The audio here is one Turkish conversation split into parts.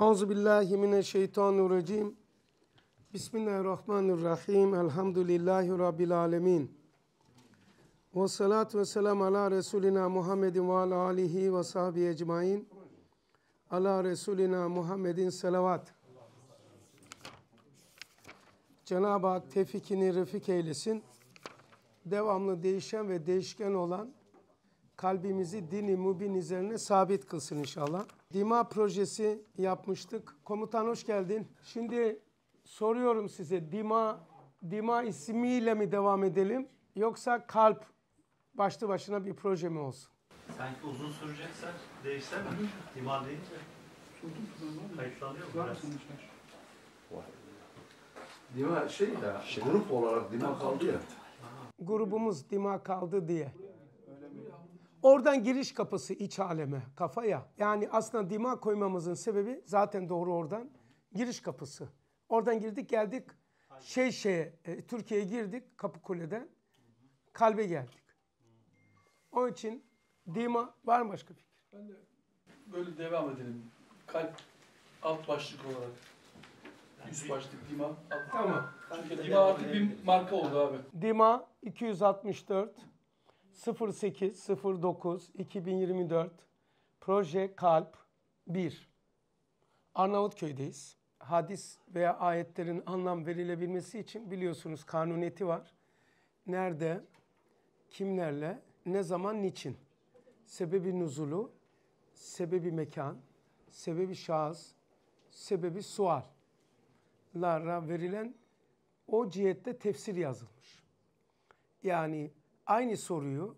Auzu billahi mineşşeytanirracim. Bismillahirrahmanirrahim. Elhamdülillahi rabbil alamin. Ve salat ve selam ala resulina Muhammedin ve ala alihi ve sahbihi ecmaîn. Ala resulina Muhammedin selavat. Cenab-ı Hak tevfikini refik eylesin. Devamlı değişen ve değişken olan kalbimizi dini mubin üzerine sabit kılsın inşallah. Dima projesi yapmıştık. Komutan hoş geldin. Şimdi soruyorum size Dima Dima ismiyle mi devam edelim yoksa kalp başlı başına bir proje mi olsun? Sanki uzun sürecekse değişse mi? Dima deyince kayıtlanıyor mu biraz? Dima şey ya grup olarak Dima kaldı ya. Grubumuz Dima kaldı diye. Oradan giriş kapısı iç aleme, kafaya. Yani aslında dima koymamızın sebebi zaten doğru oradan giriş kapısı. Oradan girdik geldik şey şey e, Türkiye'ye girdik kapı Kapıkule'den kalbe geldik. Onun için dima var mı başka fikir? Ben de böyle devam edelim. Kalp alt başlık olarak. Üst başlık dima. Alt. Tamam. Çünkü dima artık bir marka oldu abi. Dima 264. 08 09 2024 Proje Kalp 1 Arnavutköy'deyiz. Hadis veya ayetlerin anlam verilebilmesi için biliyorsunuz kanuneti var. Nerede, kimlerle, ne zaman, niçin? Sebebi nuzulu, sebebi mekan, sebebi şahıs, sebebi suallara verilen o cihette tefsir yazılmış. Yani aynı soruyu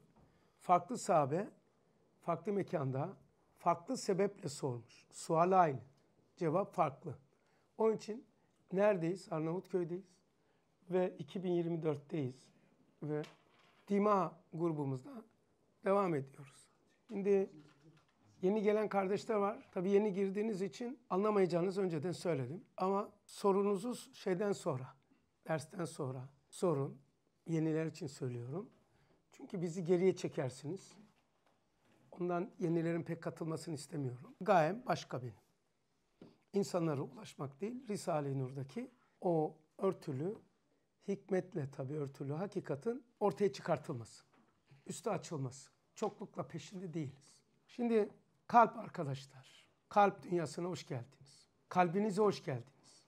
farklı sahabe, farklı mekanda, farklı sebeple sormuş. Sual aynı, cevap farklı. Onun için neredeyiz? Arnavutköy'deyiz ve 2024'teyiz ve Dima grubumuzda devam ediyoruz. Şimdi yeni gelen kardeşler var. Tabii yeni girdiğiniz için anlamayacağınız önceden söyledim. Ama sorunuzu şeyden sonra, dersten sonra sorun. Yeniler için söylüyorum. Çünkü bizi geriye çekersiniz. Ondan yenilerin pek katılmasını istemiyorum. Gayem başka benim. İnsanlara ulaşmak değil, Risale-i Nur'daki o örtülü, hikmetle tabii örtülü hakikatin ortaya çıkartılması. Üstü açılması. Çoklukla peşinde değiliz. Şimdi kalp arkadaşlar. Kalp dünyasına hoş geldiniz. Kalbinize hoş geldiniz.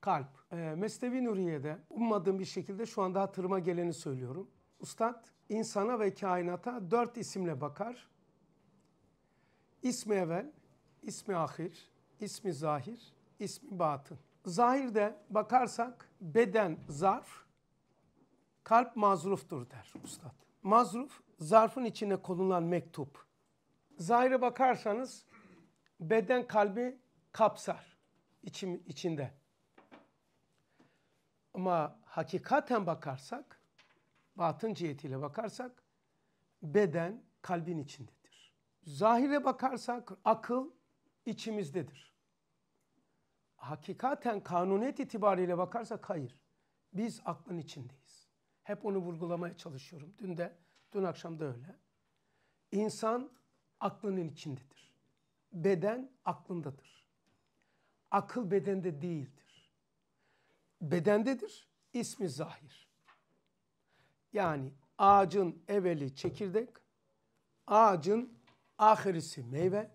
Kalp. E, Mesnevi Nuriye'de ummadığım bir şekilde şu anda hatırıma geleni söylüyorum. Ustad insana ve kainata dört isimle bakar. İsmi evvel, ismi ahir, ismi zahir, ismi batın. Zahirde bakarsak beden zarf, kalp mazruftur der Ustad. Mazruf, zarfın içine konulan mektup. Zahire bakarsanız beden kalbi kapsar içim, içinde. Ama hakikaten bakarsak batın cihetiyle bakarsak beden kalbin içindedir. Zahire bakarsak akıl içimizdedir. Hakikaten kanuniyet itibariyle bakarsak hayır. Biz aklın içindeyiz. Hep onu vurgulamaya çalışıyorum. Dün de, dün akşam da öyle. İnsan aklının içindedir. Beden aklındadır. Akıl bedende değildir. Bedendedir, ismi zahir. Yani ağacın evveli çekirdek, ağacın ahirisi meyve,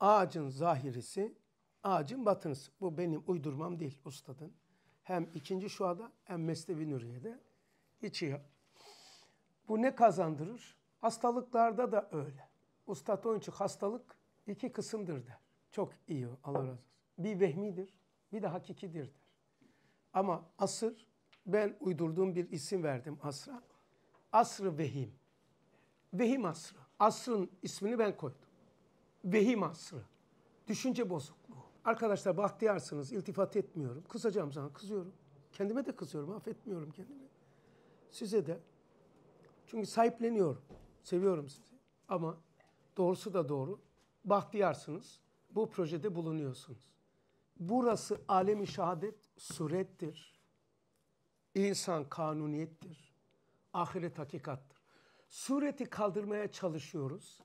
ağacın zahirisi, ağacın batınısı. Bu benim uydurmam değil ustadın. Hem ikinci şuada hem Mesnevi Nuriye'de geçiyor. Bu ne kazandırır? Hastalıklarda da öyle. Ustad onun için hastalık iki kısımdır der. Çok iyi Allah razı olsun. Bir vehmidir, bir de hakikidir der. Ama asır ben uydurduğum bir isim verdim asra. Asrı Vehim. Vehim asrı. Asrın ismini ben koydum. Vehim asrı. Düşünce bozukluğu. Arkadaşlar bahtiyarsınız, iltifat etmiyorum. Kızacağım sana, kızıyorum. Kendime de kızıyorum, affetmiyorum kendimi. Size de. Çünkü sahipleniyorum. Seviyorum sizi. Ama doğrusu da doğru. Bahtiyarsınız. Bu projede bulunuyorsunuz. Burası alemi şehadet surettir. İnsan kanuniyettir. Ahiret hakikattır. Sureti kaldırmaya çalışıyoruz.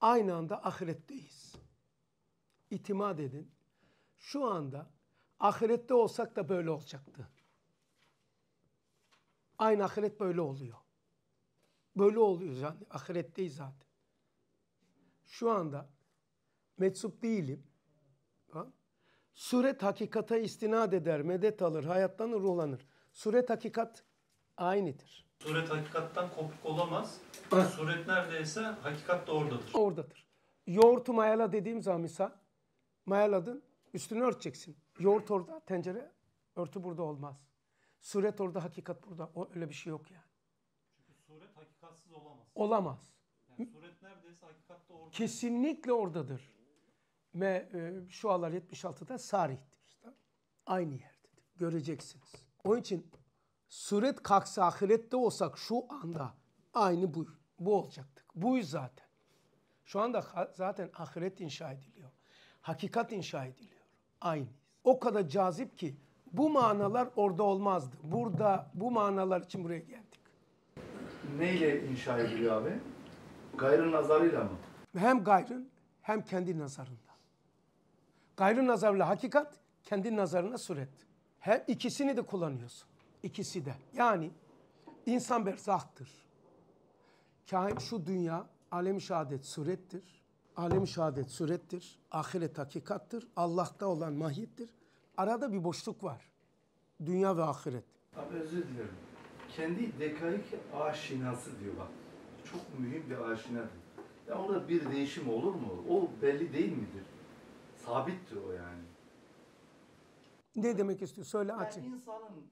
Aynı anda ahiretteyiz. İtimat edin. Şu anda ahirette olsak da böyle olacaktı. Aynı ahiret böyle oluyor. Böyle oluyor yani Ahiretteyiz zaten. Şu anda metsup değilim. Ha? Suret hakikata istinad eder, medet alır, hayattan ruhlanır. Suret hakikat aynıdır. Suret hakikattan kopuk olamaz. Suret neredeyse hakikat da oradadır. Oradadır. Yoğurtu mayala dediğim zaman misal mayaladın üstünü örteceksin. Yoğurt orada tencere örtü burada olmaz. Suret orada hakikat burada. O, öyle bir şey yok yani. Çünkü suret hakikatsiz olamaz. Olamaz. Yani suret neredeyse hakikat da oradadır. Kesinlikle oradadır. Ve e, şu alar 76'da sarihtir. Aynı yerdedir. Göreceksiniz. Onun için suret kalksa ahirette olsak şu anda aynı bu. Bu olacaktık. Buyuz zaten. Şu anda zaten ahiret inşa ediliyor. Hakikat inşa ediliyor. Aynı. O kadar cazip ki bu manalar orada olmazdı. Burada bu manalar için buraya geldik. Neyle inşa ediliyor abi? Gayrı nazarıyla mı? Hem gayrın hem kendi nazarında. Gayrı nazarla hakikat, kendi nazarına suret. Hem ikisini de kullanıyorsun. İkisi de. Yani insan berzahtır. Kain şu dünya alem-i şehadet surettir. Alem-i şehadet surettir. Ahiret hakikattır. Allah'ta olan mahiyettir. Arada bir boşluk var. Dünya ve ahiret. Abi özür dilerim. Kendi dekaik aşinası diyor bak. Çok mühim bir aşinadır. Ya orada bir değişim olur mu? O belli değil midir? Sabittir o yani. Ne demek istiyor? Söyle yani açık. insanın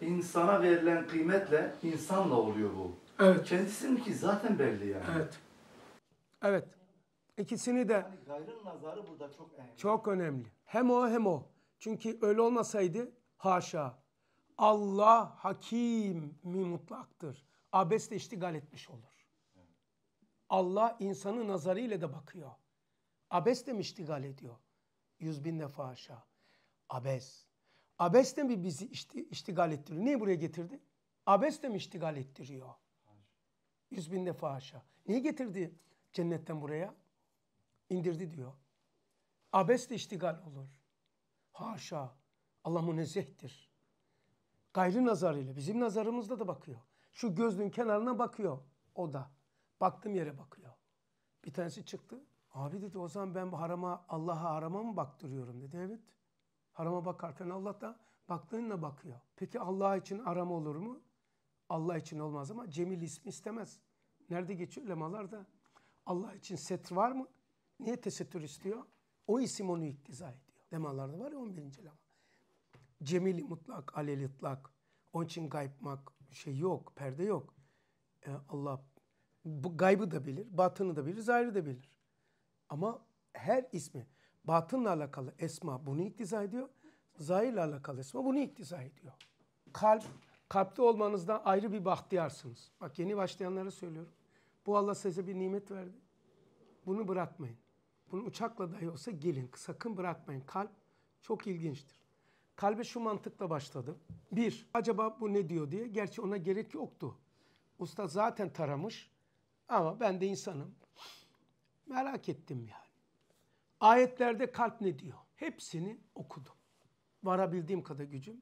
insana verilen kıymetle insanla oluyor bu. Evet. Kendisinin ki zaten belli yani. Evet. Evet. İkisini de yani gayrın nazarı burada çok önemli. Çok önemli. Hem o hem o. Çünkü öyle olmasaydı haşa. Allah hakim mi mutlaktır. Abesle iştigal etmiş olur. Allah insanı nazarıyla da bakıyor. Abesle mi iştigal ediyor? Yüz bin defa haşa. Abes. Abes de mi bizi işti, iştigal ettiriyor? Niye buraya getirdi? Abes de mi iştigal ettiriyor? Yüz bin defa haşa. Niye getirdi cennetten buraya? İndirdi diyor. Abes de iştigal olur. Haşa. Allah münezzehtir. Gayrı nazarıyla. Bizim nazarımızda da bakıyor. Şu gözlüğün kenarına bakıyor. O da. Baktığım yere bakıyor. Bir tanesi çıktı. Abi dedi o zaman ben bu harama Allah'a harama mı baktırıyorum dedi. Evet. Harama bakarken Allah da baktığınla bakıyor. Peki Allah için arama olur mu? Allah için olmaz ama Cemil ismi istemez. Nerede geçiyor lemalarda? Allah için setr var mı? Niye tesettür istiyor? O isim onu iktiza ediyor. Lemalarda var ya 11. lema. Cemili mutlak, alel itlak. Onun için gaypmak şey yok, perde yok. Ee, Allah bu gaybı da bilir, batını da bilir, zahiri de bilir. Ama her ismi Batınla alakalı esma bunu iktiza ediyor. Zahirle alakalı esma bunu iktiza ediyor. Kalp, kalpte olmanızdan ayrı bir bahtiyarsınız. Bak yeni başlayanlara söylüyorum. Bu Allah size bir nimet verdi. Bunu bırakmayın. Bunu uçakla dahi olsa gelin. Sakın bırakmayın. Kalp çok ilginçtir. Kalbe şu mantıkla başladım. Bir, acaba bu ne diyor diye. Gerçi ona gerek yoktu. Usta zaten taramış. Ama ben de insanım. Merak ettim yani. Ayetlerde kalp ne diyor? Hepsini okudum. Varabildiğim kadar gücüm.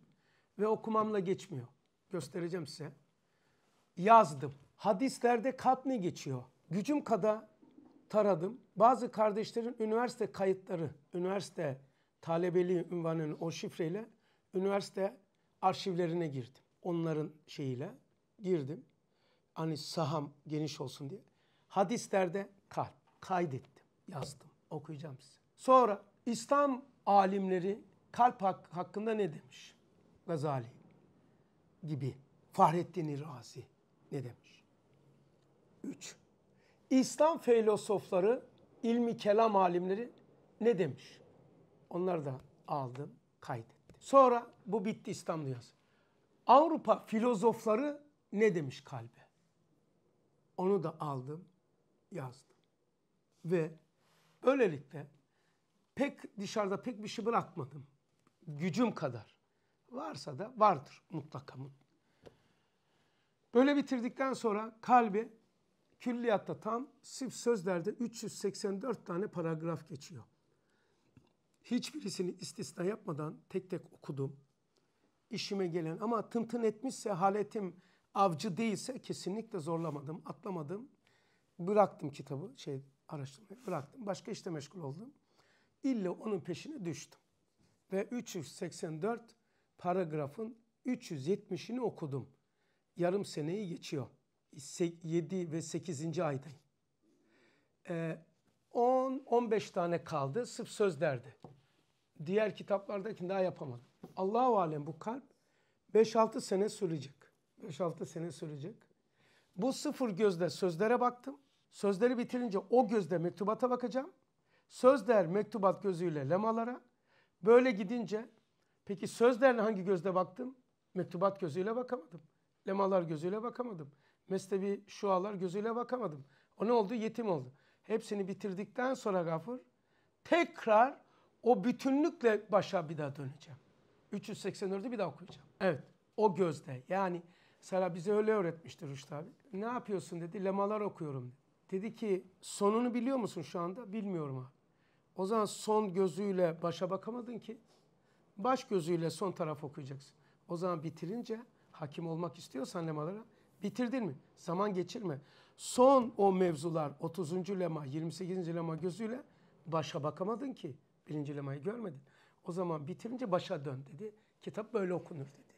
Ve okumamla geçmiyor. Göstereceğim size. Yazdım. Hadislerde kalp ne geçiyor? Gücüm kadar taradım. Bazı kardeşlerin üniversite kayıtları, üniversite talebeliği ünvanının o şifreyle üniversite arşivlerine girdim. Onların şeyiyle girdim. Hani saham geniş olsun diye. Hadislerde kalp kaydettim, yazdım okuyacağım size. Sonra İslam alimleri kalp hakkında ne demiş? Gazali gibi. Fahrettin Razi ne demiş? üç. İslam filozofları, ilmi kelam alimleri ne demiş? Onları da aldım, kaydettim. Sonra bu bitti İslam dünyası. Avrupa filozofları ne demiş kalbe? Onu da aldım, yazdım. Ve Öylelikle pek dışarıda pek bir şey bırakmadım. Gücüm kadar. Varsa da vardır mutlaka. Böyle bitirdikten sonra kalbi külliyatta tam sif sözlerde 384 tane paragraf geçiyor. Hiçbirisini istisna yapmadan tek tek okudum. İşime gelen ama tıntın etmişse haletim avcı değilse kesinlikle zorlamadım, atlamadım. Bıraktım kitabı, şey araştırmayı bıraktım. Başka işte meşgul oldum. İlle onun peşine düştüm. Ve 384 paragrafın 370'ini okudum. Yarım seneyi geçiyor. 7 ve 8. aydayım. Ee, 10-15 tane kaldı sırf söz derdi. Diğer kitaplardakini daha yapamadım. Allahu alem bu kalp 5-6 sene sürecek. 5-6 sene sürecek. Bu sıfır gözle sözlere baktım. Sözleri bitirince o gözle mektubata bakacağım. Sözler mektubat gözüyle lemalara. Böyle gidince peki sözlerle hangi gözle baktım? Mektubat gözüyle bakamadım. Lemalar gözüyle bakamadım. Mesnevi şualar gözüyle bakamadım. O ne oldu? Yetim oldu. Hepsini bitirdikten sonra gafur tekrar o bütünlükle başa bir daha döneceğim. 384'ü bir daha okuyacağım. Evet o gözde yani Sara bize öyle öğretmiştir Rüştü abi. Ne yapıyorsun dedi lemalar okuyorum dedi. Dedi ki sonunu biliyor musun şu anda? Bilmiyorum abi. O zaman son gözüyle başa bakamadın ki. Baş gözüyle son taraf okuyacaksın. O zaman bitirince hakim olmak istiyorsan lemalara bitirdin mi? Zaman geçirme. Son o mevzular 30. lema 28. lema gözüyle başa bakamadın ki. Birinci lemayı görmedin. O zaman bitirince başa dön dedi. Kitap böyle okunur dedi.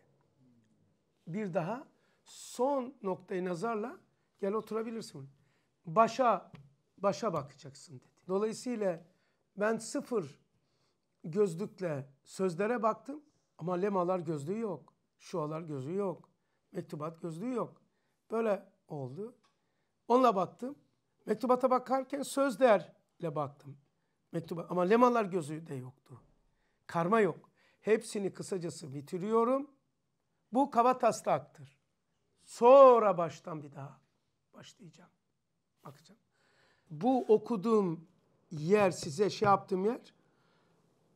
Bir daha son noktayı nazarla gel oturabilirsin başa başa bakacaksın dedi. Dolayısıyla ben sıfır gözlükle sözlere baktım ama lemalar gözlüğü yok. Şualar gözlüğü yok. Mektubat gözlüğü yok. Böyle oldu. Onunla baktım. Mektubata bakarken sözlerle baktım. Mektubat ama lemalar gözü de yoktu. Karma yok. Hepsini kısacası bitiriyorum. Bu kaba taslaktır. Sonra baştan bir daha başlayacağım bakacağım. Bu okuduğum yer size şey yaptığım yer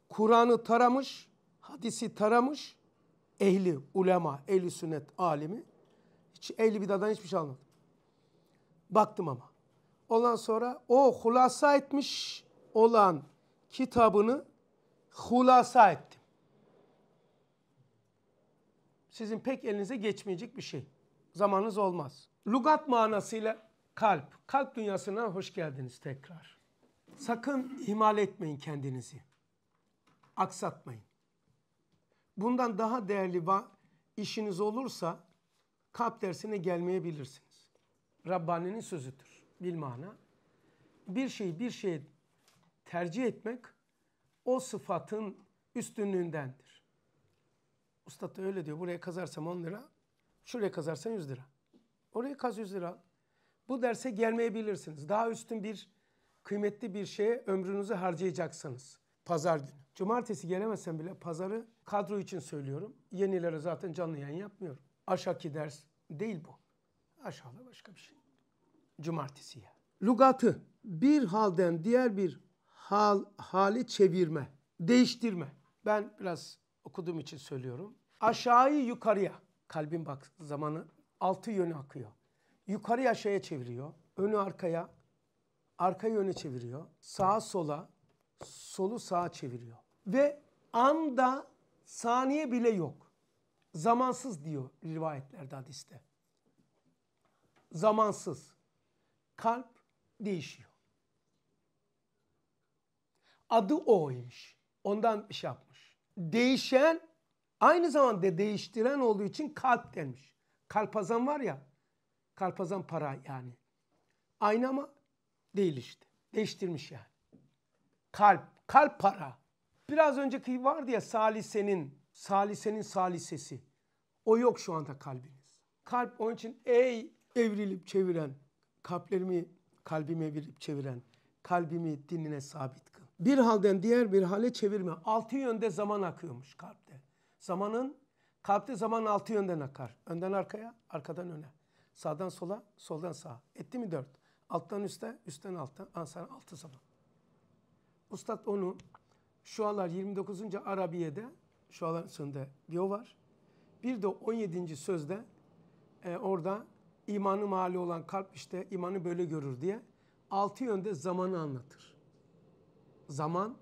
Kur'an'ı taramış, hadisi taramış ehli, ulema, ehli sünnet alimi. Hiç ehli bidadan hiçbir şey almadım. Baktım ama. Ondan sonra o hulasa etmiş olan kitabını hulasa ettim. Sizin pek elinize geçmeyecek bir şey. Zamanınız olmaz. Lugat manasıyla Kalp. Kalp dünyasına hoş geldiniz tekrar. Sakın ihmal etmeyin kendinizi. Aksatmayın. Bundan daha değerli işiniz olursa kalp dersine gelmeyebilirsiniz. Rabbani'nin sözüdür. Bilmana. Bir şeyi bir şeye tercih etmek o sıfatın üstünlüğündendir. Usta da öyle diyor. Buraya kazarsam 10 lira, şuraya kazarsam 100 lira. Oraya kaz 100 lira bu derse gelmeyebilirsiniz. Daha üstün bir kıymetli bir şeye ömrünüzü harcayacaksanız. Pazar günü. Cumartesi gelemezsem bile pazarı kadro için söylüyorum. Yenilere zaten canlı yayın yapmıyorum. Aşağıki ders değil bu. Aşağıda başka bir şey. Cumartesiye. Lugatı bir halden diğer bir hal hali çevirme, değiştirme. Ben biraz okuduğum için söylüyorum. Aşağıyı yukarıya. Kalbin bak zamanı altı yönü akıyor yukarı aşağıya çeviriyor. Önü arkaya, arka öne çeviriyor. Sağa sola, solu sağa çeviriyor. Ve anda saniye bile yok. Zamansız diyor rivayetlerde hadiste. Zamansız. Kalp değişiyor. Adı oymuş. Ondan bir şey yapmış. Değişen aynı zamanda değiştiren olduğu için kalp denmiş. Kalpazan var ya Kalpazan para yani. ayna mı değil işte. Değiştirmiş yani. Kalp, kalp para. Biraz önceki vardı ya Salise'nin, Salise'nin Salisesi. O yok şu anda kalbiniz. Kalp onun için ey evrilip çeviren, kalplerimi kalbime evrilip çeviren, kalbimi dinine sabit kıl. Bir halden diğer bir hale çevirme. Altı yönde zaman akıyormuş kalpte. Zamanın, kalpte zaman altı yönden akar. Önden arkaya, arkadan öne. Sağdan sola, soldan sağa. Etti mi dört? Alttan üste, üstten alta. Ansar 6 zaman. Ustad onu şu anlar 29. Arabiye'de şu anların sonunda bir o var. Bir de 17. sözde e, orada imanı mali olan kalp işte imanı böyle görür diye altı yönde zamanı anlatır. Zaman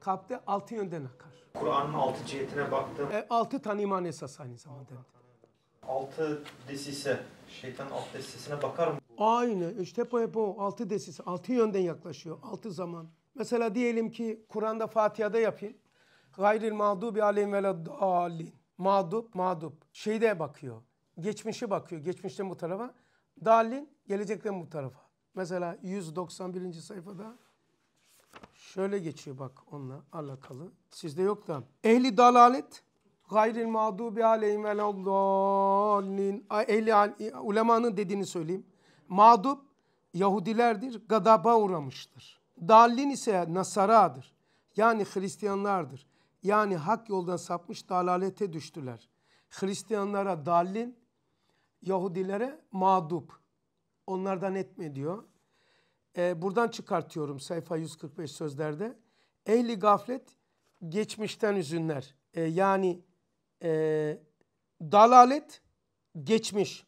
kalpte altı yönden akar. Kur'an'ın altı cihetine baktım. E, altı tane iman esas aynı zamanda. Allah Altı desise, şeytan alt desisine bakar mı? Aynı. E, işte bu hep o. Altı desisi. Altı yönden yaklaşıyor. Altı zaman. Mesela diyelim ki Kur'an'da Fatiha'da yapayım. Gayril mağdubi aleyhim ve dalin. Mağdub, mağdub. Şeyde bakıyor. Geçmişe bakıyor. Geçmişten bu tarafa. Dalin, gelecekten bu tarafa. Mesela 191. sayfada şöyle geçiyor bak onunla alakalı. Sizde yok da. Ehli dalalet Gayril mağdubi aleyhim ve dallin. Ehli ulemanın dediğini söyleyeyim. Mağdub Yahudilerdir, gadaba uğramıştır. Dallin ise Nasara'dır. Yani Hristiyanlardır. Yani hak yoldan sapmış dalalete düştüler. Hristiyanlara dallin, Yahudilere mağdub. Onlardan etme diyor. Ee, buradan çıkartıyorum sayfa 145 sözlerde. Ehli gaflet geçmişten üzünler. Ee, yani e, dalalet geçmiş,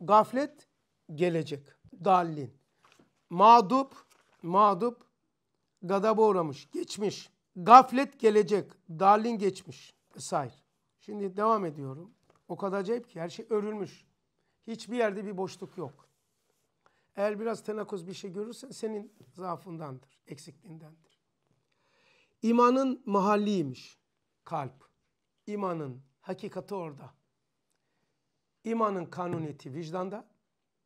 gaflet gelecek. Dallin. Mağdup, mağdup gadaba uğramış, geçmiş. Gaflet gelecek, dallin geçmiş. Sair. Şimdi devam ediyorum. O kadar acayip ki her şey örülmüş. Hiçbir yerde bir boşluk yok. Eğer biraz tenakuz bir şey görürsen senin zaafındandır, eksikliğindendir. İmanın mahalliymiş kalp. İmanın hakikati orada. İmanın kanuniyeti vicdanda,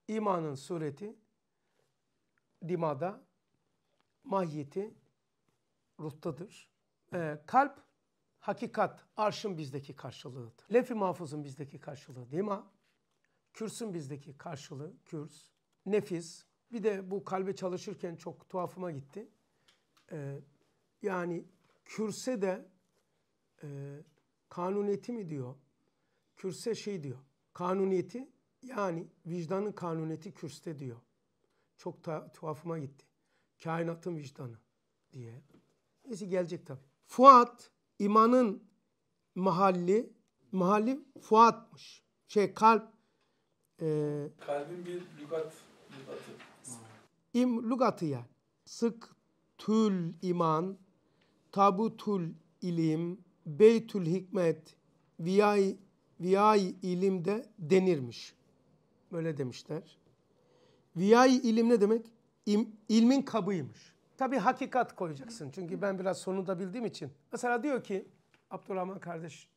imanın sureti dimada, mahiyeti ruhtadır. Ee, kalp hakikat, arşın bizdeki karşılığıdır. Lef-i mahfuzun bizdeki karşılığı dima, kürsün bizdeki karşılığı kürs, nefis. Bir de bu kalbe çalışırken çok tuhafıma gitti. Ee, yani kürse de e, Kanuniyeti mi diyor? Kürse şey diyor. Kanuniyeti yani vicdanın kanuniyeti kürste diyor. Çok ta, tuhafıma gitti. Kainatın vicdanı diye. Neyse gelecek tabii. Fuat imanın mahalli, mahalli Fuat'mış. Şey kalp. E, Kalbin bir lügat, lügatı. İm, lügatı yani. Sık tül iman, tabutul ilim, Beytül Hikmet, Viyay, Viyay ilimde denirmiş. Böyle demişler. Viyay ilim ne demek? İm, ilmin kabıymış. Tabi hakikat koyacaksın. Çünkü ben biraz sonunu da bildiğim için. Mesela diyor ki Abdurrahman kardeş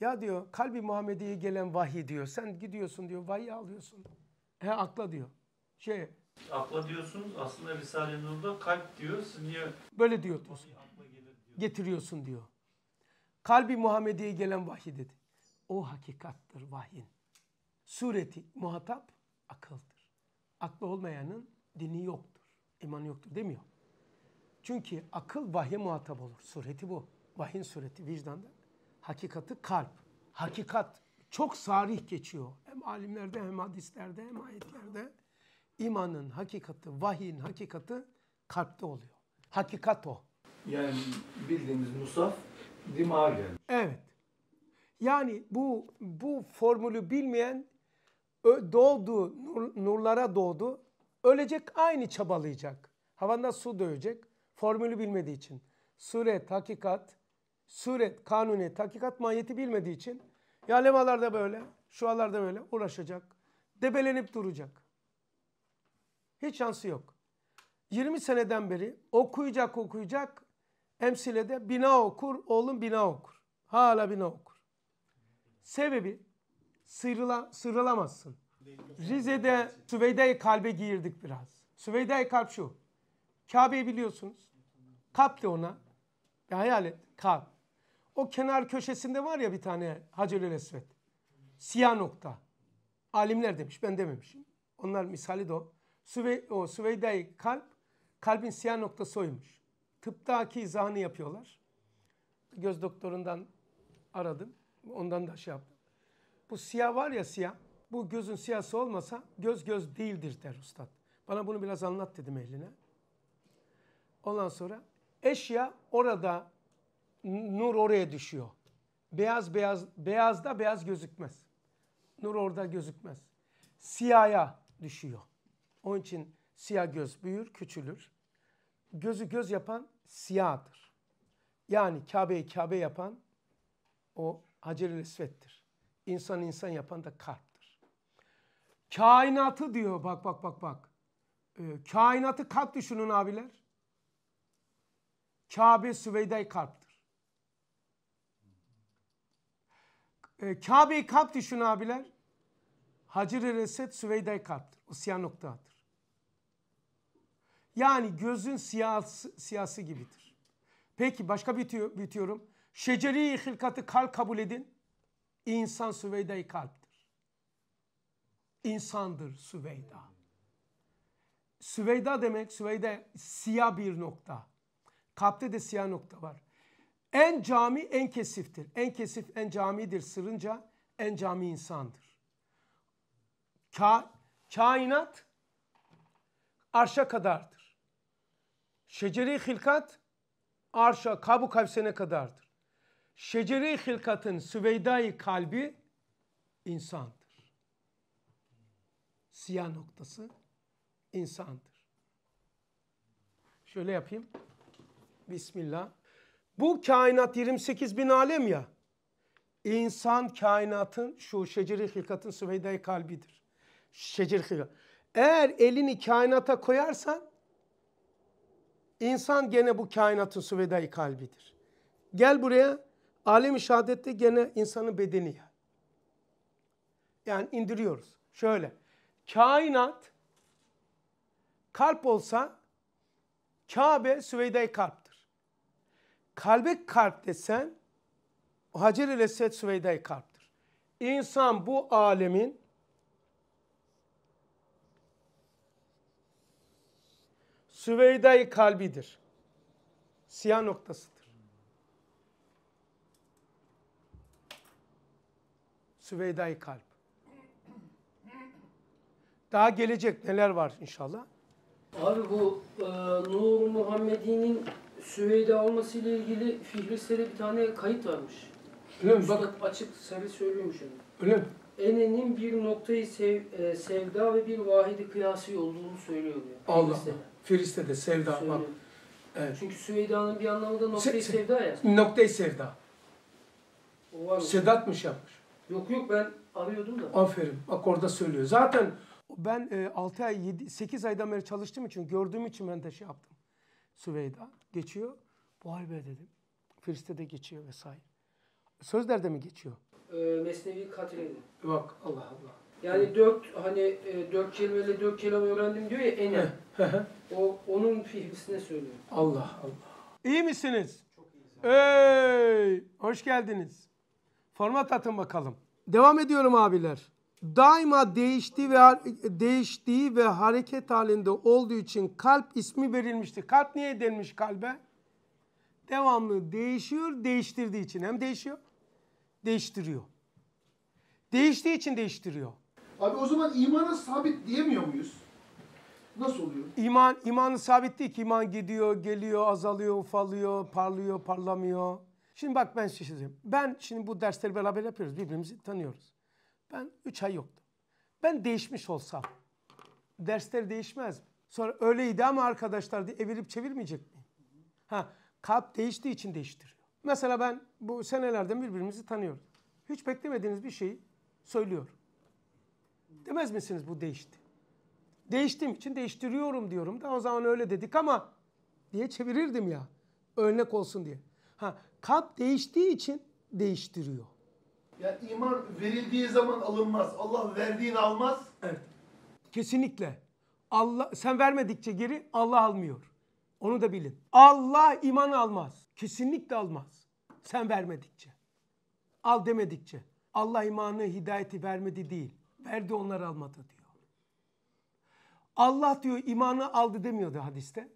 ya diyor kalbi Muhammed'e gelen vahiy diyor. Sen gidiyorsun diyor vahiy alıyorsun. He akla diyor. Şey. Akla diyorsunuz aslında Risale-i Nur'da kalp diyor. niye? Böyle diyor. Getiriyorsun diyor. Kalbi Muhammediye gelen vahiy dedi. O hakikattır vahyin. Sureti muhatap akıldır. Aklı olmayanın dini yoktur. İmanı yoktur demiyor. Çünkü akıl vahye muhatap olur. Sureti bu. Vahyin sureti vicdanda. Hakikatı kalp. Hakikat çok sarih geçiyor. Hem alimlerde hem hadislerde hem ayetlerde. İmanın hakikati, vahyin hakikati kalpte oluyor. Hakikat o. Yani bildiğimiz musaf dimağa gelmiş. Evet. Yani bu bu formülü bilmeyen doğdu, nur, nurlara doğdu. Ölecek aynı çabalayacak. Havanda su dövecek. Formülü bilmediği için. Suret, hakikat, suret, kanuni, hakikat mahiyeti bilmediği için. Ya lemalarda böyle, şu alarda böyle uğraşacak. Debelenip duracak. Hiç şansı yok. 20 seneden beri okuyacak okuyacak Emsilede bina okur, oğlum bina okur. Hala bina okur. Sebebi sıyrıla, sıyrılamazsın. Rize'de Süveyde-i Kalbe girdik biraz. Süveyde-i Kalp şu. Kabe'yi biliyorsunuz. Kalp de ona. Bir hayal et. Kalp. O kenar köşesinde var ya bir tane Hacerül Esved. Siyah nokta. Alimler demiş. Ben dememişim. Onlar misali de o. Süvey, o Süveyde-i Kalp. Kalbin siyah noktası oymuş tıptaki izahını yapıyorlar. Göz doktorundan aradım. Ondan da şey yaptım. Bu siyah var ya siyah. Bu gözün siyası olmasa göz göz değildir der ustad. Bana bunu biraz anlat dedim ehline. Ondan sonra eşya orada nur oraya düşüyor. Beyaz beyaz beyaz da beyaz gözükmez. Nur orada gözükmez. Siyaya düşüyor. Onun için siyah göz büyür, küçülür gözü göz yapan siyahdır. Yani Kabe'yi Kabe yapan o Hacer-i Esved'dir. İnsan insan yapan da kalptir. Kainatı diyor bak bak bak bak. Ee, kainatı kalp düşünün abiler. Kabe Süveyde kalptir. Ee, Kabe'yi kalp düşün abiler. Hacer-i Resed Süveyde kalptir. O siyah noktadır. Yani gözün siyası, siyası gibidir. Peki başka bitiyor, bitiyorum. Şeceri hilkatı kalp kabul edin. İnsan süveyda kalptir. İnsandır Süveyda. Süveyda demek Süveyda siyah bir nokta. Kalpte de siyah nokta var. En cami en kesiftir. En kesif en camidir sırınca en cami insandır. Ka kainat arşa kadardır. Şeceri hilkat arşa kabu kavsene kadardır. Şeceri hilkatın süveydayı kalbi insandır. Siyah noktası insandır. Şöyle yapayım. Bismillah. Bu kainat 28 bin alem ya. İnsan kainatın şu şeceri hilkatın süveydayı kalbidir. Şeceri hilkat. Eğer elini kainata koyarsan İnsan gene bu kainatın süvedayı kalbidir. Gel buraya alemi şehadette gene insanın bedeni ya. Yani indiriyoruz. Şöyle kainat kalp olsa Kabe süveyde kalptir. Kalbe kalp desen Hacer-i Lesed süveyde kalptir. İnsan bu alemin Süveyda-i kalbidir. Siyah noktasıdır. Süveyda-i kalp. Daha gelecek neler var inşallah? Abi bu e, Nur Muhammedi'nin Süveyda olmasıyla ilgili Fihrisler'e bir tane kayıt varmış. Öyle mi? Bak açık sarı söylüyorum şunu. Öyle mi? Enenin bir noktayı sev, e, sevda ve bir vahidi kıyası olduğunu söylüyor diyor. Allah Allah. Firiste de sevda. Söyle. Bak, evet. Çünkü Süveyda'nın bir anlamı da noktayı se, sevda ya. Noktayı sevda. O var mı? Sedatmış şey yapmış. Yok yok ben arıyordum da. Aferin. Bak orada söylüyor. Zaten ben e, 6 ay 7 8 aydan beri çalıştığım için gördüğüm için ben de şey yaptım. Süveyda geçiyor. Vay be dedim. Firiste de geçiyor vesaire. Sözlerde mi geçiyor? Ee, Mesnevi Katre'de. Bak Allah Allah. Yani dört hani e, dört kelimeyle dört kelam öğrendim diyor ya ene. o onun fihmisine söylüyor. Allah Allah. İyi misiniz? Çok iyi. Ey, hoş geldiniz. Format atın bakalım. Devam ediyorum abiler. Daima değiştiği ve değiştiği ve hareket halinde olduğu için kalp ismi verilmişti. Kalp niye denmiş kalbe? Devamlı değişiyor, değiştirdiği için. Hem değişiyor, değiştiriyor. Değiştiği için değiştiriyor. Abi o zaman imana sabit diyemiyor muyuz? Nasıl oluyor? İman, imanı sabit değil ki. İman gidiyor, geliyor, azalıyor, ufalıyor, parlıyor, parlamıyor. Şimdi bak ben size şey söyleyeyim. Ben şimdi bu dersleri beraber yapıyoruz. Birbirimizi tanıyoruz. Ben 3 ay yoktum. Ben değişmiş olsam dersler değişmez mi? Sonra öyleydi ama arkadaşlar diye evirip çevirmeyecek mi? Ha, kalp değiştiği için değiştiriyor. Mesela ben bu senelerden birbirimizi tanıyoruz. Hiç beklemediğiniz bir şeyi söylüyorum. Demez misiniz bu değişti? Değiştiğim için değiştiriyorum diyorum da o zaman öyle dedik ama diye çevirirdim ya. Örnek olsun diye. Ha, kalp değiştiği için değiştiriyor. Ya iman verildiği zaman alınmaz. Allah verdiğini almaz. Evet. Kesinlikle. Allah sen vermedikçe geri Allah almıyor. Onu da bilin. Allah iman almaz. Kesinlikle almaz. Sen vermedikçe. Al demedikçe. Allah imanı hidayeti vermedi değil verdi onlar almadı diyor. Allah diyor imanı aldı demiyordu hadiste.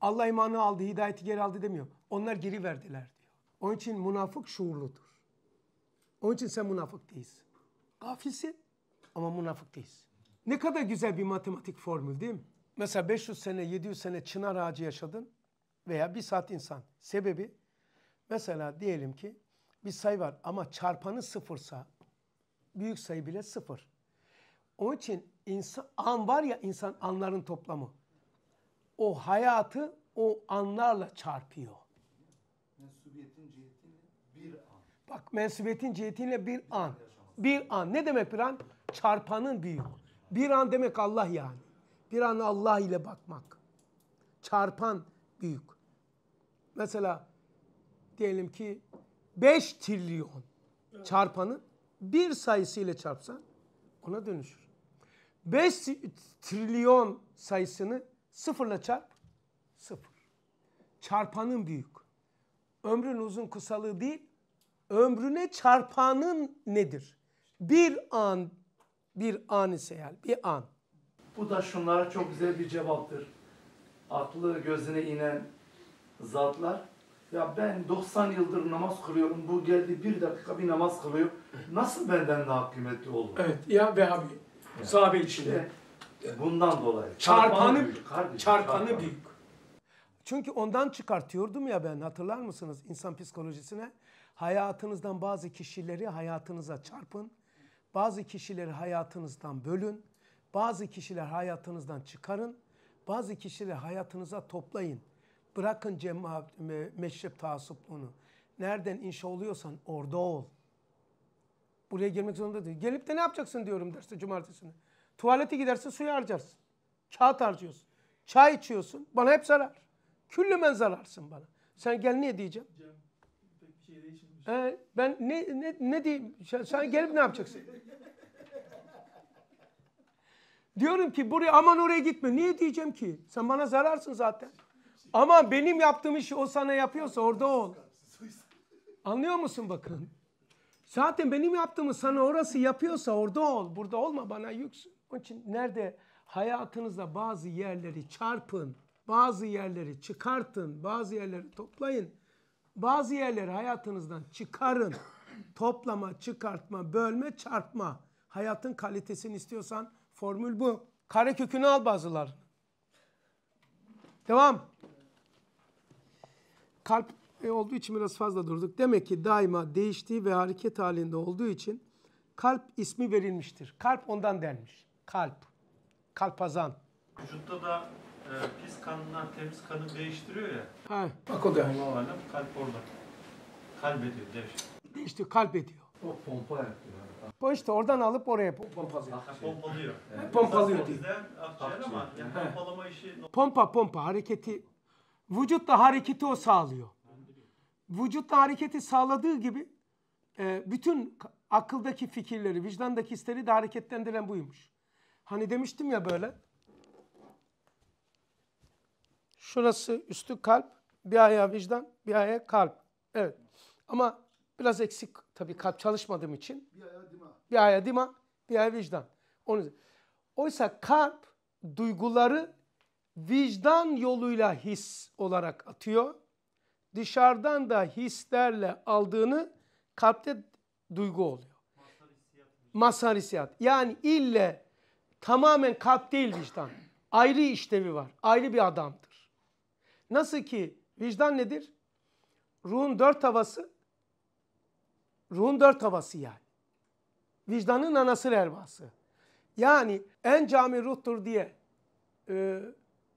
Allah imanı aldı, hidayeti geri aldı demiyor. Onlar geri verdiler diyor. Onun için münafık şuurludur. Onun için sen münafık değilsin. Gafilsin ama münafık değilsin. Ne kadar güzel bir matematik formül değil mi? Mesela 500 sene, 700 sene çınar ağacı yaşadın veya bir saat insan. Sebebi mesela diyelim ki bir sayı var ama çarpanı sıfırsa büyük sayı bile sıfır. Onun için insan, an var ya insan anların toplamı. O hayatı o anlarla çarpıyor. Mensubiyetin cihetiyle bir an. Bak mensubiyetin cihetiyle bir an. Bir an. Ne demek bir an? Çarpanın büyük. Bir an demek Allah yani. Bir an Allah ile bakmak. Çarpan büyük. Mesela diyelim ki 5 trilyon çarpanın bir sayısı ile çarpsan ona dönüşür. 5 trilyon sayısını sıfırla çarp. Sıfır. Çarpanın büyük. Ömrün uzun kısalığı değil, ömrüne çarpanın nedir? Bir an, bir an ise yani bir an. Bu da şunlara çok güzel bir cevaptır. Aklı gözüne inen zatlar. Ya ben 90 yıldır namaz kılıyorum. Bu geldi bir dakika bir namaz kılıyor. Nasıl benden daha kıymetli olur? Evet ya be yani. Sahabe içinde. İşte bundan dolayı. Çarpanı, çarpanı büyük. çarpanı büyük. Çünkü ondan çıkartıyordum ya ben hatırlar mısınız insan psikolojisine? Hayatınızdan bazı kişileri hayatınıza çarpın. Bazı kişileri hayatınızdan bölün. Bazı kişiler hayatınızdan çıkarın. Bazı kişileri hayatınıza toplayın. Bırakın cemaat, meşrep taasupluğunu. Nereden inşa oluyorsan orada ol. Buraya gelmek zorunda değil. Gelip de ne yapacaksın diyorum derste cumartesine. Tuvalete gidersin suyu harcarsın. Kağıt harcıyorsun. Çay içiyorsun. Bana hep zarar. Küllümen zararsın bana. Sen gel niye diyeceğim? Ee, ben ne, ne, ne diyeyim? Sen, sen gelip ne yapacaksın? Diyorum ki buraya aman oraya gitme. Niye diyeceğim ki? Sen bana zararsın zaten. Ama benim yaptığım işi o sana yapıyorsa orada ol. Anlıyor musun bakın? Zaten benim yaptığımı sana orası yapıyorsa orada ol. Burada olma bana yüksün. Onun için nerede hayatınızda bazı yerleri çarpın, bazı yerleri çıkartın, bazı yerleri toplayın. Bazı yerleri hayatınızdan çıkarın. Toplama, çıkartma, bölme, çarpma. Hayatın kalitesini istiyorsan formül bu. Kare kökünü al bazılar. Devam. Kalp e, olduğu için biraz fazla durduk. Demek ki daima değiştiği ve hareket halinde olduğu için kalp ismi verilmiştir. Kalp ondan denmiş. Kalp. Kalpazan. Vücutta da e, pis kanından temiz kanı değiştiriyor ya. Ha, bak o da. Allah alem kalp orada. Kalp ediyor değişiyor. Değiştiriyor, kalp ediyor. O pompa yapıyor. O işte oradan alıp oraya pompalıyor. Şey. Pompalıyor. Yani. Pompalıyor diye. Akciğer ama pompalama işi... Pompa pompa hareketi. Vücut da hareketi o sağlıyor vücutla hareketi sağladığı gibi e, bütün akıldaki fikirleri, vicdandaki hisleri de hareketlendiren buymuş. Hani demiştim ya böyle. Şurası üstü kalp, bir ayağı vicdan, bir ayağı kalp. Evet. Ama biraz eksik tabii kalp çalışmadığım için. Bir ayağı dima. Bir ayağı dima, bir ayağı vicdan. Onu... Oysa kalp duyguları vicdan yoluyla his olarak atıyor dışarıdan da hislerle aldığını kalpte duygu oluyor. Mazhar hissiyat. Yani ille tamamen kalp değil vicdan. Ayrı işlevi var. Ayrı bir adamdır. Nasıl ki vicdan nedir? Ruhun dört havası. Ruhun dört havası yani. Vicdanın anası ervası. Yani en cami ruhtur diye e,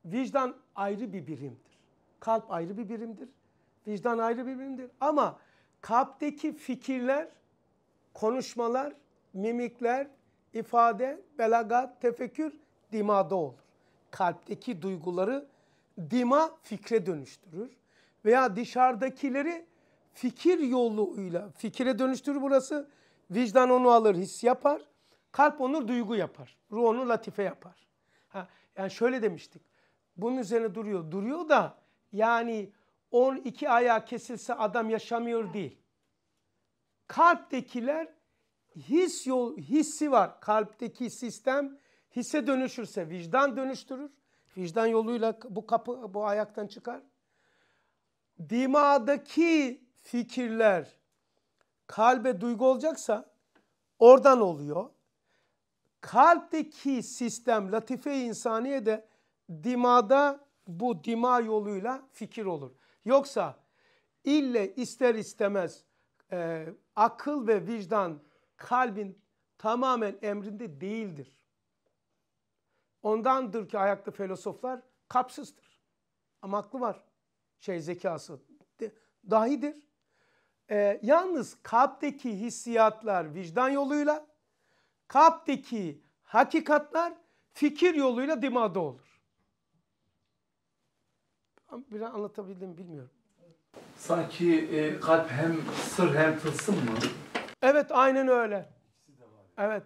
vicdan ayrı bir birimdir. Kalp ayrı bir birimdir. Vicdan ayrı bir bilimdir. Ama kalpteki fikirler, konuşmalar, mimikler, ifade, belagat, tefekkür dimada olur. Kalpteki duyguları dima fikre dönüştürür. Veya dışarıdakileri fikir yoluyla fikire dönüştürür burası. Vicdan onu alır, his yapar. Kalp onu duygu yapar. Ruh onu latife yapar. Ha, yani şöyle demiştik. Bunun üzerine duruyor. Duruyor da yani 12 ayağı kesilse adam yaşamıyor değil. Kalptekiler his yol hissi var. Kalpteki sistem hisse dönüşürse vicdan dönüştürür. Vicdan yoluyla bu kapı bu ayaktan çıkar. Dimağdaki fikirler kalbe duygu olacaksa oradan oluyor. Kalpteki sistem latife insaniye de dimada bu dima yoluyla fikir olur. Yoksa ille ister istemez e, akıl ve vicdan kalbin tamamen emrinde değildir. Ondandır ki ayaklı filozoflar kapsızdır. Ama aklı var. Şey zekası dahidir. E, yalnız kalpteki hissiyatlar vicdan yoluyla, kalpteki hakikatlar fikir yoluyla dimada olur. Biraz anlatabildim bilmiyorum. Sanki e, kalp hem sır hem tılsım mı? Evet aynen öyle. Evet.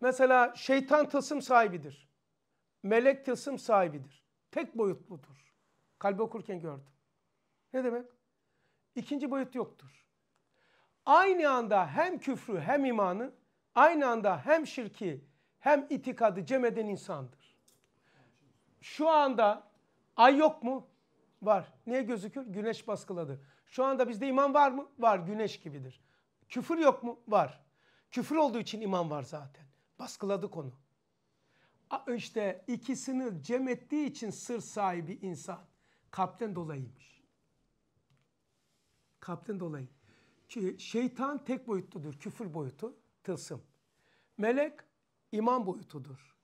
Mesela şeytan tılsım sahibidir. Melek tılsım sahibidir. Tek boyutludur. Kalbi okurken gördüm. Ne demek? İkinci boyut yoktur. Aynı anda hem küfrü hem imanı, aynı anda hem şirki hem itikadı cem eden insandır. Şu anda ay yok mu? Var. Niye gözükür? Güneş baskıladı. Şu anda bizde iman var mı? Var. Güneş gibidir. Küfür yok mu? Var. Küfür olduğu için iman var zaten. Baskıladı konu. İşte ikisini cem ettiği için sır sahibi insan kalpten dolayıymış. Kalpten dolayı. Şeytan tek boyutludur. Küfür boyutu, tılsım. Melek iman boyutudur.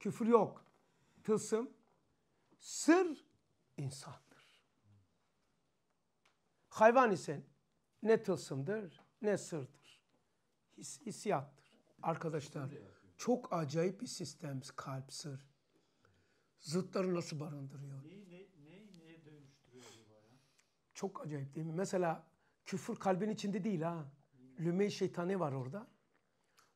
Küfür yok. Tılsım. Sır insandır. Hayvan ise ne tılsımdır ne sırdır. His, hissiyattır. Arkadaşlar çok acayip bir sistem kalp sır. Zıtları nasıl barındırıyor? Neyi, ne, neyi neye dönüştürüyor ya? Çok acayip değil mi? Mesela küfür kalbin içinde değil ha. Lüme şeytani var orada.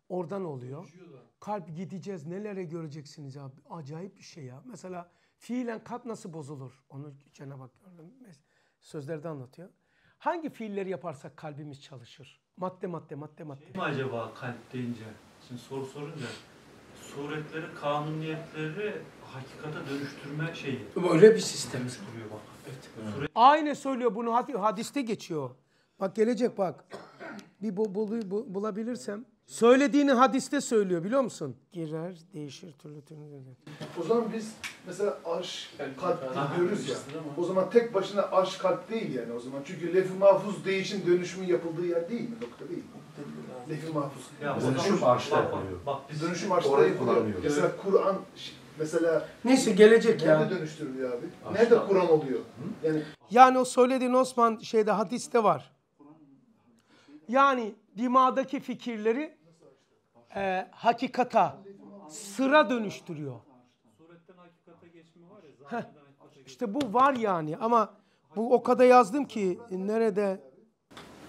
Oradan oluyor. Kalp gideceğiz. Nelere göreceksiniz abi? Acayip bir şey ya. Mesela Fiilen kalp nasıl bozulur? Onu Cenab-ı Hak sözlerde anlatıyor. Hangi fiilleri yaparsak kalbimiz çalışır? Madde madde madde madde. Şey mi acaba kalp deyince? Şimdi soru sorunca suretleri, kanuniyetleri hakikate dönüştürme şeyi. Öyle bir sistem. Dönüştürüyor bak. Evet. Suret... Aynı söylüyor bunu hadiste geçiyor. Bak gelecek bak. Bir bu, bul, bulabilirsem Söylediğini hadiste söylüyor biliyor musun? Girer, değişir türlü türlü. O zaman biz mesela arş kalp diyoruz ya. O zaman tek başına arş kalp değil yani o zaman. Çünkü lef-i mahfuz değişim dönüşümün yapıldığı yer değil mi? Nokta değil mi? Lef-i mahfuz. dönüşüm arşta yapılıyor. dönüşüm arşta yapılıyor. Mesela Kur'an mesela Neyse gelecek nerede ya. Nerede dönüştürülüyor abi? Arşta. Nerede Kur'an oluyor? Hı? Yani yani o söylediğin Osman şeyde hadiste var. Yani dimadaki fikirleri e, hakikata, sıra dönüştürüyor. Suretten hakikate geçme var ya. Heh, bu var yani ama bu o kadar yazdım ki nerede?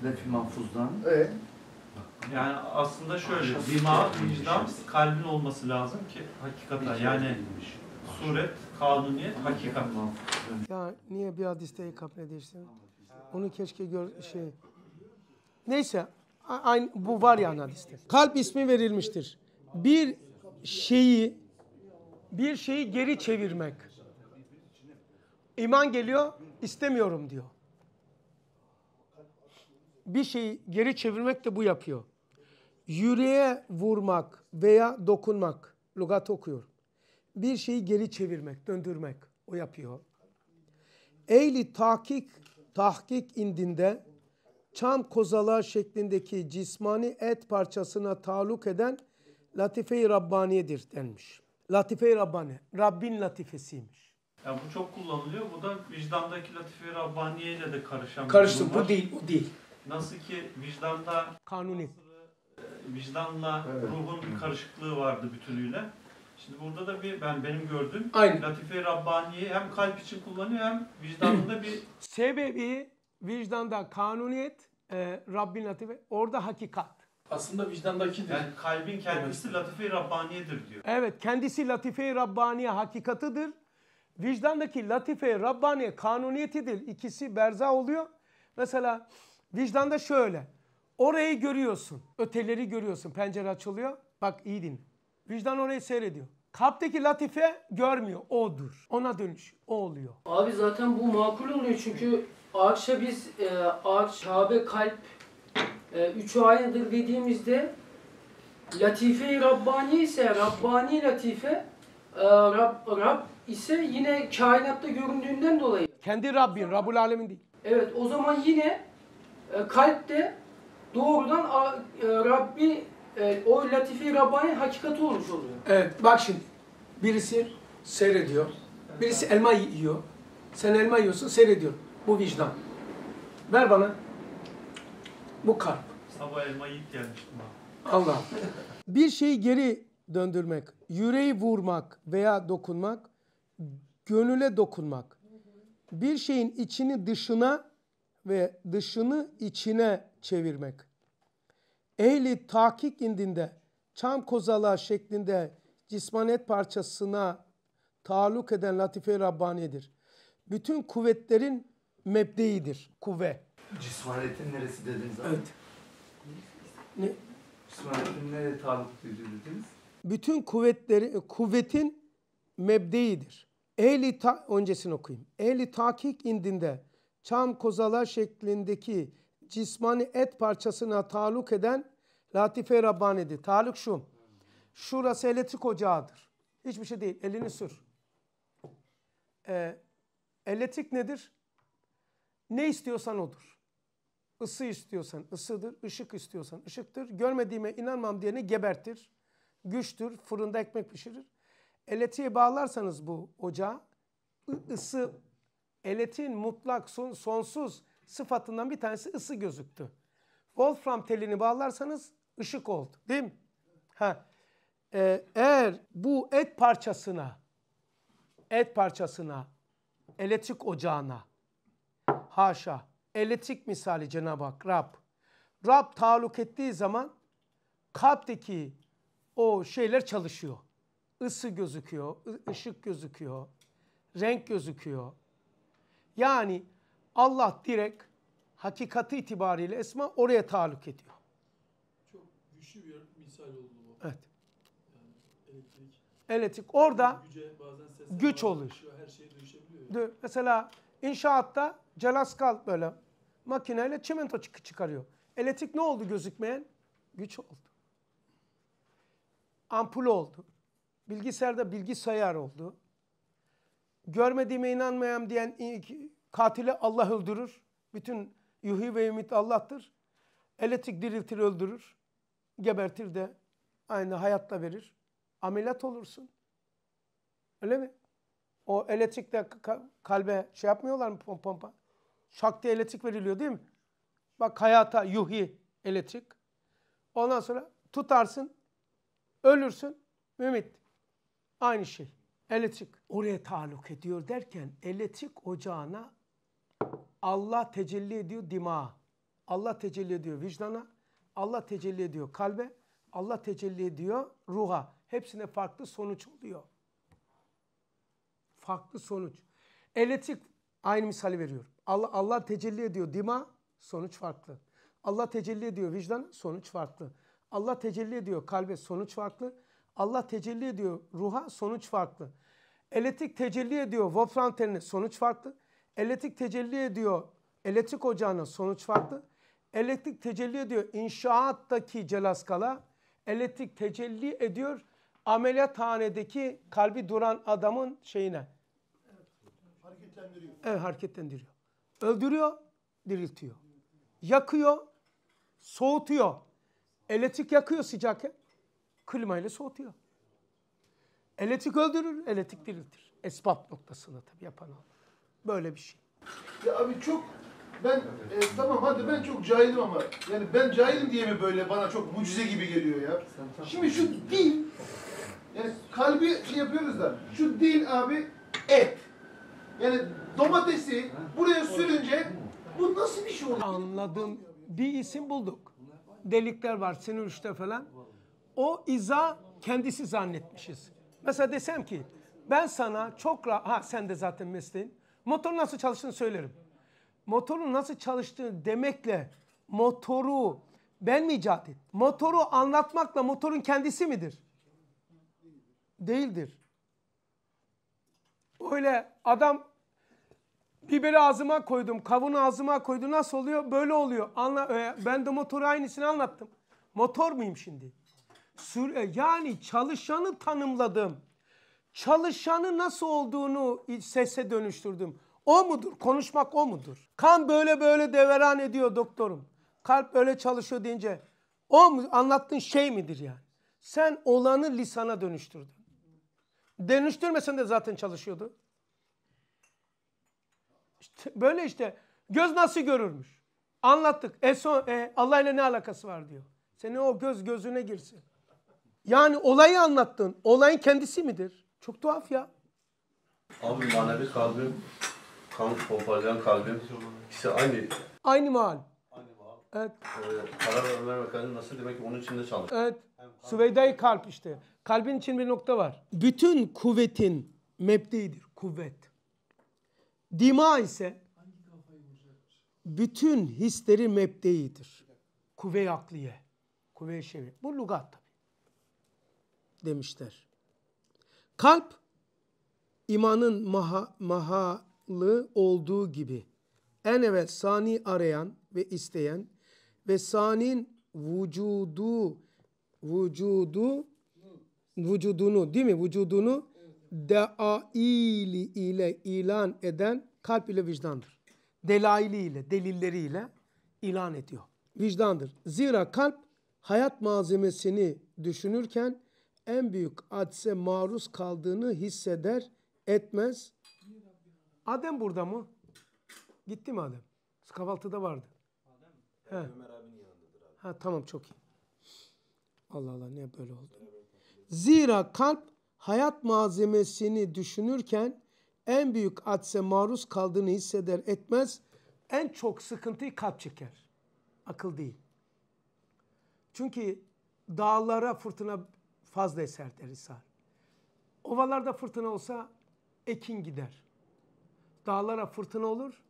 Lef-i mahfuzdan. Yani aslında şöyle, dima, şey vicdan, kalbin olması lazım ki hakikata. Şey yani suret, kanuniyet, hakikat. Ya niye bir hadiste ikap ediyorsun? Onu keşke gör şey. Neyse Aynı, bu var yani hadiste. Kalp ismi verilmiştir. Bir şeyi bir şeyi geri çevirmek. İman geliyor, istemiyorum diyor. Bir şeyi geri çevirmek de bu yapıyor. Yüreğe vurmak veya dokunmak. Lugat okuyor. Bir şeyi geri çevirmek, döndürmek. O yapıyor. Eyli tahkik, tahkik indinde çam kozalar şeklindeki cismani et parçasına taluk eden latife-i Rabbaniye'dir denmiş. Latife-i Rabbani, Rabbin latifesiymiş. Ya bu çok kullanılıyor. Bu da vicdandaki latife-i Rabbaniye ile de karışan Karıştı, bu değil, bu değil. Nasıl ki vicdanda... Kanuni. E, vicdanla evet. ruhun bir karışıklığı vardı bütünüyle. Şimdi burada da bir ben benim gördüğüm Latife-i Rabbaniye hem kalp için kullanıyor hem vicdanında bir... Sebebi vicdanda kanuniyet, e, Rabbin latife, orada hakikat. Aslında vicdandakidir. Yani kalbin kendisi latife-i Rabbaniye'dir diyor. Evet kendisi latife-i Rabbaniye hakikatıdır. Vicdandaki latife-i Rabbaniye kanuniyetidir. İkisi berza oluyor. Mesela vicdanda şöyle. Orayı görüyorsun. Öteleri görüyorsun. Pencere açılıyor. Bak iyi din. Vicdan orayı seyrediyor. Kalpteki latife görmüyor. O'dur. Ona dönüş. O oluyor. Abi zaten bu makul oluyor çünkü Arşa biz e, arş, kalp e, üçü aynıdır dediğimizde Latife-i Rabbani ise Rabbani Latife e, Rab, Rab ise yine kainatta göründüğünden dolayı. Kendi Rabbin, Rabbul Alemin değil. Evet o zaman yine e, kalp doğrudan a, e, Rabbi e, o Latife-i Rabbani hakikati olmuş oluyor. Evet bak şimdi birisi seyrediyor. Birisi elma yiyor. Sen elma yiyorsun seyrediyor. Bu vicdan. Ver bana. Bu kalp. Sabah elma yiyip gelmiştim Allah. Bir şeyi geri döndürmek, yüreği vurmak veya dokunmak, gönüle dokunmak. Bir şeyin içini dışına ve dışını içine çevirmek. Ehli takik indinde çam kozala şeklinde cismanet parçasına taluk eden latife-i Rabbaniye'dir. Bütün kuvvetlerin mebdeidir, kuvve. Cismanetin neresi dediniz abi? Evet. Ne? Cismanetin nereye taalluk dediniz? Bütün kuvvetleri, kuvvetin mebdeidir. Ehli ta, öncesini okuyayım. Ehli takik indinde çam kozalar şeklindeki cismani et parçasına taluk eden Latife Rabbani'dir. Taluk şu. Şurası elektrik ocağıdır. Hiçbir şey değil. Elini sür. Ee, elektrik nedir? Ne istiyorsan odur. Isı istiyorsan ısıdır, ışık istiyorsan ışıktır. Görmediğime inanmam diyeni gebertir, güçtür, fırında ekmek pişirir. Eletiğe bağlarsanız bu ocağa ısı, eletin mutlak, son, sonsuz sıfatından bir tanesi ısı gözüktü. Wolfram telini bağlarsanız ışık oldu değil mi? Ha. Ee, eğer bu et parçasına, et parçasına, elektrik ocağına Haşa. Elektrik misali Cenab-ı Hak Rab. Rab taluk ettiği zaman kalpteki o şeyler çalışıyor. Isı gözüküyor, ışık gözüküyor, renk gözüküyor. Yani Allah direkt hakikati itibariyle esma oraya taluk ediyor. Çok güçlü bir misal oldu bu. Evet. Yani elektrik. Elektrik. Orada güce, bazen güç olur. Her şeye dönüşebiliyor. Yani. Mesela İnşaatta celaskal böyle makineyle çimento çık çıkarıyor. Elektrik ne oldu gözükmeyen? Güç oldu. Ampul oldu. Bilgisayarda bilgisayar oldu. Görmediğime inanmayan diyen katili Allah öldürür. Bütün yuhi ve ümit Allah'tır. Elektrik diriltir öldürür. Gebertir de aynı hayatta verir. Ameliyat olursun. Öyle mi? O elektrikle kalbe şey yapmıyorlar mı pompa? Şak diye elektrik veriliyor değil mi? Bak hayata yuhi elektrik. Ondan sonra tutarsın, ölürsün, mümit. Aynı şey. Elektrik oraya taluk ediyor derken elektrik ocağına Allah tecelli ediyor dimağa. Allah tecelli ediyor vicdana. Allah tecelli ediyor kalbe. Allah tecelli ediyor ruha. Hepsine farklı sonuç oluyor farklı sonuç. Elektrik aynı misali veriyorum. Allah, Allah tecelli ediyor dima sonuç farklı. Allah tecelli ediyor vicdan sonuç farklı. Allah tecelli ediyor kalbe sonuç farklı. Allah tecelli ediyor ruha sonuç farklı. Elektrik tecelli ediyor Wolfram sonuç farklı. Elektrik tecelli ediyor elektrik ocağına sonuç farklı. Elektrik tecelli ediyor inşaattaki celaskala. Elektrik tecelli ediyor ameliyathanedeki kalbi duran adamın şeyine. Hareketlendiriyor. Evet hareketlendiriyor. Öldürüyor, diriltiyor. Yakıyor, soğutuyor. Elektrik yakıyor sıcak. Klimayla soğutuyor. Elektrik öldürür, elektrik diriltir. Esbab noktasında tabii yapan Allah. Böyle bir şey. Ya abi çok ben e, tamam hadi ben çok cahilim ama yani ben cahilim diye mi böyle bana çok mucize gibi geliyor ya. Şimdi şu dil yani kalbi şey yapıyoruz da şu dil abi et. Yani domatesi buraya sürünce bu nasıl bir şey oluyor? Anladım. Bir isim bulduk. Delikler var sinir üçte falan. O iza kendisi zannetmişiz. Mesela desem ki ben sana çok rahat, ha sen de zaten mesleğin. Motorun nasıl çalıştığını söylerim. Motorun nasıl çalıştığını demekle motoru ben mi icat ettim? Motoru anlatmakla motorun kendisi midir? Değildir öyle adam biberi ağzıma koydum, kavunu ağzıma koydu. Nasıl oluyor? Böyle oluyor. Anla, e, ben de motoru aynısını anlattım. Motor muyum şimdi? Süre, yani çalışanı tanımladım. Çalışanı nasıl olduğunu sese dönüştürdüm. O mudur? Konuşmak o mudur? Kan böyle böyle deveran ediyor doktorum. Kalp böyle çalışıyor deyince o mu? Anlattığın şey midir yani? Sen olanı lisana dönüştürdün. Dönüştürmesinde zaten çalışıyordu. İşte böyle işte göz nasıl görürmüş? Anlattık. E, son, e, Allah ile ne alakası var diyor. Seni o göz gözüne girsin. Yani olayı anlattın. Olayın kendisi midir? Çok tuhaf ya. Abi manevi kalbim, kan pompalayan kalbim. İkisi aynı. Aynı mal. Aynı mahal. Evet. Ee, karar verme nasıl demek ki onun içinde çalışıyor. Evet. Süveyda-i kalp işte. Kalbin için bir nokta var. Bütün kuvvetin mebdeidir. Kuvvet. Dima ise bütün hisleri mebdeidir. Kuvve-i akliye. Kuvve-i şevi. Bu lugat tabii Demişler. Kalp imanın maha, mahalı olduğu gibi en evvel sani arayan ve isteyen ve sani'nin vücudu vücudu vücudunu değil mi? Vücudunu delaili ile ilan eden kalp ile vicdandır. Delaili ile, delilleriyle ilan ediyor. Vicdandır. Zira kalp hayat malzemesini düşünürken en büyük adse maruz kaldığını hisseder, etmez. Adem burada mı? Gitti mi Adem? Kahvaltıda vardı. Adem? He. Ömer abinin yanındadır abi. Ha, tamam çok iyi. Allah Allah ne böyle oldu. Zira kalp hayat malzemesini düşünürken en büyük hadise maruz kaldığını hisseder etmez en çok sıkıntıyı kalp çeker. Akıl değil. Çünkü dağlara fırtına fazla eser der Risal. Ovalarda fırtına olsa ekin gider. Dağlara fırtına olur,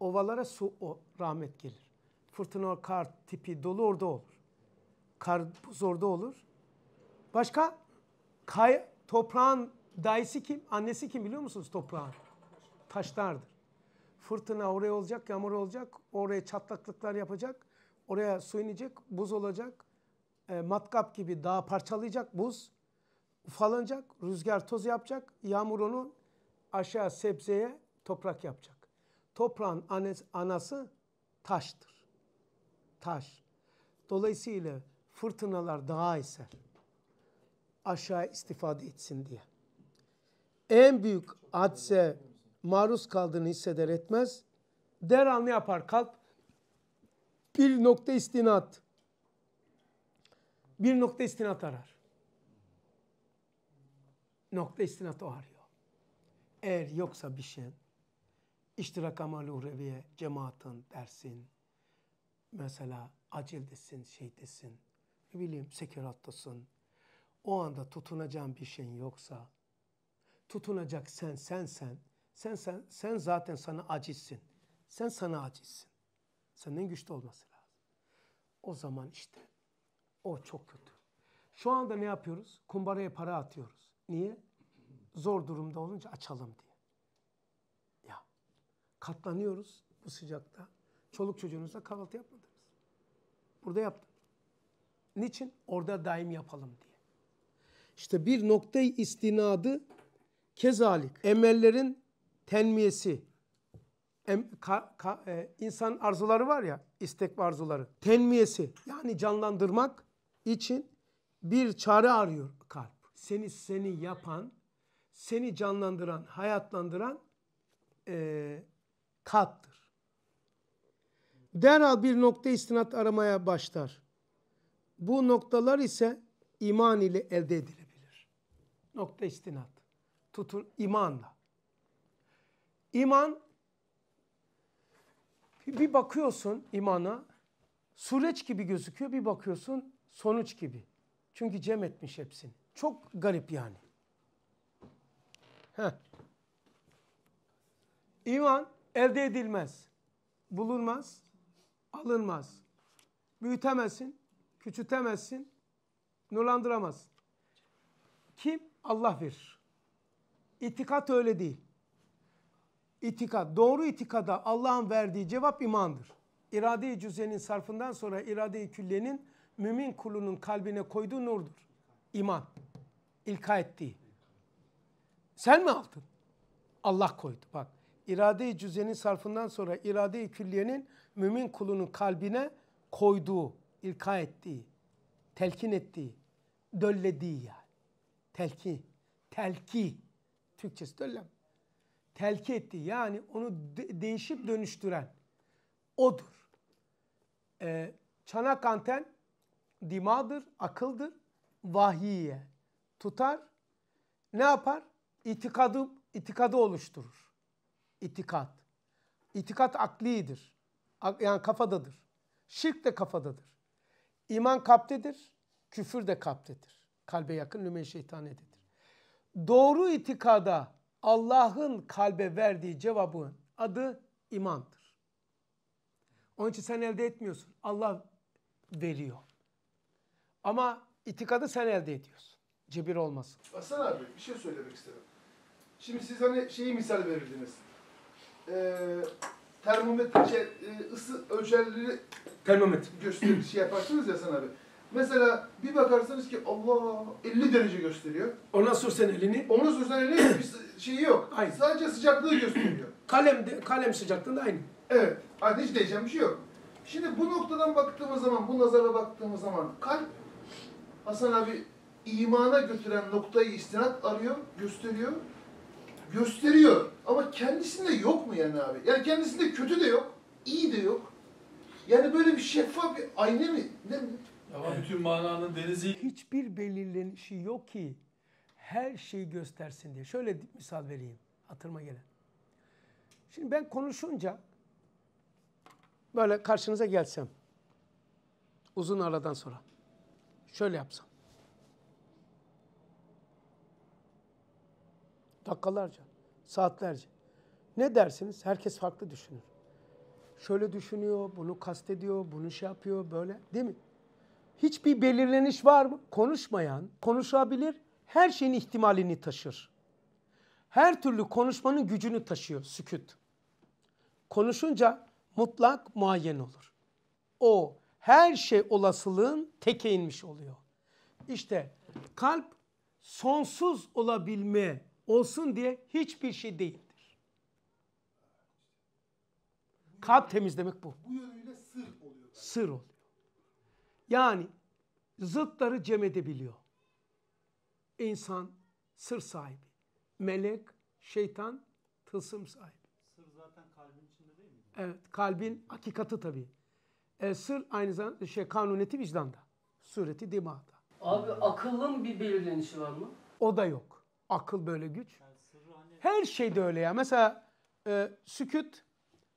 ovalara su o, rahmet gelir. Fırtına, kar tipi dolu orada olur. Kar zorda olur. Başka? Kay, toprağın dayısı kim? Annesi kim biliyor musunuz toprağın? Taşlardır. Fırtına oraya olacak, yağmur olacak. Oraya çatlaklıklar yapacak. Oraya su inecek, buz olacak. E, matkap gibi dağ parçalayacak buz. Ufalanacak, rüzgar toz yapacak. Yağmur onu aşağı sebzeye toprak yapacak. Toprağın anes, anası taştır. Taş. Dolayısıyla fırtınalar daha eser. Aşağı istifade etsin diye. En büyük hadise maruz kaldığını hisseder etmez. Derhal ne yapar kalp? Bir nokta istinat. Bir nokta istinat arar. Nokta istinat o arıyor. Eğer yoksa bir şey, iştirak amal uhreviye, cemaatin dersin, mesela acil desin, ne bileyim sekirattasın, o anda tutunacağın bir şeyin yoksa, tutunacak sen, sen, sen, sen, sen, sen zaten sana acizsin. Sen sana acizsin. Senin güçlü olması lazım. O zaman işte o çok kötü. Şu anda ne yapıyoruz? Kumbaraya para atıyoruz. Niye? Zor durumda olunca açalım diye. Ya katlanıyoruz bu sıcakta. Çoluk çocuğunuzla kahvaltı yapmadınız. Burada yaptın. Niçin? Orada daim yapalım diye. İşte bir noktayı istinadı kezalik. Emellerin tenmiyesi. Em, ka, ka, e, insan arzuları var ya, istek arzuları. Tenmiyesi yani canlandırmak için bir çare arıyor kalp. Seni seni yapan, seni canlandıran, hayatlandıran e, kalptir. Derhal bir nokta istinat aramaya başlar. Bu noktalar ise iman ile elde edilebilir. Nokta istinat. tutur imanla. İman bir bakıyorsun imana süreç gibi gözüküyor bir bakıyorsun sonuç gibi. Çünkü cem etmiş hepsini. Çok garip yani. Heh. İman elde edilmez. Bulunmaz. Alınmaz. Büyütemezsin Küçütemezsin, nurlandıramazsın. Kim? Allah verir. İtikat öyle değil. İtikat, doğru itikada Allah'ın verdiği cevap imandır. İrade-i cüzenin sarfından sonra irade-i küllenin mümin kulunun kalbine koyduğu nurdur. İman. İlka ettiği. Sen mi aldın? Allah koydu bak. irade i cüzenin sarfından sonra irade-i külliyenin mümin kulunun kalbine koyduğu ilka ettiği, telkin ettiği, döllediği yani. Telki, telki. Türkçesi döllem. Telki etti yani onu de değişip dönüştüren odur. Ee, çanak anten dimadır, akıldır, vahiye tutar. Ne yapar? İtikadı, itikadı oluşturur. İtikat. İtikat aklidir. Yani kafadadır. Şirk de kafadadır. İman kaptedir, küfür de kaptedir. Kalbe yakın lümen lüme şeytanededir. Doğru itikada Allah'ın kalbe verdiği cevabın adı imandır. Onun için sen elde etmiyorsun. Allah veriyor. Ama itikadı sen elde ediyorsun. Cebir olmasın. Hasan abi bir şey söylemek istedim. Şimdi siz hani şeyi misal verirdiniz. Ee, termometre şey, e, ısı ölçerleri termometre gösterir şey yaparsınız ya sana abi. Mesela bir bakarsınız ki Allah 50 derece gösteriyor. Ona sen elini. Ona sen elini bir şeyi yok. Aynı. Sadece sıcaklığı gösteriyor. kalem de, kalem sıcaklığında aynı. Evet. Aynı hiç değişen bir şey yok. Şimdi bu noktadan baktığımız zaman, bu nazara baktığımız zaman kalp Hasan abi imana götüren noktayı istinat arıyor, gösteriyor gösteriyor. Ama kendisinde yok mu yani abi? Yani kendisinde kötü de yok, iyi de yok. Yani böyle bir şeffaf bir ayna mı? Ne mi? Ama bütün mananın denizi... Hiçbir belirlenişi yok ki her şeyi göstersin diye. Şöyle misal vereyim hatırıma gelen. Şimdi ben konuşunca böyle karşınıza gelsem uzun aradan sonra şöyle yapsam. Dakikalarca, saatlerce. Ne dersiniz? Herkes farklı düşünür. Şöyle düşünüyor, bunu kastediyor, bunu şey yapıyor, böyle değil mi? Hiçbir belirleniş var mı? Konuşmayan konuşabilir, her şeyin ihtimalini taşır. Her türlü konuşmanın gücünü taşıyor sükut Konuşunca mutlak muayyen olur. O her şey olasılığın teke inmiş oluyor. İşte kalp sonsuz olabilme olsun diye hiçbir şey değildir. Kalp temizlemek bu. Bu yönüyle sır oluyor. Belki. Sır oluyor. Yani zıtları cem edebiliyor. İnsan sır sahibi. Melek, şeytan, tılsım sahibi. Sır zaten kalbin içinde değil mi? Evet, kalbin hakikati tabii. E, sır aynı zamanda şey kanuneti vicdanda. Sureti dimağda. Abi akılın bir belirlenişi var mı? O da yok. Akıl böyle güç. Hani- her şeyde öyle ya. Mesela e, süküt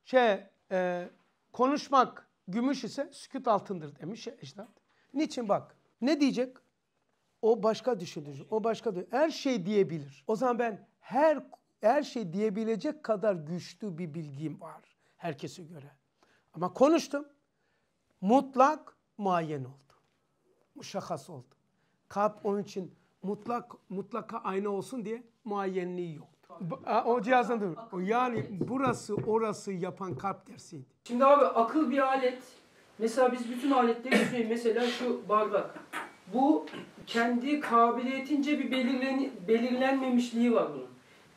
şey e, konuşmak gümüş ise süküt altındır demiş ya ecdat. Niçin bak? Ne diyecek? O başka düşünür. O başka diyor. Her şey diyebilir. O zaman ben her her şey diyebilecek kadar güçlü bir bilgim var herkese göre. Ama konuştum. Mutlak muayyen oldu. Muşakas oldu. Kalp onun için mutlak mutlaka aynı olsun diye muayyenliği yok. O cihazdan dur. Yani burası orası yapan kalp dersiydi. Şimdi abi akıl bir alet. Mesela biz bütün aletleri düşünelim. Mesela şu bardak. Bu kendi kabiliyetince bir belirlen belirlenmemişliği var bunun.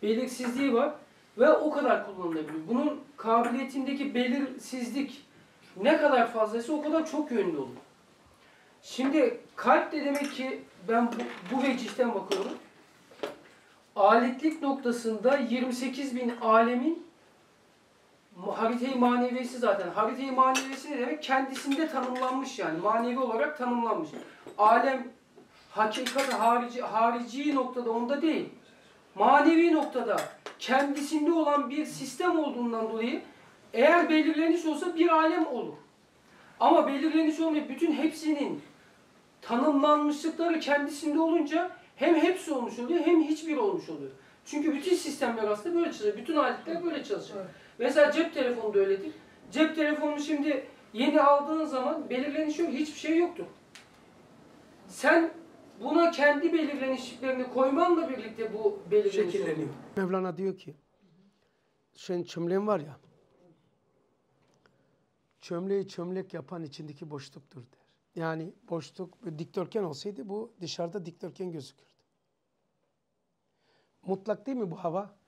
Belirsizliği var ve o kadar kullanılabiliyor. Bunun kabiliyetindeki belirsizlik ne kadar fazlaysa o kadar çok yönlü olur. Şimdi Kalp de demek ki ben bu, bu vecihten bakıyorum. Aletlik noktasında 28 bin alemin harite manevisi zaten. harite manevisi ne demek? Kendisinde tanımlanmış yani. Manevi olarak tanımlanmış. Alem hakikat harici, harici noktada onda değil. Manevi noktada kendisinde olan bir sistem olduğundan dolayı eğer belirlenmiş olsa bir alem olur. Ama belirlenmiş olmayıp bütün hepsinin tanımlanmışlıkları kendisinde olunca hem hepsi olmuş oluyor hem hiçbir olmuş oluyor. Çünkü bütün sistemler aslında böyle çalışıyor. Bütün aletler böyle çalışıyor. Evet. Mesela cep telefonu da öyledir. Cep telefonu şimdi yeni aldığın zaman belirleniş yok, hiçbir şey yoktu. Sen buna kendi belirlenişlerini koymanla birlikte bu belirleniş şekilleniyor. Mevlana diyor ki, senin çömleğin var ya, çömleği çömlek yapan içindeki boşluktur de. Yani boşluk dikdörtgen olsaydı bu dışarıda dikdörtgen gözükürdü. Mutlak değil mi bu hava?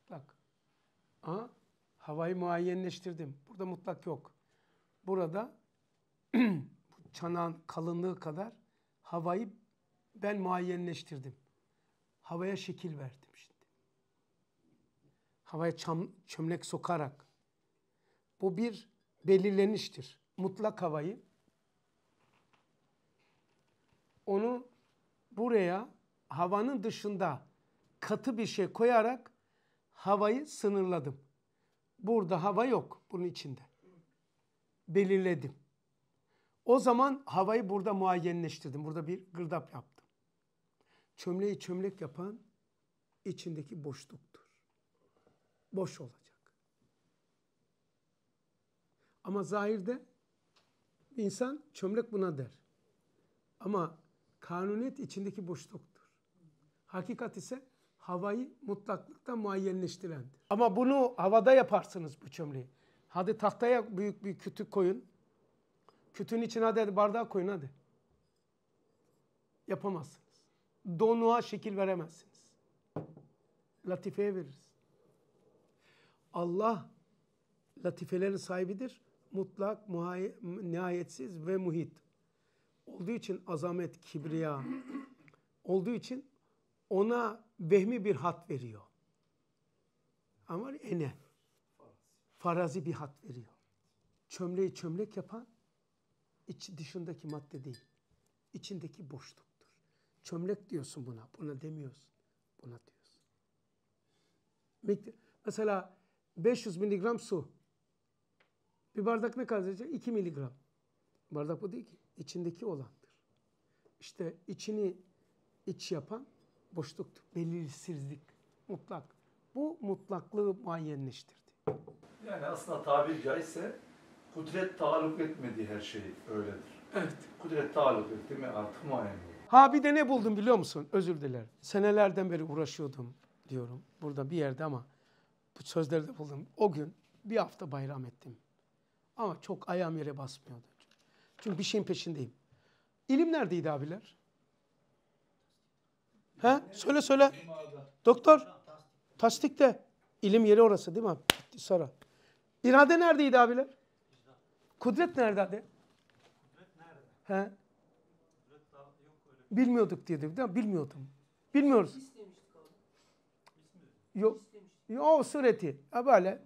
Mutlak. Ha? Havayı muayyenleştirdim. Burada mutlak yok. Burada çanağın kalınlığı kadar havayı ben muayyenleştirdim. Havaya şekil verdim şimdi. Havaya çam, çömlek sokarak. Bu bir belirleniştir mutlak havayı onu buraya havanın dışında katı bir şey koyarak havayı sınırladım. Burada hava yok bunun içinde. Belirledim. O zaman havayı burada muayyenleştirdim. Burada bir gırdap yaptım. Çömleği çömlek yapan içindeki boşluktur. Boş olacak. Ama zahirde insan çömlek buna der. Ama kanuniyet içindeki boşluktur. Hakikat ise havayı mutlaklıkta muayyenleştirendir. Ama bunu havada yaparsınız bu çömleği. Hadi tahtaya büyük bir kütük koyun. Kütüğün içine hadi bardağı koyun hadi. Yapamazsınız. Donuğa şekil veremezsiniz. Latifeye veririz. Allah latifelerin sahibidir mutlak, muhay- nihayetsiz ve muhit. Olduğu için azamet, kibriya olduğu için ona vehmi bir hat veriyor. Ama ene farazi bir hat veriyor. Çömleği çömlek yapan iç dışındaki madde değil. İçindeki boşluktur. Çömlek diyorsun buna. Buna demiyorsun. Buna diyorsun. Mesela 500 miligram su bir bardak ne kadar edecek? 2 miligram. Bardak bu değil ki. İçindeki olandır. İşte içini iç yapan boşluktur. Belirsizlik, mutlak. Bu mutlaklığı muayyenleştirdi. Yani aslında tabir caizse kudret taalluk etmediği her şey öyledir. Evet. Kudret taalluk etti mi artık muayyen Ha bir de ne buldum biliyor musun? Özür dilerim. Senelerden beri uğraşıyordum diyorum. Burada bir yerde ama bu sözleri de buldum. O gün bir hafta bayram ettim. Ama çok ayağım yere basmıyordu. Çünkü bir şeyin peşindeyim. İlim neredeydi abiler? ha Söyle söyle. Doktor. Tasdikte. İlim yeri orası değil mi abi? Sara. İrade neredeydi abiler? Kudret nerede abi? He? Bilmiyorduk diye değil mi? Bilmiyordum. Bilmiyoruz. Yok. Yo, sureti. Ha böyle.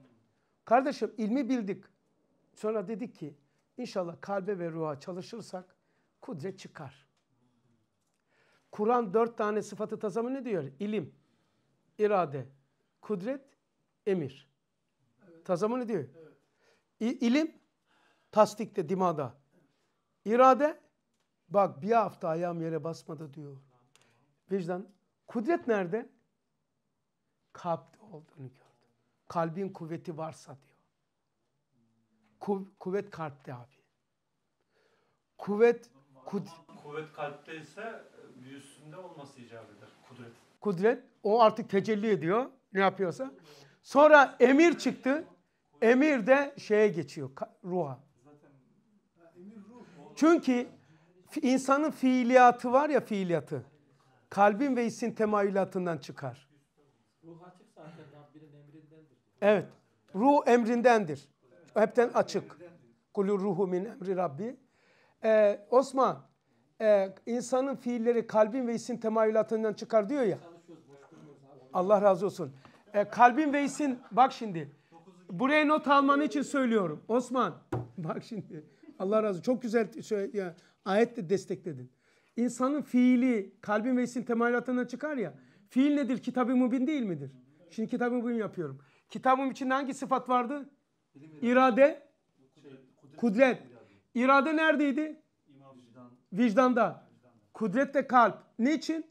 Kardeşim ilmi bildik. Sonra dedik ki inşallah kalbe ve ruha çalışırsak kudret çıkar. Kur'an dört tane sıfatı tazamı ne diyor? İlim, irade, kudret, emir. Evet. Tazamı ne diyor? İlim tasdikte, dimada. İrade, bak bir hafta ayağım yere basmadı diyor. Vicdan, kudret nerede? Kalpte olduğunu gördü. Kalbin kuvveti varsa diyor kuv, kuvvet kalpte abi. Kuvvet kud kuvvet kalpte ise e, büyüsünde olması icap eder kudret. Kudret o artık tecelli ediyor ne yapıyorsa. Sonra emir çıktı. Emir de şeye geçiyor ruha. Çünkü insanın fiiliyatı var ya fiiliyatı. Kalbin ve hissin temayülatından çıkar. Ruh açıksa Rabbinin emrindendir. Evet. Ruh emrindendir. Hepten açık. Kulü ruhu min emri Rabbi. Ee, Osman, e, insanın fiilleri kalbin ve isim temayülatından çıkar diyor ya. Allah razı olsun. Ee, kalbin ve isim, bak şimdi. Buraya not alman için söylüyorum. Osman, bak şimdi. Allah razı olsun. Çok güzel şey, ya, ayet destekledin. İnsanın fiili kalbin ve isim temayülatından çıkar ya. Fiil nedir? Kitab-ı Mubin değil midir? Şimdi kitab-ı Mubin yapıyorum. Kitabım içinde hangi sıfat vardı? İrade, şey, kudret. İrade neredeydi? Vicdanda. Kudret de kalp. Niçin?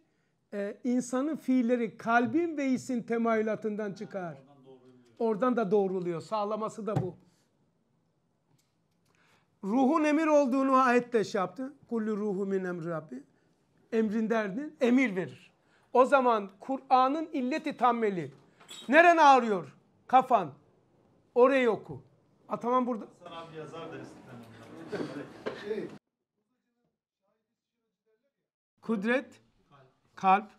Ee, İnsanın fiilleri kalbin ve hisin temayülatından çıkar. Oradan da doğruluyor. Sağlaması da bu. Ruhun emir olduğunu ayette şey yaptı. Kullu ruhu min emri Rabbi. Emrin derdin. Emir verir. O zaman Kur'an'ın illeti tammeli. Neren ağrıyor? Kafan. Orayı oku. A tamam burada. Hasan abi yazar deriz. Kudret. kalp.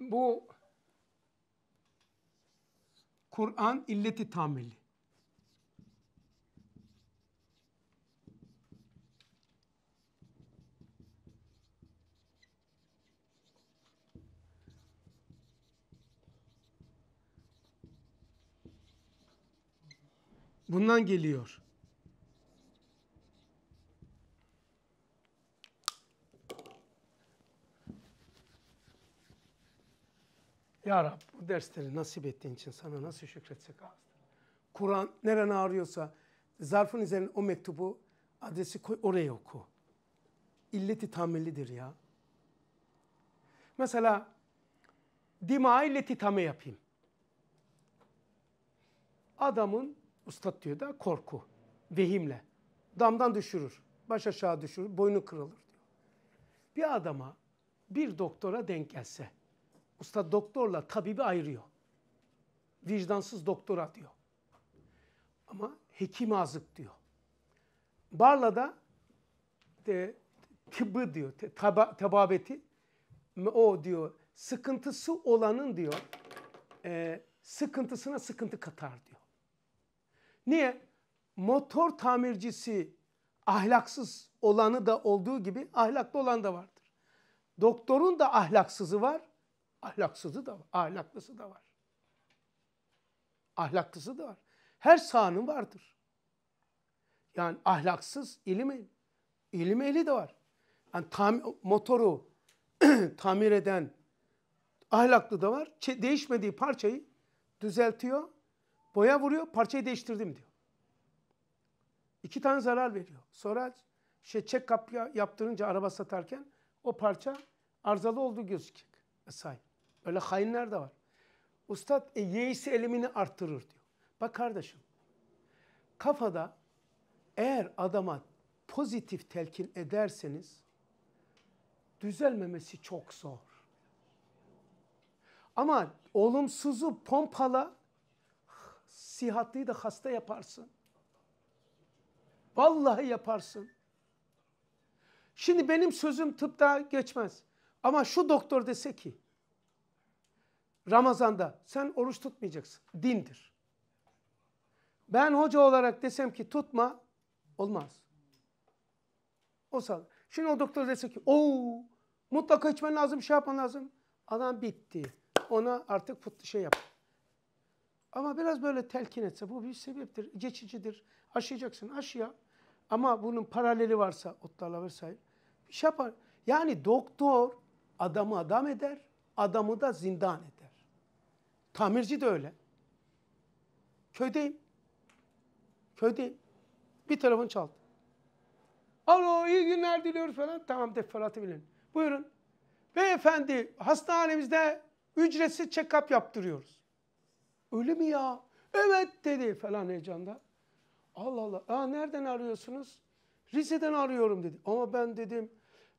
Bu Kur'an illeti tahammülü. Bundan geliyor. Ya Rab bu dersleri nasip ettiğin için sana nasıl şükretsek azdır. Kur'an neren ağrıyorsa zarfın üzerine o mektubu adresi koy oraya oku. İlleti tamillidir ya. Mesela dima illeti tame yapayım. Adamın ustat diyor da korku, vehimle. Damdan düşürür, baş aşağı düşürür, boynu kırılır diyor. Bir adama bir doktora denk gelse Usta doktorla tabibi ayırıyor. Vicdansız doktora diyor. Ama hekim azık diyor. Barla da de, tıbbı diyor, te, taba, tababeti. O diyor, sıkıntısı olanın diyor, e, sıkıntısına sıkıntı katar diyor. Niye? Motor tamircisi ahlaksız olanı da olduğu gibi ahlaklı olan da vardır. Doktorun da ahlaksızı var, Ahlaksızı da var, ahlaklısı da var. Ahlaklısı da var. Her sahanın vardır. Yani ahlaksız ilim eli. İlim eli de var. Yani tam, motoru tamir eden ahlaklı da var. Ç değişmediği parçayı düzeltiyor. Boya vuruyor, parçayı değiştirdim diyor. İki tane zarar veriyor. Sonra şey çek kapya yaptırınca araba satarken o parça arızalı olduğu gözükecek. Vesaire. Öyle hainler de var. Ustad e, yeisi elimini arttırır diyor. Bak kardeşim kafada eğer adama pozitif telkin ederseniz düzelmemesi çok zor. Ama olumsuzu pompala sihatlıyı da hasta yaparsın. Vallahi yaparsın. Şimdi benim sözüm tıpta geçmez. Ama şu doktor dese ki Ramazan'da sen oruç tutmayacaksın. Dindir. Ben hoca olarak desem ki tutma olmaz. O sağlık. Şimdi o doktor dese ki ooo mutlaka içmen lazım şey yapman lazım. Adam bitti. Ona artık putlu şey yap. Ama biraz böyle telkin etse bu bir sebeptir. Geçicidir. Aşacaksın aşı Ama bunun paraleli varsa otlarla vesaire bir şey yapar. Yani doktor adamı adam eder, adamı da zindan eder. Tamirci de öyle. Köydeyim. Köydeyim. Bir telefon çaldı. Alo iyi günler diliyoruz falan. Tamam defalatı bilin. Buyurun. Beyefendi hastanemizde ücretsiz check-up yaptırıyoruz. Öyle mi ya? Evet dedi falan heyecanda. Allah Allah. Aa, nereden arıyorsunuz? Rize'den arıyorum dedi. Ama ben dedim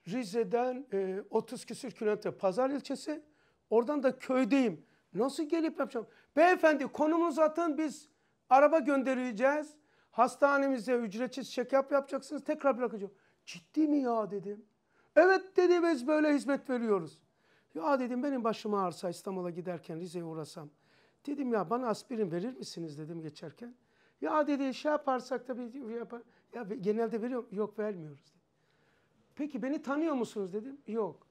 Rize'den e, 30 küsür kilometre Pazar ilçesi. Oradan da köydeyim. Nasıl gelip yapacağım? Beyefendi konumuz atın biz araba göndereceğiz. Hastanemize ücretsiz check-up yapacaksınız tekrar bırakacağım. Ciddi mi ya dedim. Evet dedi biz böyle hizmet veriyoruz. Ya dedim benim başım ağrısa İstanbul'a giderken Rize'ye uğrasam. Dedim ya bana aspirin verir misiniz dedim geçerken. Ya dedi şey yaparsak da bir şey yapar. Ya genelde veriyor Yok vermiyoruz dedi. Peki beni tanıyor musunuz dedim. Yok.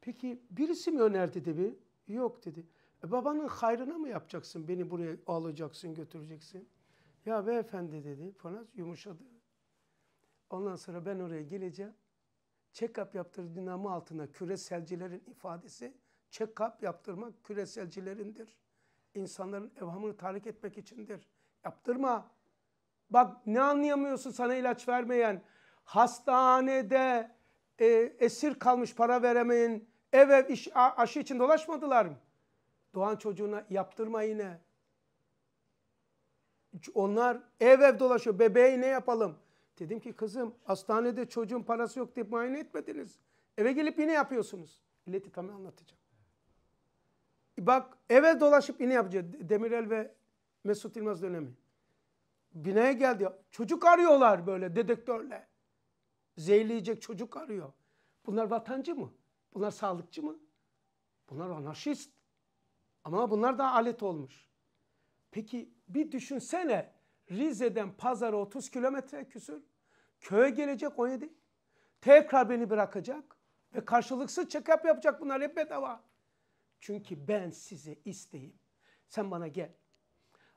Peki birisi mi önerdi dedi. Yok dedi. E babanın hayrına mı yapacaksın? Beni buraya alacaksın, götüreceksin. Ya beyefendi dedi falan yumuşadı. Ondan sonra ben oraya geleceğim. Check-up yaptır dinamı altına küreselcilerin ifadesi. Check-up yaptırmak küreselcilerindir. İnsanların evhamını tahrik etmek içindir. Yaptırma. Bak ne anlayamıyorsun sana ilaç vermeyen. Hastanede e, esir kalmış para veremeyen. Ev ev iş, aşı için dolaşmadılar mı? Doğan çocuğuna yaptırma yine. Onlar ev ev dolaşıyor. Bebeği ne yapalım? Dedim ki kızım hastanede çocuğun parası yok diye muayene etmediniz. Eve gelip yine yapıyorsunuz. İleti tamam anlatacağım. E bak eve dolaşıp yine yapacağız. Demirel ve Mesut İlmaz dönemi. Binaya geldi. Çocuk arıyorlar böyle dedektörle. Zehirleyecek çocuk arıyor. Bunlar vatancı mı? Bunlar sağlıkçı mı? Bunlar anarşist. Ama bunlar da alet olmuş. Peki bir düşünsene Rize'den pazara 30 kilometre küsür. Köye gelecek 17. Tekrar beni bırakacak. Ve karşılıksız check-up yapacak bunlar hep bedava. Çünkü ben size isteyeyim. Sen bana gel.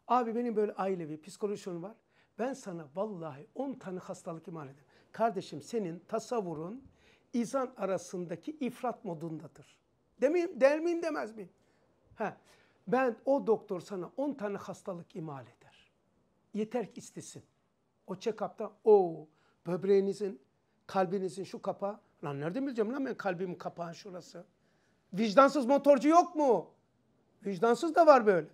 Abi benim böyle ailevi psikolojim var. Ben sana vallahi 10 tane hastalık iman ederim. Kardeşim senin tasavvurun izan arasındaki ifrat modundadır. Demeyim der miyim demez miyim? He. Ben o doktor sana 10 tane hastalık imal eder. Yeter ki istesin. O check-up'ta o böbreğinizin, kalbinizin şu kapağı. Lan nereden bileceğim lan ben kalbimin kapağın şurası. Vicdansız motorcu yok mu? Vicdansız da var böyle.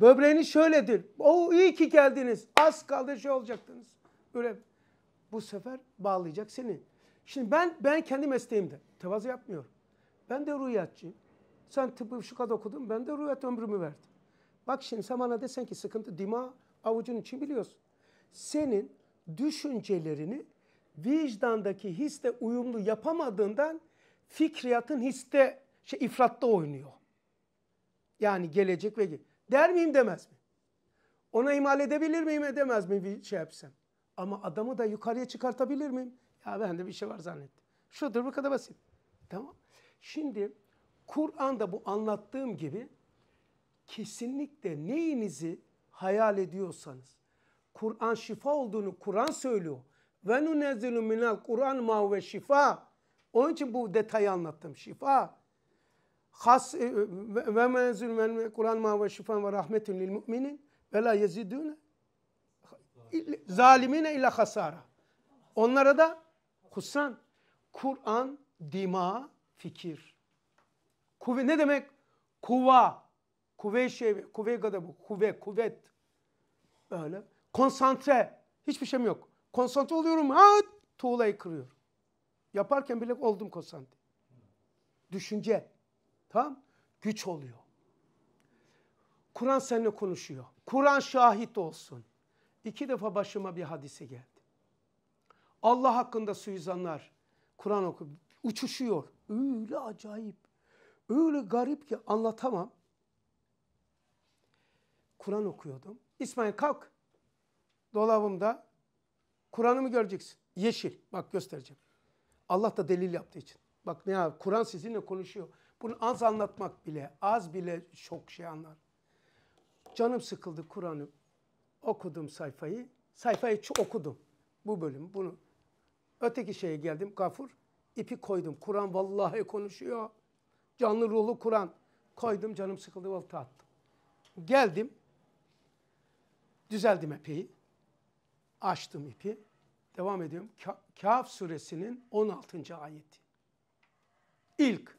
Böbreğiniz şöyledir. O iyi ki geldiniz. Az kaldı şey olacaktınız. Böyle bu sefer bağlayacak seni. Şimdi ben ben kendi mesleğimde tevazu yapmıyorum. Ben de rüyatçıyım. Sen tıbbı şu kadar okudun, ben de rüyet ömrümü verdim. Bak şimdi sen bana desen ki sıkıntı dima avucun için biliyorsun. Senin düşüncelerini vicdandaki hisle uyumlu yapamadığından fikriyatın histe şey ifratta oynuyor. Yani gelecek ve der miyim demez mi? Ona imal edebilir miyim edemez mi bir şey yapsam? Ama adamı da yukarıya çıkartabilir miyim? Ya ben de bir şey var zannettim. Şudur bu kadar basit. Tamam. Şimdi Kur'an'da bu anlattığım gibi kesinlikle neyinizi hayal ediyorsanız, Kur'an şifa olduğunu Kur'an söylüyor. Ve nunezilu minel Kur'an ma ve şifa. Onun için bu detayı anlattım. Şifa. Has e, e, ve menzil men Kur'an ma ve şifa ve rahmetun lil müminin ve la yezidune zalimine illa hasara. Onlara da kusan. Kur'an dima fikir. Kuvve ne demek? Kuva. Kuvve şey, kuvve kadar bu. Kuvve, kuvvet. Böyle. Konsantre. Hiçbir şeyim yok. Konsantre oluyorum. Ha tuğlayı kırıyorum. Yaparken bile oldum konsantre. Düşünce. Tamam? Güç oluyor. Kur'an seninle konuşuyor. Kur'an şahit olsun. İki defa başıma bir hadise geldi. Allah hakkında suizanlar Kur'an okuyup uçuşuyor. Öyle acayip. Öyle garip ki anlatamam. Kur'an okuyordum. İsmail kalk. Dolabımda Kur'an'ı mı göreceksin? Yeşil. Bak göstereceğim. Allah da delil yaptığı için. Bak ne ya Kur'an sizinle konuşuyor. Bunu az anlatmak bile, az bile çok şey anlar. Canım sıkıldı Kur'an'ı. Okudum sayfayı. Sayfayı çok okudum. Bu bölüm bunu. Öteki şeye geldim. Gafur. ipi koydum. Kur'an vallahi konuşuyor. Canlı ruhlu Kur'an koydum canım sıkıldı volta attım. Geldim. Düzeldim epeyi. Açtım ipi. Devam ediyorum. Ka Kaf suresinin 16. ayeti. İlk.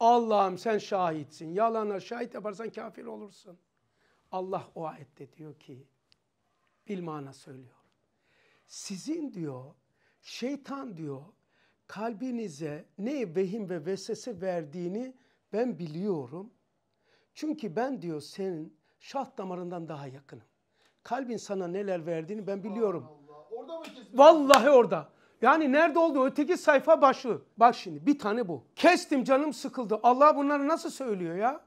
Allah'ım sen şahitsin. Yalana şahit yaparsan kafir olursun. Allah o ayette diyor ki bilmana söylüyor. Sizin diyor şeytan diyor kalbinize ne vehim ve vesvese verdiğini ben biliyorum. Çünkü ben diyor senin şah damarından daha yakınım. Kalbin sana neler verdiğini ben biliyorum. Allah Allah. Orada mı Vallahi orada. Yani nerede oldu? Öteki sayfa başı. Bak şimdi bir tane bu. Kestim canım sıkıldı. Allah bunları nasıl söylüyor ya?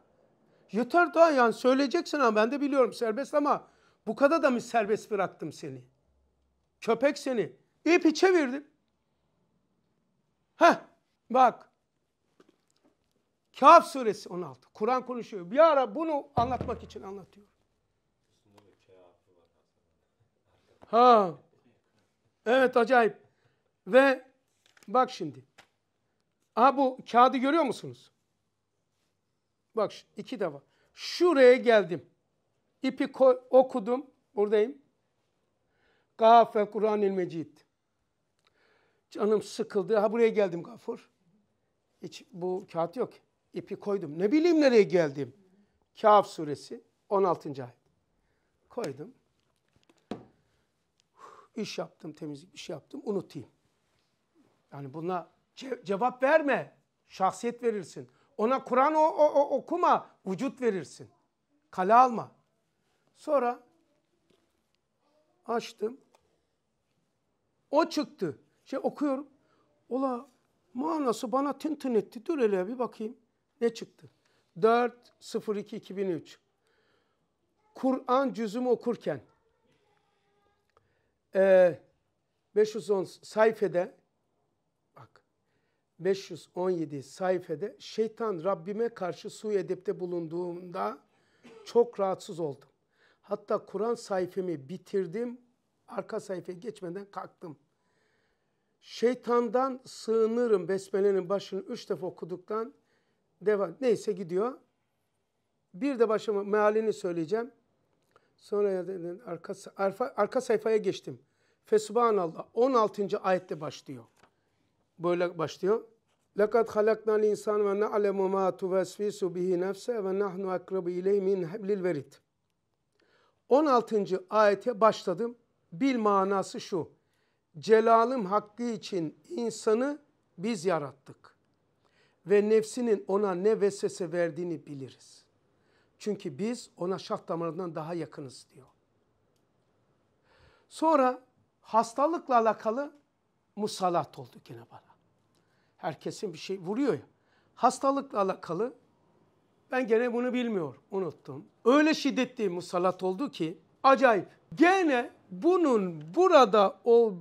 Yeter daha yani söyleyeceksin ama ben de biliyorum serbest ama bu kadar da mı serbest bıraktım seni? Köpek seni. İpi çevirdim. Heh bak. Kaf suresi 16. Kur'an konuşuyor. Bir ara bunu anlatmak için anlatıyor. Ha. Evet acayip. Ve bak şimdi. ha bu kağıdı görüyor musunuz? Bak iki defa. Şuraya geldim. İpi okudum. Buradayım. Gaf ve kuran ı Mecid. Canım sıkıldı. Ha buraya geldim Gafur. Hiç bu kağıt yok. İpi koydum. Ne bileyim nereye geldim. Kâf suresi 16. ayet. Koydum. İş yaptım, temizlik iş yaptım. Unutayım. Yani buna ce cevap verme. Şahsiyet verirsin. Ona Kur'an o, o, okuma. Vücut verirsin. Kale alma. Sonra açtım. O çıktı. Şey okuyorum. Ola manası bana tın etti. Dur hele bir bakayım. Ne çıktı? 4.02.2003 Kur'an cüzümü okurken e, 510 sayfede bak 517 sayfede şeytan Rabbime karşı suyu edepte bulunduğumda çok rahatsız oldum. Hatta Kur'an sayfemi bitirdim. Arka sayfaya geçmeden kalktım. Şeytandan sığınırım besmelenin başını üç defa okuduktan devam. Neyse gidiyor. Bir de başıma mealini söyleyeceğim. Sonra arka, arka, sayfaya geçtim. Fesubhanallah 16. ayette başlıyor. Böyle başlıyor. Lekad halaknal insan ve na'lemu ma tuvesvisu bihi nefse ve nahnu akrabu ileyh min heblil verit. 16. ayete başladım. Bil manası şu. Celal'im hakkı için insanı biz yarattık ve nefsinin ona ne vesvese verdiğini biliriz. Çünkü biz ona şah damarından daha yakınız diyor. Sonra hastalıkla alakalı musallat oldu gene bana. Herkesin bir şey vuruyor ya. Hastalıkla alakalı ben gene bunu bilmiyorum, unuttum. Öyle şiddetli musallat oldu ki acayip. Gene bunun burada ol,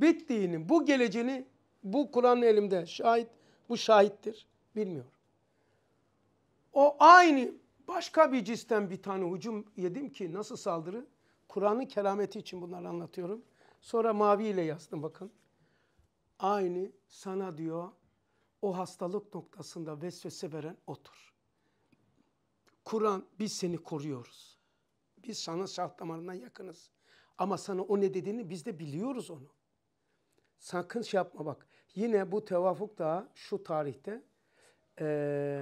bittiğini, bu geleceğini bu Kur'an elimde şahit, bu şahittir. Bilmiyor. O aynı başka bir cisten bir tane hücum yedim ki nasıl saldırı? Kur'an'ın kerameti için bunları anlatıyorum. Sonra maviyle yazdım bakın. Aynı sana diyor o hastalık noktasında vesvese veren otur. Kur'an biz seni koruyoruz. Biz sana şah damarından yakınız. Ama sana o ne dediğini biz de biliyoruz onu. Sakın şey yapma bak. Yine bu tevafuk da şu tarihte. E,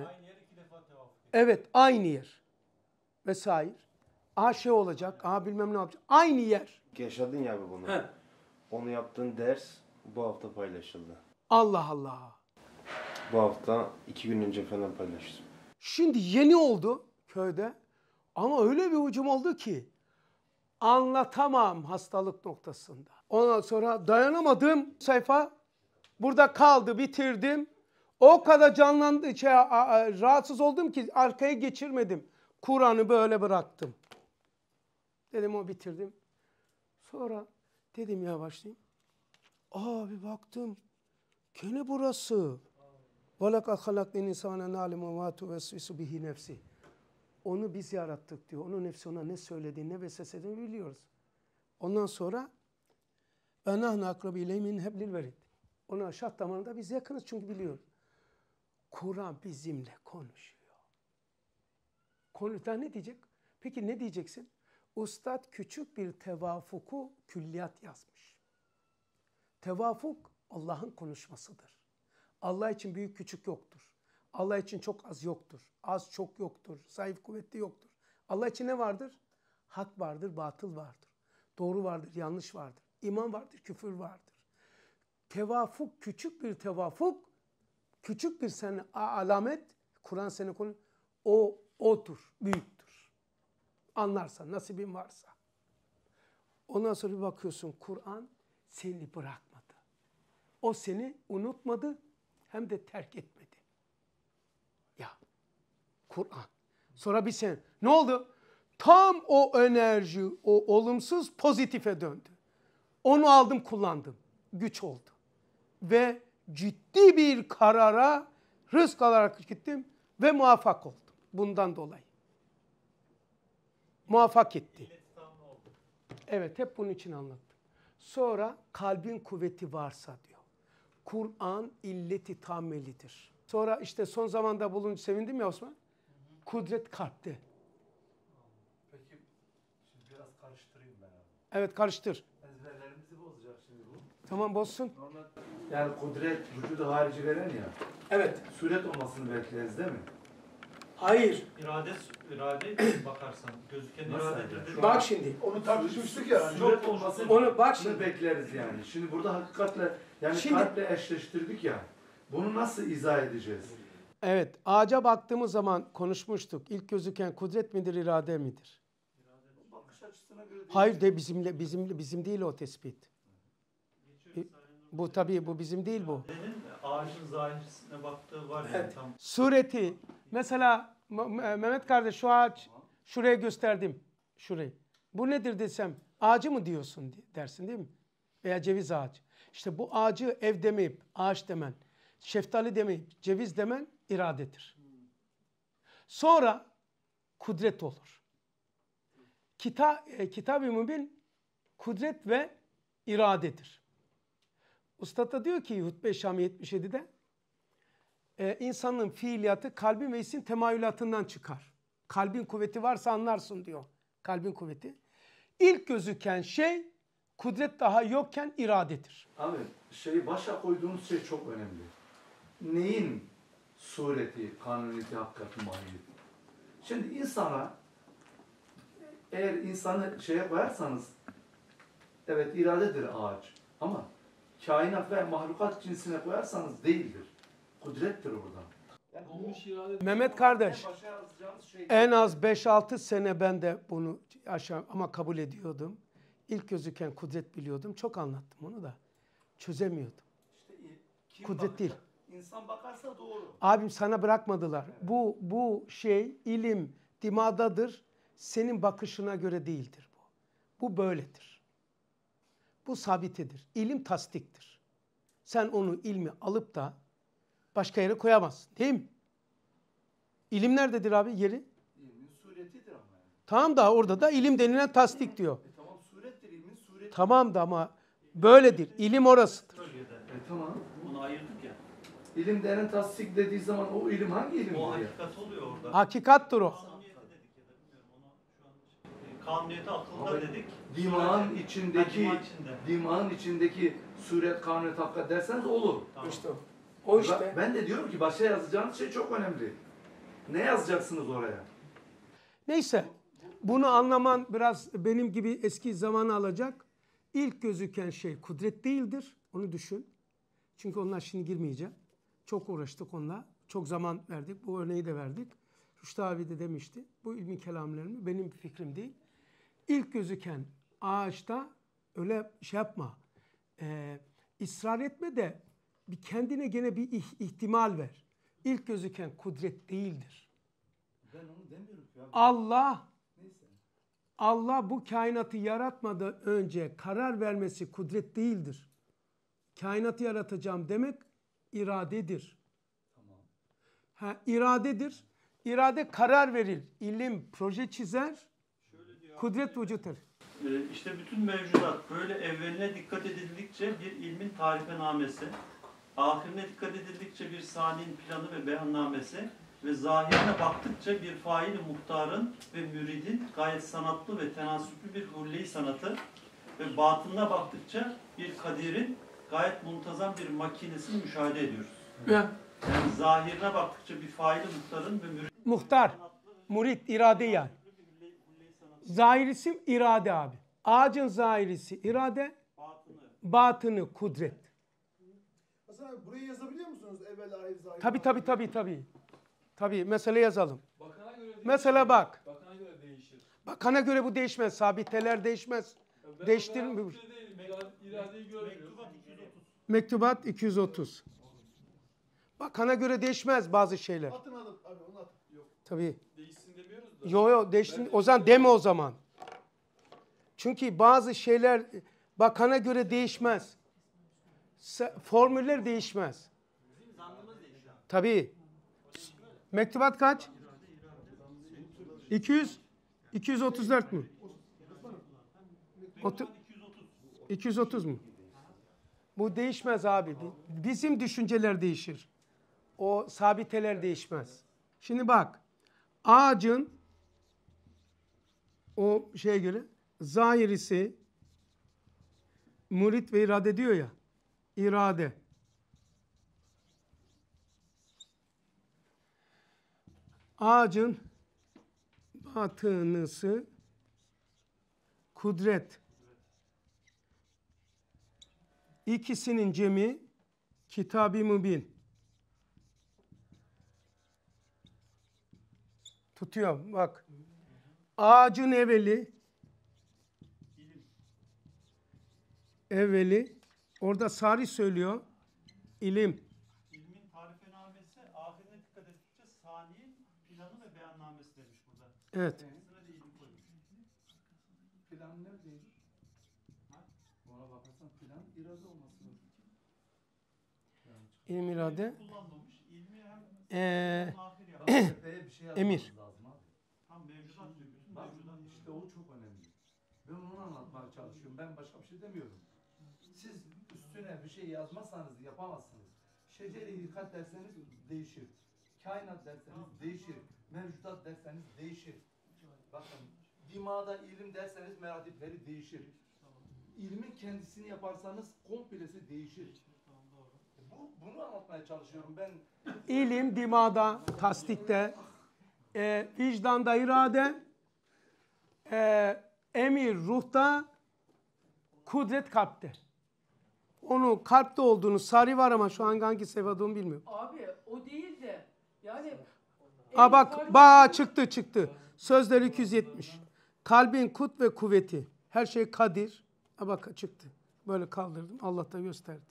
aynı yer iki defa tevafuk. Evet aynı yer. Vesaire. Aha şey olacak. a bilmem ne yapacak. Aynı yer. Yaşadın ya abi bunu. He. Onu yaptığın ders bu hafta paylaşıldı. Allah Allah. Bu hafta iki gün önce falan paylaştım. Şimdi yeni oldu köyde. Ama öyle bir hücum oldu ki anlatamam hastalık noktasında. Ondan sonra dayanamadım sayfa burada kaldı bitirdim. O kadar canlandı şey, rahatsız oldum ki arkaya geçirmedim. Kur'an'ı böyle bıraktım. Dedim o bitirdim. Sonra dedim ya başlayayım. Abi baktım. Gene burası. Valaka halaknin insane nalime vatu vesvisu bihi nefsi. Onu biz yarattık diyor. Onun nefsi ona ne söylediğini, ne vesvesediğini biliyoruz. Ondan sonra Enahne akrabi ileymin heblil verid. Ona şah damarında biz yakınız çünkü biliyoruz. Kur'an bizimle konuşuyor. Konuştan ne diyecek? Peki ne diyeceksin? Ustad küçük bir tevafuku külliyat yazmış. Tevafuk Allah'ın konuşmasıdır. Allah için büyük küçük yoktur. Allah için çok az yoktur. Az çok yoktur. Zayıf kuvvetli yoktur. Allah için ne vardır? Hak vardır, batıl vardır. Doğru vardır, yanlış vardır. İman vardır, küfür vardır. Tevafuk, küçük bir tevafuk, küçük bir sene alamet, Kur'an seni konu, o otur, büyüktür. Anlarsa, nasibin varsa. Ondan sonra bir bakıyorsun Kur'an seni bırakmadı. O seni unutmadı hem de terk etmedi. Ya Kur'an. Sonra bir sen ne oldu? Tam o enerji, o olumsuz pozitife döndü. Onu aldım kullandım. Güç oldu. Ve ciddi bir karara rızk alarak gittim ve muvaffak oldum. Bundan dolayı. Muvaffak etti. Evet hep bunun için anlattım. Sonra kalbin kuvveti varsa diyor. Kur'an illeti tammelidir. Sonra işte son zamanda bulunca sevindim ya Osman. Kudret kalpte. Peki şimdi biraz karıştırayım ben. Abi. Evet karıştır. Tamam bozsun. Normal, yani kudret vücudu harici veren ya. Evet. Suret olmasını bekleriz değil mi? Hayır. İrade, irade bakarsan gözüken irade. Bak şimdi. Onu tartışmıştık ya. Suret, suret olması onu bak şimdi. bekleriz yani. Şimdi burada hakikatle yani şimdi, kalple eşleştirdik ya. Bunu nasıl izah edeceğiz? Evet. Ağaca baktığımız zaman konuşmuştuk. İlk gözüken kudret midir, irade midir? İrade. Bakış açısına göre Hayır de bizimle bizimle, bizim değil o tespit. Bu tabii bu bizim değil bu. Ağacın zahirisine baktığı var ya tam. Sureti. Mesela Mehmet kardeş şu ağaç şuraya gösterdim. Şurayı. Bu nedir desem ağacı mı diyorsun dersin değil mi? Veya ceviz ağacı. İşte bu ağacı ev demeyip ağaç demen, şeftali demeyip ceviz demen iradedir. Sonra kudret olur. Kita, e, Kitab-ı Mübin kudret ve iradedir. Usta da diyor ki Hutbe Şami 77'de e, insanın fiiliyatı kalbin ve hissin temayülatından çıkar. Kalbin kuvveti varsa anlarsın diyor. Kalbin kuvveti. İlk gözüken şey kudret daha yokken iradedir. Abi şeyi başa koyduğunuz şey çok önemli. Neyin sureti, kanuniyeti, hakikati, mahiyeti? Şimdi insana eğer insanı şeye koyarsanız evet iradedir ağaç ama kainat ve mahlukat cinsine koyarsanız değildir. Kudrettir orada. Mehmet kardeş şey en az 5-6 sene ben de bunu aşağı ama kabul ediyordum. İlk gözüken kudret biliyordum. Çok anlattım onu da. Çözemiyordum. İşte e, kudret bakacak? değil. İnsan bakarsa doğru. Abim sana bırakmadılar. Evet. Bu bu şey ilim dimadadır. Senin bakışına göre değildir bu. Bu böyledir. Bu sabitedir. İlim tasdiktir. Sen onu ilmi alıp da başka yere koyamazsın. Değil mi? İlim nerededir abi yeri? İlmin suretidir ama. Yani. Tamam da orada da ilim denilen tasdik e, diyor. E, tamam surettir ilmin sureti. Tamam da ama böyledir. İlim orasıdır. E, tamam. Bunu ayırdık ya. İlim denen tasdik dediği zaman o ilim hangi ilim? O hakikat oluyor orada. Hakikattir o. Kanuniyeti akılda Ama dedik. Dimağın Sureti- içindeki Ha, dimağın içinde. dimağın içindeki suret kanuni hakka derseniz olur. Tamam. İşte o. o işte. Ben de diyorum ki başa yazacağınız şey çok önemli. Ne yazacaksınız oraya? Neyse bunu anlaman biraz benim gibi eski zamanı alacak. İlk gözüken şey kudret değildir. Onu düşün. Çünkü onlar şimdi girmeyeceğim. Çok uğraştık onunla. Çok zaman verdik. Bu örneği de verdik. Rüştü abi de demişti. Bu ilmi kelamlarımı benim fikrim değil ilk gözüken ağaçta öyle şey yapma. E, ısrar etme de bir kendine gene bir ihtimal ver. İlk gözüken kudret değildir. Ben onu demiyorum ki abi. Allah Allah bu kainatı yaratmadan önce karar vermesi kudret değildir. Kainatı yaratacağım demek iradedir. Tamam. Ha, iradedir. İrade karar verir. İlim proje çizer. Kudret vücuttur. Ee, işte bütün mevcudat böyle evveline dikkat edildikçe bir ilmin tarife tarifenamesi, ahirine dikkat edildikçe bir saniyenin planı ve beyannamesi ve zahirine baktıkça bir faili muhtarın ve müridin gayet sanatlı ve tenasüplü bir hulle sanatı ve batınına baktıkça bir kadirin gayet muntazam bir makinesini müşahede ediyoruz. Yani zahirine baktıkça bir faili muhtarın ve müridin... Muhtar, murid, irade yani. Zahirisi irade abi. Ağacın zahirisi irade, batını, batını kudret. Hasan abi burayı yazabiliyor musunuz? Evvel ahir zahir. Tabii tabii tabii tabii. Tabii mesele yazalım. Bakana göre Mesela bak. Bakana göre değişir. Bakana göre bu değişmez. Sabiteler değişmez. Ben mi İradeyi Mektubat 230. Bakana göre değişmez bazı şeyler. Atın alın abi onu at. Yok. Tabii. Yo yo değiştin. O zaman deme o zaman. Çünkü bazı şeyler bakana göre değişmez. Formüller değişmez. Tabii. Mektubat kaç? 200 234 mu 230 mu? Bu değişmez abi. Bizim düşünceler değişir. O sabiteler değişmez. Şimdi bak. Ağacın o şeye göre zahirisi murit ve irade diyor ya irade ağacın batınısı kudret ikisinin cemi kitab-ı mübin tutuyor bak ağacın evveli evveli orada Sari söylüyor. İlim. İlmin tarifenamesi ahirine dikkat ettikçe saniyin planı ve beyannamesi demiş burada. Evet. evet. Plan neredeydi? Ona bakarsan plan irade olması lazım. İlim irade. Kullanmamış. İlmi hem ee, ahir Emir. İşte o çok önemli. Ben onu anlatmaya çalışıyorum. Ben başka bir şey demiyorum. Siz üstüne bir şey yazmazsanız yapamazsınız. Şeceri dikkat derseniz değişir. Kainat derseniz değişir. Mevcudat derseniz değişir. Bakın dimada ilim derseniz meratipleri değişir. İlmin kendisini yaparsanız komplesi değişir. Bu, bunu anlatmaya çalışıyorum ben. İlim dimada, tasdikte, e, vicdanda irade, e, emir ruhta, kudret kalpte. Onu kalpte olduğunu sari var ama şu an hangi seviyede bilmiyorum. Abi o değil de yani... Aa bak ba çıktı çıktı. Sözler 270. Kalbin kut ve kuvveti. Her şey kadir. Aa bak çıktı. Böyle kaldırdım. Allah da gösterdi.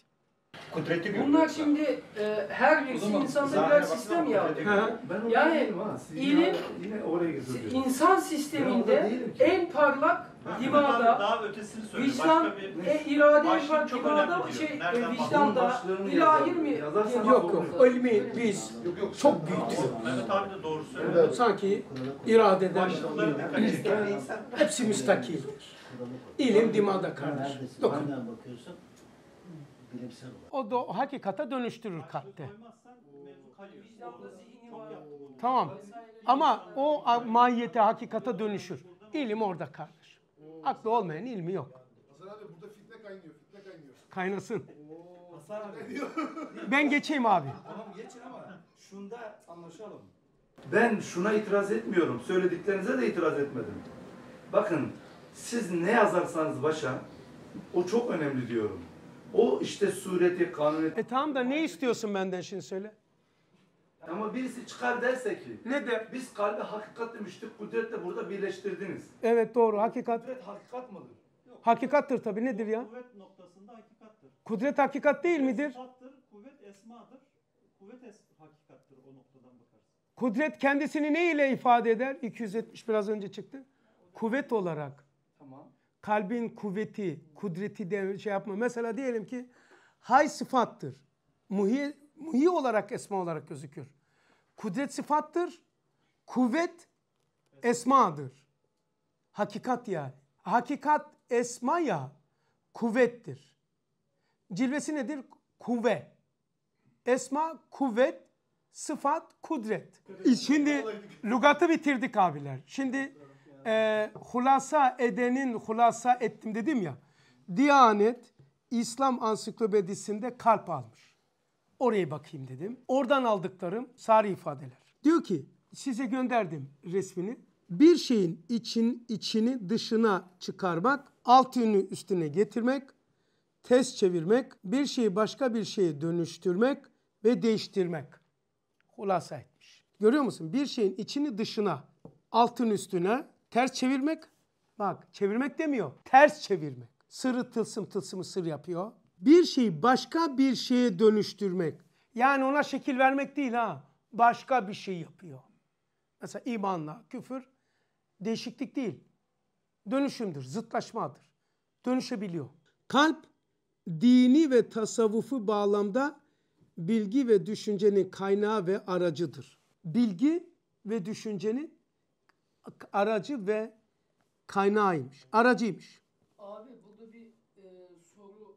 Kudretli görünüyor. Bunlar şimdi e, her birisi insanda birer sistem ya. Yani ilim insan sisteminde en parlak Divada, Vicdan, bir, e, irade var, divada, şey, e, vicdanda, ilahir mi? Yok yok, ilmi biz yok, yok, çok büyütüyoruz. Mehmet abi de doğru söylüyor. Sanki iradeden, hepsi müstakildir. İlim dimada kardeş. Dokun bilimsel olarak. O da hakikata dönüştürür kalpte. Tamam. Ama o mahiyete hakikata dönüşür. İlim orada kalır. Aklı olmayan ilmi yok. Hasan abi burada fitne kaynıyor, fitne kaynıyor. Kaynasın. Hasan abi. Ben geçeyim abi. Tamam geçin ama şunda anlaşalım. Ben şuna itiraz etmiyorum. Söylediklerinize de itiraz etmedim. Bakın siz ne yazarsanız başa o çok önemli diyorum. O işte sureti, kanuni. E tamam da ne istiyorsun benden şimdi söyle. Ama birisi çıkar derse ki. Ne de? Biz kalbi hakikatle müşrik kudretle burada birleştirdiniz. Evet doğru hakikat. Kudret hakikat mıdır? Yok. Hakikattır tabi nedir ya? Kuvvet noktasında hakikattır. Kudret hakikat değil kuvvet midir? Sıfattır, kuvvet esmadır. Kuvvet es hakikattır o noktadan bakarsın. Kudret kendisini ne ile ifade eder? 270 biraz önce çıktı. Kuvvet olarak kalbin kuvveti, kudreti de şey yapma. Mesela diyelim ki hay sıfattır. Muhi, muhi olarak esma olarak gözükür. Kudret sıfattır. Kuvvet esmadır. Hakikat ya, Hakikat esma ya kuvvettir. Cilvesi nedir? Kuvve. Esma kuvvet, sıfat kudret. Şimdi lugatı bitirdik abiler. Şimdi e, hulasa edenin hulasa ettim dedim ya. Diyanet İslam ansiklopedisinde kalp almış. Oraya bakayım dedim. Oradan aldıklarım sari ifadeler. Diyor ki size gönderdim resmini. Bir şeyin için içini dışına çıkarmak, alt yönü üstüne getirmek, ters çevirmek, bir şeyi başka bir şeye dönüştürmek ve değiştirmek. Hulasa etmiş. Görüyor musun? Bir şeyin içini dışına, altın üstüne, Ters çevirmek, bak çevirmek demiyor. Ters çevirmek. Sırı tılsım tılsımı sır yapıyor. Bir şeyi başka bir şeye dönüştürmek. Yani ona şekil vermek değil ha. Başka bir şey yapıyor. Mesela imanla küfür değişiklik değil. Dönüşümdür, zıtlaşmadır. Dönüşebiliyor. Kalp dini ve tasavvufu bağlamda bilgi ve düşüncenin kaynağı ve aracıdır. Bilgi ve düşüncenin aracı ve kaynağıymış. Aracıymış. Abi burada bir e, soru.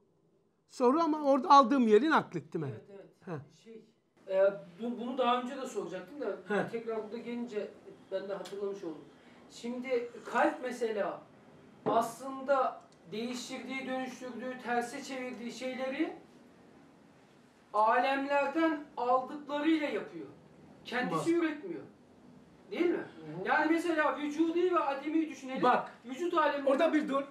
Soru ama orada aldığım yeri naklettim. Evet evet. Şey, e, bu, bunu daha önce de soracaktım da Heh. tekrar burada gelince ben de hatırlamış oldum. Şimdi kalp mesela aslında değiştirdiği, dönüştürdüğü, terse çevirdiği şeyleri alemlerden aldıklarıyla yapıyor. Kendisi Bak. üretmiyor. Değil mi? Yani mesela vücudi ve ademi düşünelim. Bak. Vücut alemi. Orada bir dur.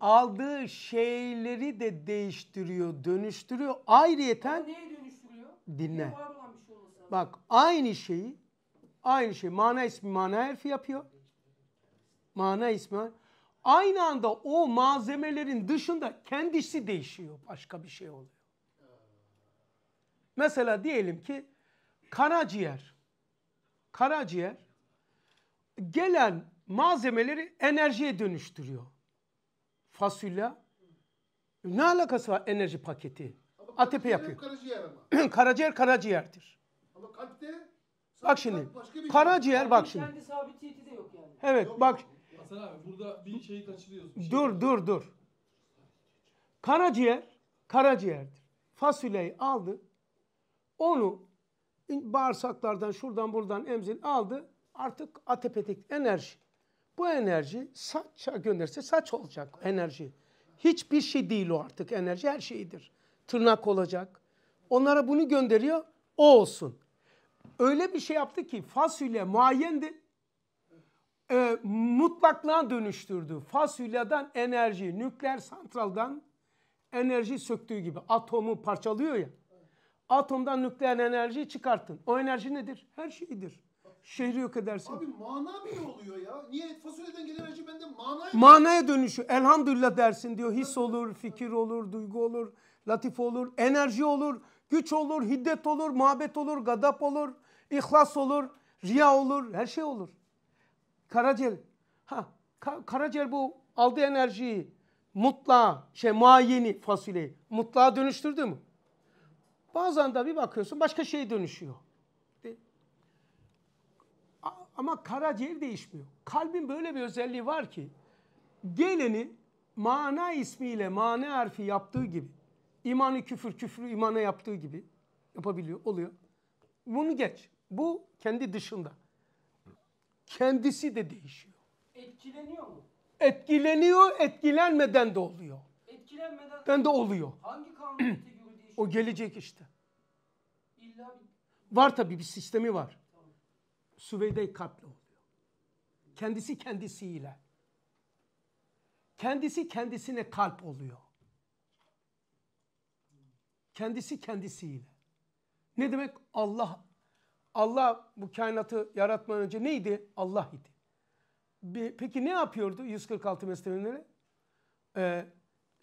Aldığı şeyleri de değiştiriyor, dönüştürüyor. Ayrıyeten... Neye dönüştürüyor? Dinle. var olan bir şey olması Bak aynı şeyi, aynı şey. Mana ismi mana harfi yapıyor. Mana ismi. Aynı anda o malzemelerin dışında kendisi değişiyor. Başka bir şey oluyor. Mesela diyelim ki karaciğer. Karaciğer gelen malzemeleri enerjiye dönüştürüyor. Fasulye. Ne alakası var enerji paketi? Ama ATP yapıyor. Karaciğer ama. karaciğer karaciğerdir. Ama kalpte Bak şimdi. Şey. Karaciğer bak şimdi. Kendi sabitiyeti de yok yani. Evet yok, bak. Hasan abi burada bir şey kaçırıyorsun. Şey dur şey dur dur. Karaciğer karaciğerdir. Fasulyeyi aldı. Onu bağırsaklardan şuradan buradan emzil aldı artık atepetik enerji. Bu enerji saça gönderse saç olacak enerji. Hiçbir şey değil o artık enerji her şeydir. Tırnak olacak. Onlara bunu gönderiyor o olsun. Öyle bir şey yaptı ki fasulye muayyendi. E, ee, mutlaklığa dönüştürdü. Fasulyeden enerji, nükleer santraldan enerji söktüğü gibi atomu parçalıyor ya. Atomdan nükleer enerjiyi çıkartın. O enerji nedir? Her şeydir. Şehri yok edersin. Abi mana bile oluyor ya. Niye fasulyeden gelen acı bende manaya... Manaya dönüşüyor. Elhamdülillah dersin diyor. His olur, fikir olur, duygu olur, latif olur, enerji olur, güç olur, hiddet olur, muhabbet olur, gadap olur, ihlas olur, riya olur, her şey olur. Karaciğer, ha, ka bu aldığı enerjiyi mutla, şey muayeni fasulyeyi mutlağa dönüştürdü mü? Bazen de bir bakıyorsun başka şey dönüşüyor. Ama karaciğer değişmiyor. Kalbin böyle bir özelliği var ki geleni mana ismiyle mana harfi yaptığı gibi imanı küfür küfrü imana yaptığı gibi yapabiliyor oluyor. Bunu geç. Bu kendi dışında. Kendisi de değişiyor. Etkileniyor mu? Etkileniyor, etkilenmeden de oluyor. Etkilenmeden de oluyor. Hangi kanuniyete göre değişiyor? O gelecek işte. İlla bir... Var tabii bir sistemi var. Süveyde katli oluyor. Kendisi kendisiyle. Kendisi kendisine kalp oluyor. Kendisi kendisiyle. Ne demek Allah? Allah bu kainatı yaratmadan önce neydi? Allah idi. Peki ne yapıyordu 146 mezhebinleri? Ee,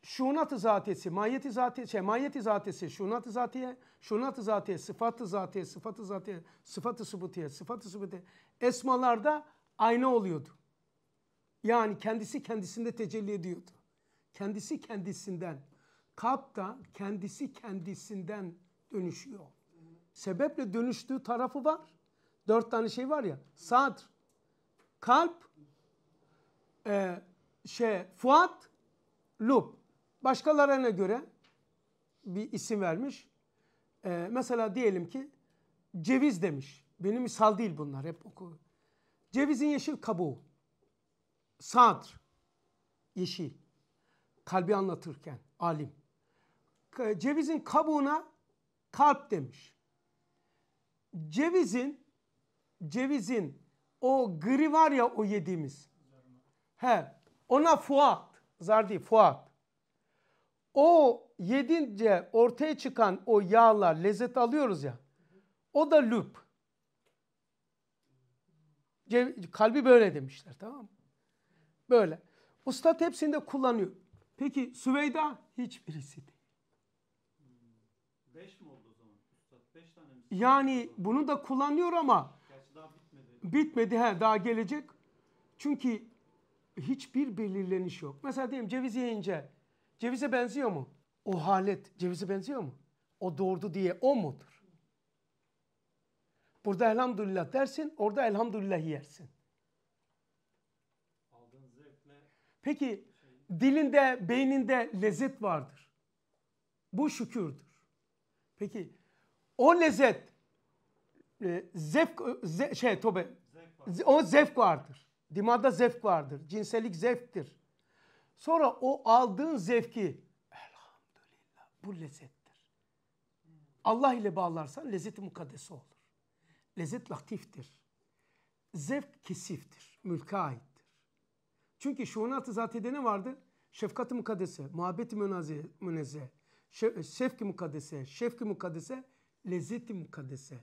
şunat-ı zatesi, mahiyet-i zatiye, şey, mahiyet-i zatesi, şunat-ı zatiye, şunat-ı zatiye, sıfat-ı zatiye, sıfat-ı zatiye, sıfat-ı sübutiye, sıfat-ı sübutiye esmalarda ayna oluyordu. Yani kendisi kendisinde tecelli ediyordu. Kendisi kendisinden, kalp da kendisi kendisinden dönüşüyor. Sebeple dönüştüğü tarafı var. Dört tane şey var ya, sadr, kalp, e, şey, fuat, lub başkalarına göre bir isim vermiş. Ee, mesela diyelim ki ceviz demiş. Benim misal değil bunlar hep oku. Cevizin yeşil kabuğu. Sadr. Yeşil. Kalbi anlatırken alim. Cevizin kabuğuna kalp demiş. Cevizin cevizin o gri var ya o yediğimiz. He. Ona fuat. Zar fuat. O yedince ortaya çıkan o yağlar lezzet alıyoruz ya. O da lüp. Kalbi böyle demişler tamam mı? Böyle. Usta hepsinde kullanıyor. Peki Süveyda hiçbirisi değil. Beş mi oldu o zaman? Üstad beş tane mi? Yani bunu da kullanıyor ama Gerçi daha bitmedi. Bitmedi he daha gelecek. Çünkü hiçbir belirleniş yok. Mesela diyelim ceviz yiyince Cevize benziyor mu? O halet cevize benziyor mu? O doğurdu diye o mudur? Burada elhamdülillah dersin, orada elhamdülillah yersin. Peki şey- dilinde, beyninde lezzet vardır. Bu şükürdür. Peki o lezzet e, zevk e, ze, şey tobe zevk o zevk vardır. Dimada zevk vardır. Cinsellik zevktir. Sonra o aldığın zevki elhamdülillah bu lezzettir. Allah ile bağlarsan lezzeti mukaddesi olur. Lezzet latiftir. Zevk kesiftir. Mülke aittir. Çünkü şuunat-ı zatide ne vardı? Şefkat-ı mukaddese, muhabbet-i münezze, şefki e, mukaddese, şefki mukaddese, lezzeti mukaddese,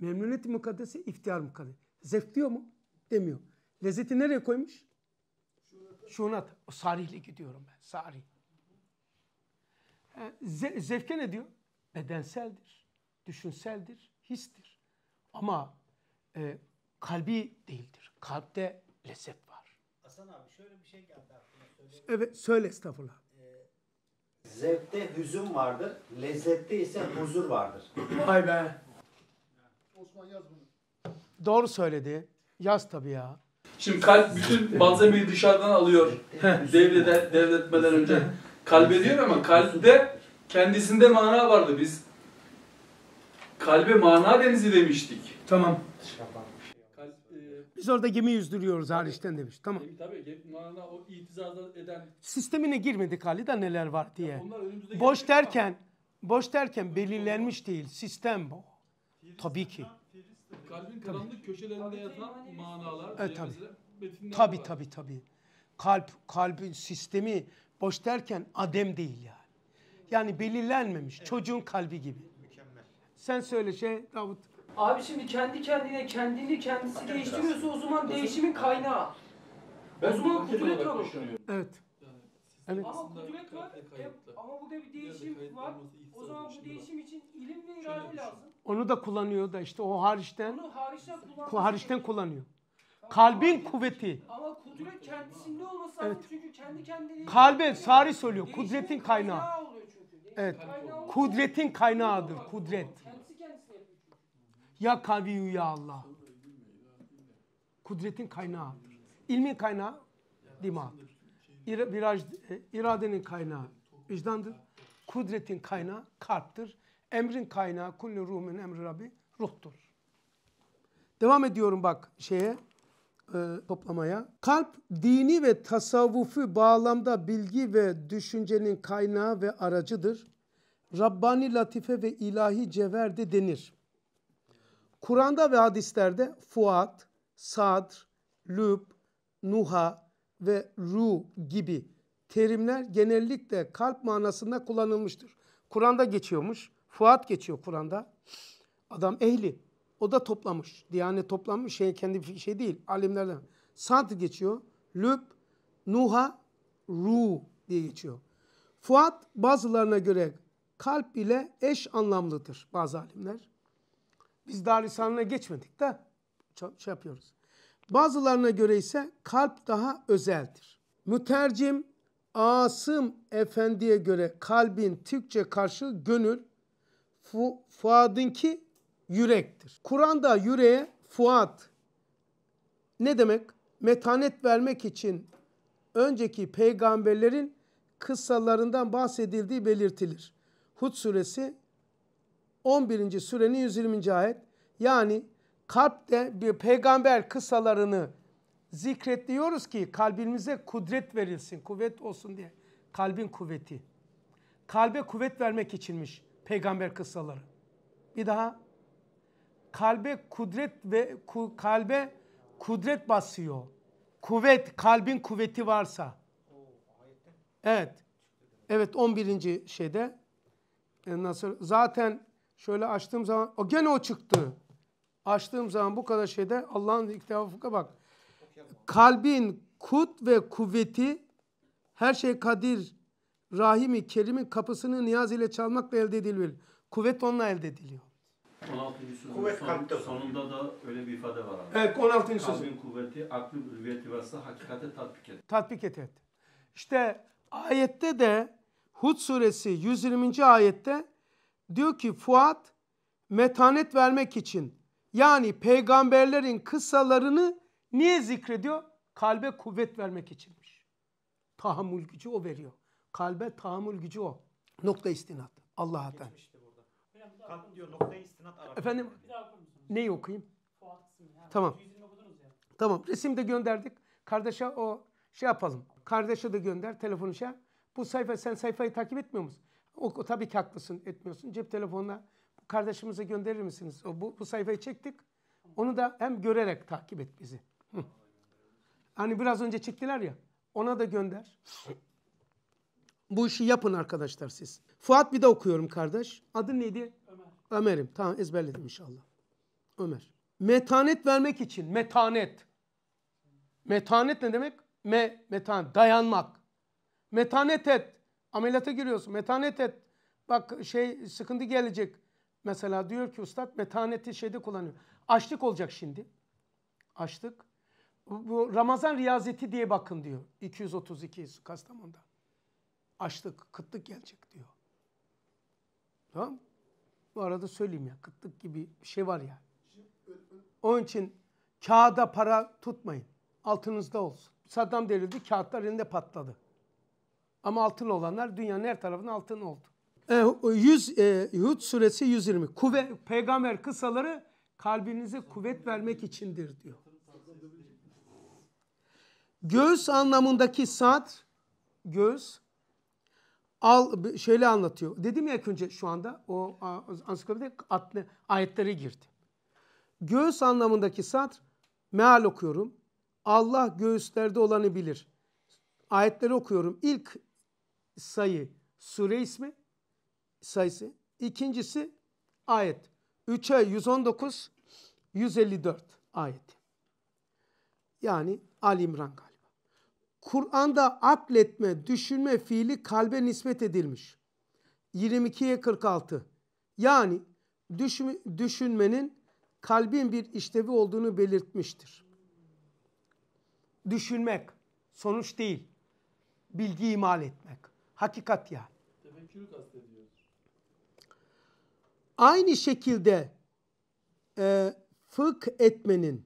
memnuniyeti mukaddese, iftihar mukaddese. Zevk diyor mu? Demiyor. Lezzeti nereye koymuş? şuna sarihli gidiyorum ben. Sarih. Ze zevke ne diyor? Bedenseldir, düşünseldir, histir. Ama e, kalbi değildir. Kalpte lezzet var. Hasan abi şöyle bir şey geldi aklıma. Söyle. Evet söyle estağfurullah. Ee, zevkte hüzün vardır, lezzette ise huzur vardır. Hay be. Osman yaz bunu. Doğru söyledi. Yaz tabii ya. Şimdi kalp bütün malzemeyi dışarıdan alıyor. Devlede, devletmeden önce. Kalbe diyor ama kalpte kendisinde mana vardı biz. Kalbe mana denizi demiştik. Tamam. E, biz orada gemi yüzdürüyoruz hariçten demiş. Tamam. E, tabii mana o itizaza eden. Sistemine girmedi girmedik da neler var diye. Boş derken, boş derken belirlenmiş değil. Sistem bu. Tabii ki. Kalbin karanlık tabii. köşelerinde yatan manalar. Evet tabii. Tabii tabii tabii. Kalp, kalbin sistemi boş derken adem değil yani. Yani belirlenmemiş. Evet. Çocuğun kalbi gibi. Mükemmel. Sen söyle şey Davut. Abi şimdi kendi kendine kendini kendisi Hakem değiştiriyorsa o zaman değişimin kaynağı. Ben o zaman kudret olur. Evet. Evet. Ama kudret var. Ama burada bir değişim var. O zaman bu değişim için ilim ve irade lazım. Onu da kullanıyor da işte o hariçten Onu hariçten kullanması hariçten gerekiyor. kullanıyor. Kalbin kuvveti. Ama kudret kendisinde olması lazım Evet. çünkü kendi kendiliğinden. Kalbe sari söylüyor. Kudretin kaynağı. oluyor çünkü. Evet. Kaynağı oluyor. Kudretin kaynağıdır kudret. Kendisi kendisine Ya kaviyu ya Allah. Kudretin kaynağıdır. İlmin kaynağı dimağdır. İra- viraj- e, iradenin kaynağı vicdandır. Kudretin kaynağı kalptir. Emrin kaynağı kullu ruhun emri Rabbi ruhtur. Devam ediyorum bak şeye e, toplamaya. Kalp dini ve tasavvufu bağlamda bilgi ve düşüncenin kaynağı ve aracıdır. Rabbani latife ve ilahi cevherdi denir. Kur'an'da ve hadislerde Fuat, Sadr, Lüb, Nuha ve Ru gibi terimler genellikle kalp manasında kullanılmıştır. Kur'an'da geçiyormuş. Fuat geçiyor Kur'an'da. Adam ehli. O da toplamış. Diyanet toplanmış. Şey, kendi bir şey değil. Alimlerden. Sad geçiyor. Lüb, Nuha, Ru diye geçiyor. Fuat bazılarına göre kalp ile eş anlamlıdır bazı alimler. Biz Darüsan'a geçmedik de şey yapıyoruz. Bazılarına göre ise kalp daha özeldir. Mütercim Asım Efendi'ye göre kalbin Türkçe karşılığı gönül, Fu, Fuad'ınki yürektir. Kur'an'da yüreğe Fuad ne demek? Metanet vermek için önceki peygamberlerin kıssalarından bahsedildiği belirtilir. Hud suresi 11. surenin 120. ayet. Yani kalpte bir peygamber kıssalarını zikretliyoruz ki kalbimize kudret verilsin, kuvvet olsun diye. Kalbin kuvveti. Kalbe kuvvet vermek içinmiş peygamber kıssaları. Bir daha kalbe kudret ve ku, kalbe kudret basıyor. Kuvvet, kalbin kuvveti varsa. Evet. Evet 11. şeyde nasıl zaten şöyle açtığım zaman o gene o çıktı. Açtığım zaman bu kadar şeyde Allah'ın iktidafuka bak. Kalbin kut ve kuvveti her şey kadir Rahimi Kerim'in kapısını niyaz ile çalmakla elde edilir. Kuvvet onunla elde ediliyor. 16. Kuvvet son, kalpte. Sonunda da öyle bir ifade var. Abi. Evet 16. Kalbin sözü. kuvveti, aklın hürriyeti varsa hakikate tatbik et. Tatbik et evet. İşte ayette de Hud suresi 120. ayette diyor ki Fuat metanet vermek için yani peygamberlerin kıssalarını niye zikrediyor? Kalbe kuvvet vermek içinmiş. Tahammül gücü o veriyor. Kalbe tahammül gücü o. Nokta istinat. Allah'tan. Kalp diyor nokta istinat Arapça. Efendim Bir daha okur musunuz? neyi okuyayım? Fuat Yani Tamam. 120 Tamam resim de gönderdik. Kardeşe o şey yapalım. Kardeşe de gönder telefonu şey. Bu sayfa sen sayfayı takip etmiyor musun? O, o tabii ki haklısın etmiyorsun. Cep telefonuna kardeşimize gönderir misiniz? O, bu, bu sayfayı çektik. Onu da hem görerek takip et bizi. Hı. Hani biraz önce çektiler ya. Ona da gönder. Bu işi yapın arkadaşlar siz. Fuat bir de okuyorum kardeş. Adı neydi? Ömer. Ömer'im. Tamam ezberledim inşallah. Ömer. Metanet vermek için. Metanet. Metanet ne demek? Me, metan, dayanmak. Metanet et. Ameliyata giriyorsun. Metanet et. Bak şey sıkıntı gelecek. Mesela diyor ki ustad metaneti şeyde kullanıyor. Açlık olacak şimdi. Açlık. Bu, bu Ramazan riyazeti diye bakın diyor. 232 Kastamonu'da açlık, kıtlık gelecek diyor. Tamam Bu arada söyleyeyim ya kıtlık gibi bir şey var ya. Onun için kağıda para tutmayın. Altınızda olsun. Saddam devrildi kağıtlar elinde patladı. Ama altın olanlar dünyanın her tarafında altın oldu. E, 100, e, Hud suresi 120. Kuve, peygamber kısaları kalbinize kuvvet vermek içindir diyor. Göğüs anlamındaki saat, göğüs al şöyle anlatıyor. Dedim ya önce şu anda o ansiklopedi atlı ayetlere girdi. Göğüs anlamındaki satır meal okuyorum. Allah göğüslerde olanı bilir. Ayetleri okuyorum. İlk sayı sure ismi sayısı. İkincisi ayet. 3'e 119 154 ayet. Yani Ali İmran galiba. Kur'an'da akletme, düşünme fiili kalbe nispet edilmiş. 22'ye 46. Yani düşünmenin kalbin bir işlevi olduğunu belirtmiştir. Düşünmek sonuç değil. Bilgi imal etmek. Hakikat yani. Aynı şekilde e, fıkh etmenin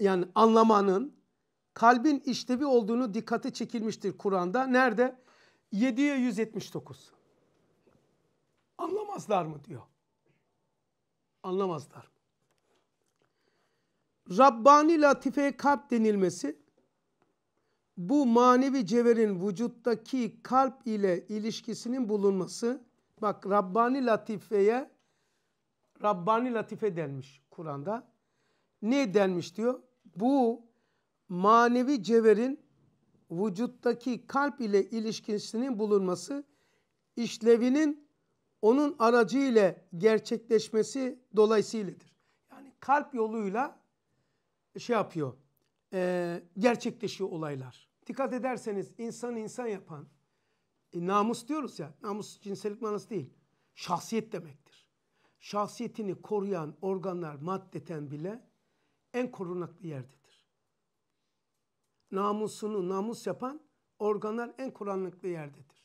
yani anlamanın kalbin işlevi olduğunu dikkate çekilmiştir Kur'an'da. Nerede? 7'ye 179. Anlamazlar mı diyor. Anlamazlar. Rabbani latife kalp denilmesi bu manevi cevherin vücuttaki kalp ile ilişkisinin bulunması bak Rabbani latifeye Rabbani latife denmiş Kur'an'da. Ne denmiş diyor? Bu manevi cevherin vücuttaki kalp ile ilişkisinin bulunması, işlevinin onun aracı ile gerçekleşmesi dolayısıyladır. Yani kalp yoluyla şey yapıyor, e, gerçekleşiyor olaylar. Dikkat ederseniz insan insan yapan, e, namus diyoruz ya, namus cinsellik manası değil, şahsiyet demektir. Şahsiyetini koruyan organlar maddeten bile en korunaklı yerdir namusunu namus yapan organlar en kuranlıklı yerdedir.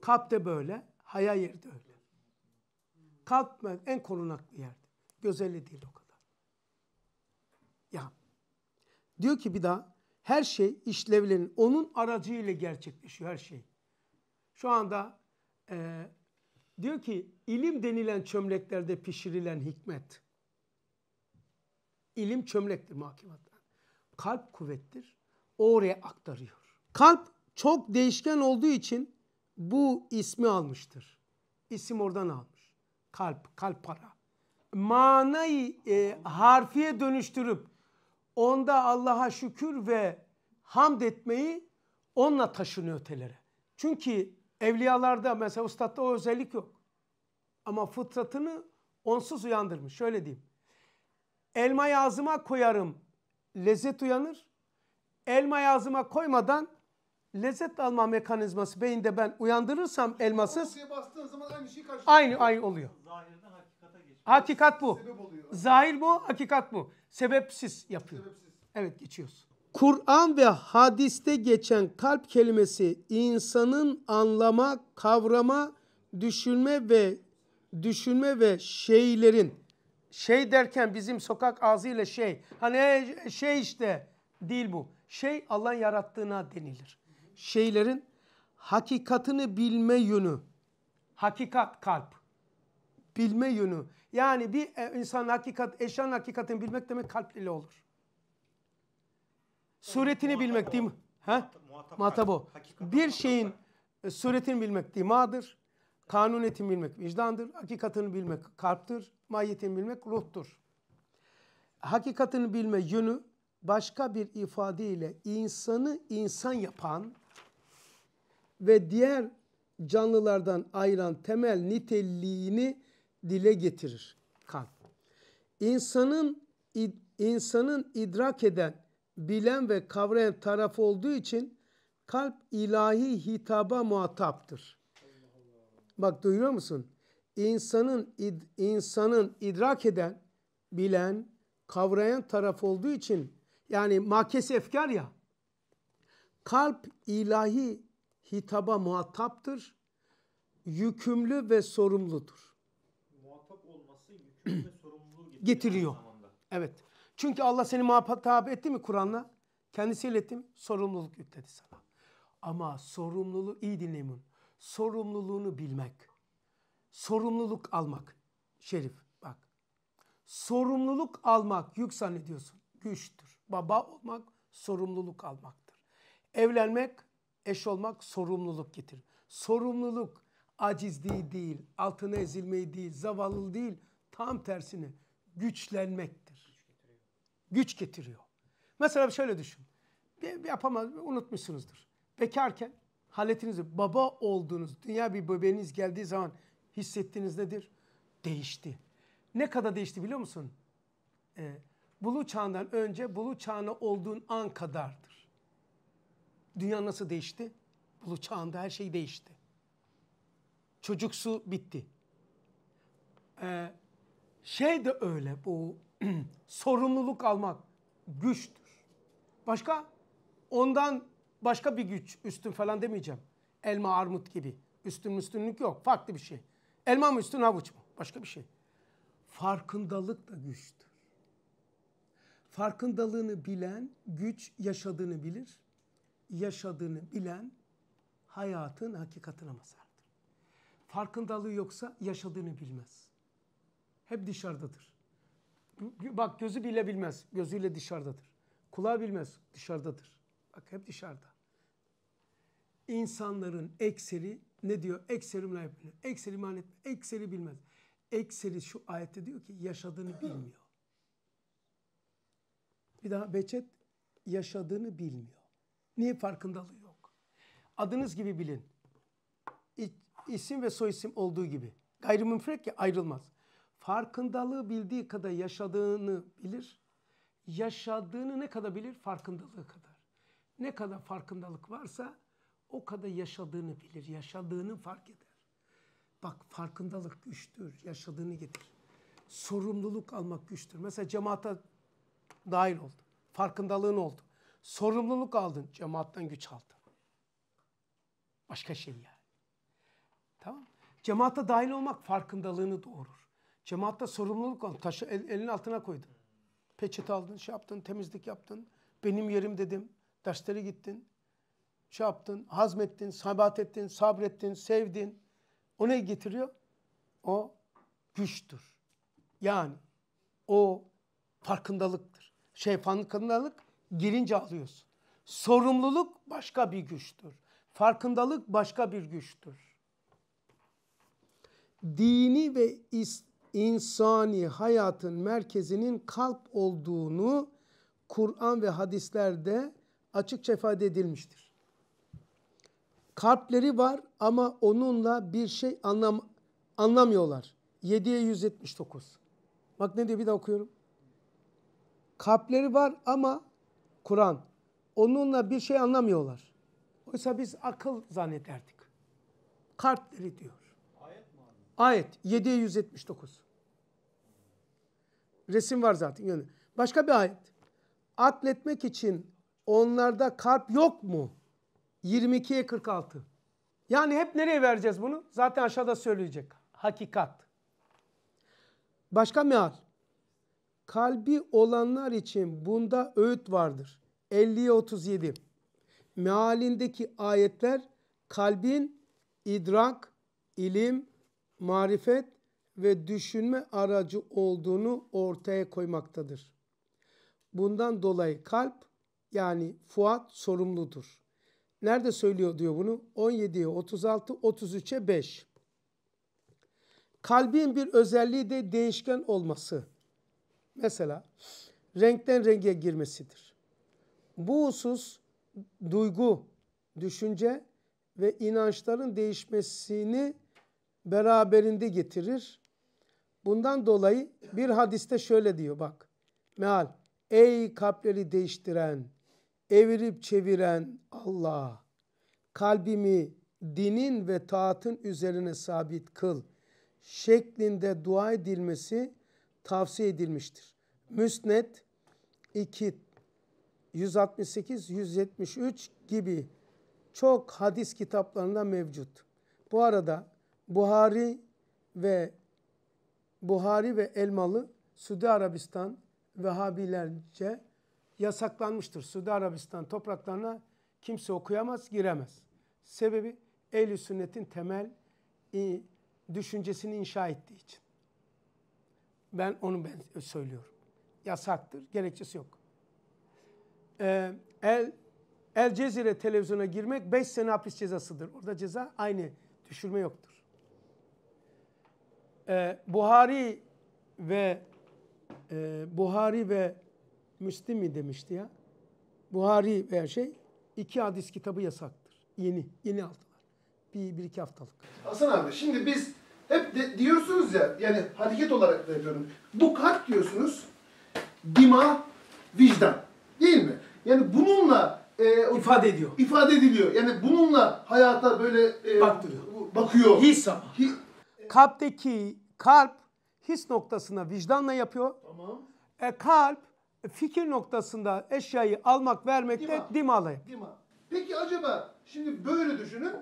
Kalp de böyle, haya yeri de öyle. Kalp en korunaklı yerdir, Gözelli değil o kadar. Ya. Diyor ki bir daha her şey işlevlerin onun aracıyla gerçekleşiyor her şey. Şu anda e, diyor ki ilim denilen çömleklerde pişirilen hikmet. İlim çömlektir mahkemat. Kalp kuvvettir oraya aktarıyor. Kalp çok değişken olduğu için bu ismi almıştır. İsim oradan almış. Kalp, kalp para. Manayı e, harfiye dönüştürüp onda Allah'a şükür ve hamd etmeyi onunla taşınıyor ötelere. Çünkü evliyalarda mesela ustatta o özellik yok. Ama fıtratını onsuz uyandırmış. Şöyle diyeyim. Elmayı ağzıma koyarım lezzet uyanır elmayı ağzıma koymadan lezzet alma mekanizması beyinde ben uyandırırsam elmasız zaman aynı şey aynı aynı oluyor. hakikate Hakikat bu. Zahir bu, hakikat bu. Sebepsiz yapıyor. Sebepsiz. Evet geçiyoruz. Kur'an ve hadiste geçen kalp kelimesi insanın anlama, kavrama, düşünme ve düşünme ve şeylerin şey derken bizim sokak ağzıyla şey hani e, şey işte değil bu. Şey Allah'ın yarattığına denilir. Şeylerin hakikatını bilme yönü. Hakikat kalp. Bilme yönü. Yani bir e, insan hakikat, eşyanın hakikatini bilmek demek kalp ile olur. Suretini Muhatap bilmek o. değil mi? Ha? Muhatap o. Bir şeyin e, suretini bilmek dimadır. Kanunetini bilmek vicdandır. Hakikatını bilmek kalptir. Mahiyetini bilmek ruhtur. Hakikatını bilme yönü başka bir ifadeyle insanı insan yapan ve diğer canlılardan ayıran temel niteliğini dile getirir Kant. İnsanın insanın idrak eden, bilen ve kavrayan taraf olduğu için kalp ilahi hitaba muhataptır. Bak duyuyor musun? İnsanın id, insanın idrak eden, bilen, kavrayan taraf olduğu için yani makesi efkar ya. Kalp ilahi hitaba muhataptır. Yükümlü ve sorumludur. Muhatap olması yükümlü ve sorumluluğu getiriyor. getiriyor. Evet. Çünkü Allah seni muhatap etti mi Kur'an'la? Kendisiyle etti Sorumluluk yükledi sana. Ama sorumluluğu iyi dinleyin. Sorumluluğunu bilmek. Sorumluluk almak. Şerif bak. Sorumluluk almak yük zannediyorsun. Güçtür baba olmak sorumluluk almaktır. Evlenmek, eş olmak sorumluluk getirir. Sorumluluk acizliği değil, altına ezilmeyi değil, zavallı değil, tam tersini güçlenmektir. Güç getiriyor. Mesela şöyle düşün. Yapamaz, unutmuşsunuzdur. Bekarken haletinizi, baba olduğunuz, dünya bir bebeğiniz geldiği zaman hissettiğiniz nedir? Değişti. Ne kadar değişti biliyor musun? Ee, bulu çağından önce bulu çağına olduğun an kadardır. Dünya nasıl değişti? Bulu çağında her şey değişti. Çocuksu bitti. Ee, şey de öyle bu sorumluluk almak güçtür. Başka? Ondan başka bir güç üstün falan demeyeceğim. Elma armut gibi. Üstün üstünlük yok. Farklı bir şey. Elma mı üstün havuç mu? Başka bir şey. Farkındalık da güçtür. Farkındalığını bilen güç yaşadığını bilir. Yaşadığını bilen hayatın hakikatine masardır. Farkındalığı yoksa yaşadığını bilmez. Hep dışarıdadır. Bak gözü bile bilmez. Gözüyle dışarıdadır. Kulağı bilmez. Dışarıdadır. Bak hep dışarıda. İnsanların ekseri ne diyor? Ekseri iman etmiyor. Ekseri iman Ekseri bilmez. Ekseri şu ayette diyor ki yaşadığını bilmiyor. Bir daha Beçet yaşadığını bilmiyor. Niye farkındalığı yok? Adınız gibi bilin. İsim ve soyisim olduğu gibi. Gayrımünfrek ya ayrılmaz. Farkındalığı bildiği kadar yaşadığını bilir. Yaşadığını ne kadar bilir? Farkındalığı kadar. Ne kadar farkındalık varsa o kadar yaşadığını bilir. Yaşadığını fark eder. Bak farkındalık güçtür. Yaşadığını getir. Sorumluluk almak güçtür. Mesela cemaate dahil oldu. Farkındalığın oldu. Sorumluluk aldın. Cemaatten güç aldın. Başka şey yani. Tamam Cemaate dahil olmak farkındalığını doğurur. Cemaatte sorumluluk aldın. Taşı el, elin altına koydun. Peçete aldın, şey yaptın, temizlik yaptın. Benim yerim dedim. Derslere gittin. Şey yaptın, hazmettin, sabat ettin, sabrettin, sevdin. O ne getiriyor? O güçtür. Yani o farkındalık şey farkındalık girince alıyorsun. Sorumluluk başka bir güçtür. Farkındalık başka bir güçtür. Dini ve insani hayatın merkezinin kalp olduğunu Kur'an ve hadislerde açıkça ifade edilmiştir. Kalpleri var ama onunla bir şey anlam anlamıyorlar. 7'ye 179. Bak ne diyor bir daha okuyorum. Kalpleri var ama Kur'an. Onunla bir şey anlamıyorlar. Oysa biz akıl zannederdik. Kalpleri diyor. Ayet mi Ayet 7'ye 179. Resim var zaten. Yani başka bir ayet. Akletmek için onlarda kalp yok mu? 22'ye 46. Yani hep nereye vereceğiz bunu? Zaten aşağıda söyleyecek. Hakikat. Başka meal. Kalbi olanlar için bunda öğüt vardır. 50'ye 37. Mealindeki ayetler kalbin idrak, ilim, marifet ve düşünme aracı olduğunu ortaya koymaktadır. Bundan dolayı kalp yani Fuat sorumludur. Nerede söylüyor diyor bunu? 17'ye 36, 33'e 5. Kalbin bir özelliği de değişken olması. Mesela renkten renge girmesidir. Bu husus duygu, düşünce ve inançların değişmesini beraberinde getirir. Bundan dolayı bir hadiste şöyle diyor bak. Meal, ey kalpleri değiştiren, evirip çeviren Allah, kalbimi dinin ve taatın üzerine sabit kıl şeklinde dua edilmesi tavsiye edilmiştir. Müsned 2 168 173 gibi çok hadis kitaplarında mevcut. Bu arada Buhari ve Buhari ve Elmalı Suudi Arabistan Vehhabilerce yasaklanmıştır. Suudi Arabistan topraklarına kimse okuyamaz, giremez. Sebebi Ehl-i Sünnet'in temel düşüncesini inşa ettiği için. Ben onu ben söylüyorum. Yasaktır, gerekçesi yok. Ee, El El Cezire televizyona girmek 5 sene hapis cezasıdır. Orada ceza aynı, düşürme yoktur. Ee, Buhari ve e, Buhari ve Müslim mi demişti ya? Buhari veya şey iki hadis kitabı yasaktır. Yeni, yeni aldılar. Bir, bir iki haftalık. Hasan abi şimdi biz hep de, diyorsunuz ya, yani hareket olarak da yapıyorum. Bu kalp diyorsunuz, dima, vicdan. Değil mi? Yani bununla e, o, ifade ediyor. İfade ediliyor. Yani bununla hayata böyle e, Baktırıyor. bakıyor. His ama. Hi- Kalpteki kalp his noktasına vicdanla yapıyor. Tamam. E, kalp fikir noktasında eşyayı almak vermekte Dima. dimalayıp. Dima. Peki acaba şimdi böyle düşünün.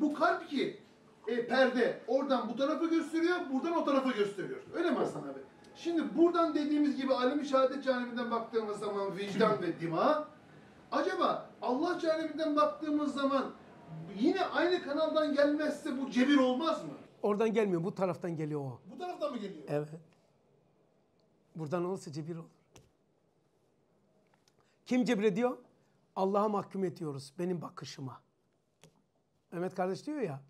Bu kalp ki e, perde oradan bu tarafa gösteriyor, buradan o tarafa gösteriyor. Öyle mi Hasan abi? Şimdi buradan dediğimiz gibi alim i şehadet canibinden baktığımız zaman vicdan ve dima, acaba Allah canibinden baktığımız zaman yine aynı kanaldan gelmezse bu cebir olmaz mı? Oradan gelmiyor, bu taraftan geliyor o. Bu taraftan mı geliyor? Evet. Buradan olursa cebir olur. Kim cebrediyor? Allah'a mahkum ediyoruz benim bakışıma. Mehmet kardeş diyor ya,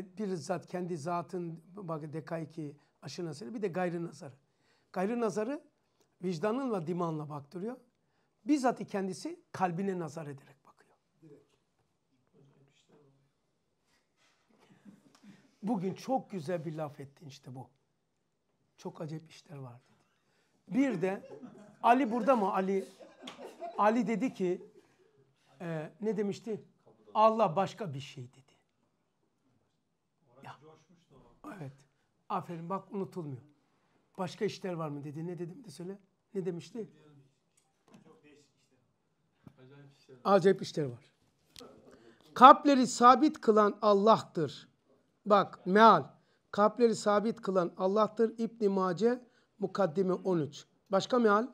bir zat kendi zatın bak ki aşı nazarı bir de gayrı nazarı. Gayrı nazarı vicdanınla dimanla baktırıyor. Bizzat kendisi kalbine nazar ederek bakıyor. Bugün çok güzel bir laf ettin işte bu. Çok acayip işler vardı Bir de Ali burada mı Ali? Ali dedi ki e, ne demişti? Allah başka bir şeydi. Aferin bak unutulmuyor. Başka işler var mı dedi. Ne dedim de söyle. Ne demişti? Acayip işler var. Acayip işler var. Kalpleri sabit kılan Allah'tır. Bak meal. Kalpleri sabit kılan Allah'tır. İbn-i Mace Mukaddime 13. Başka meal.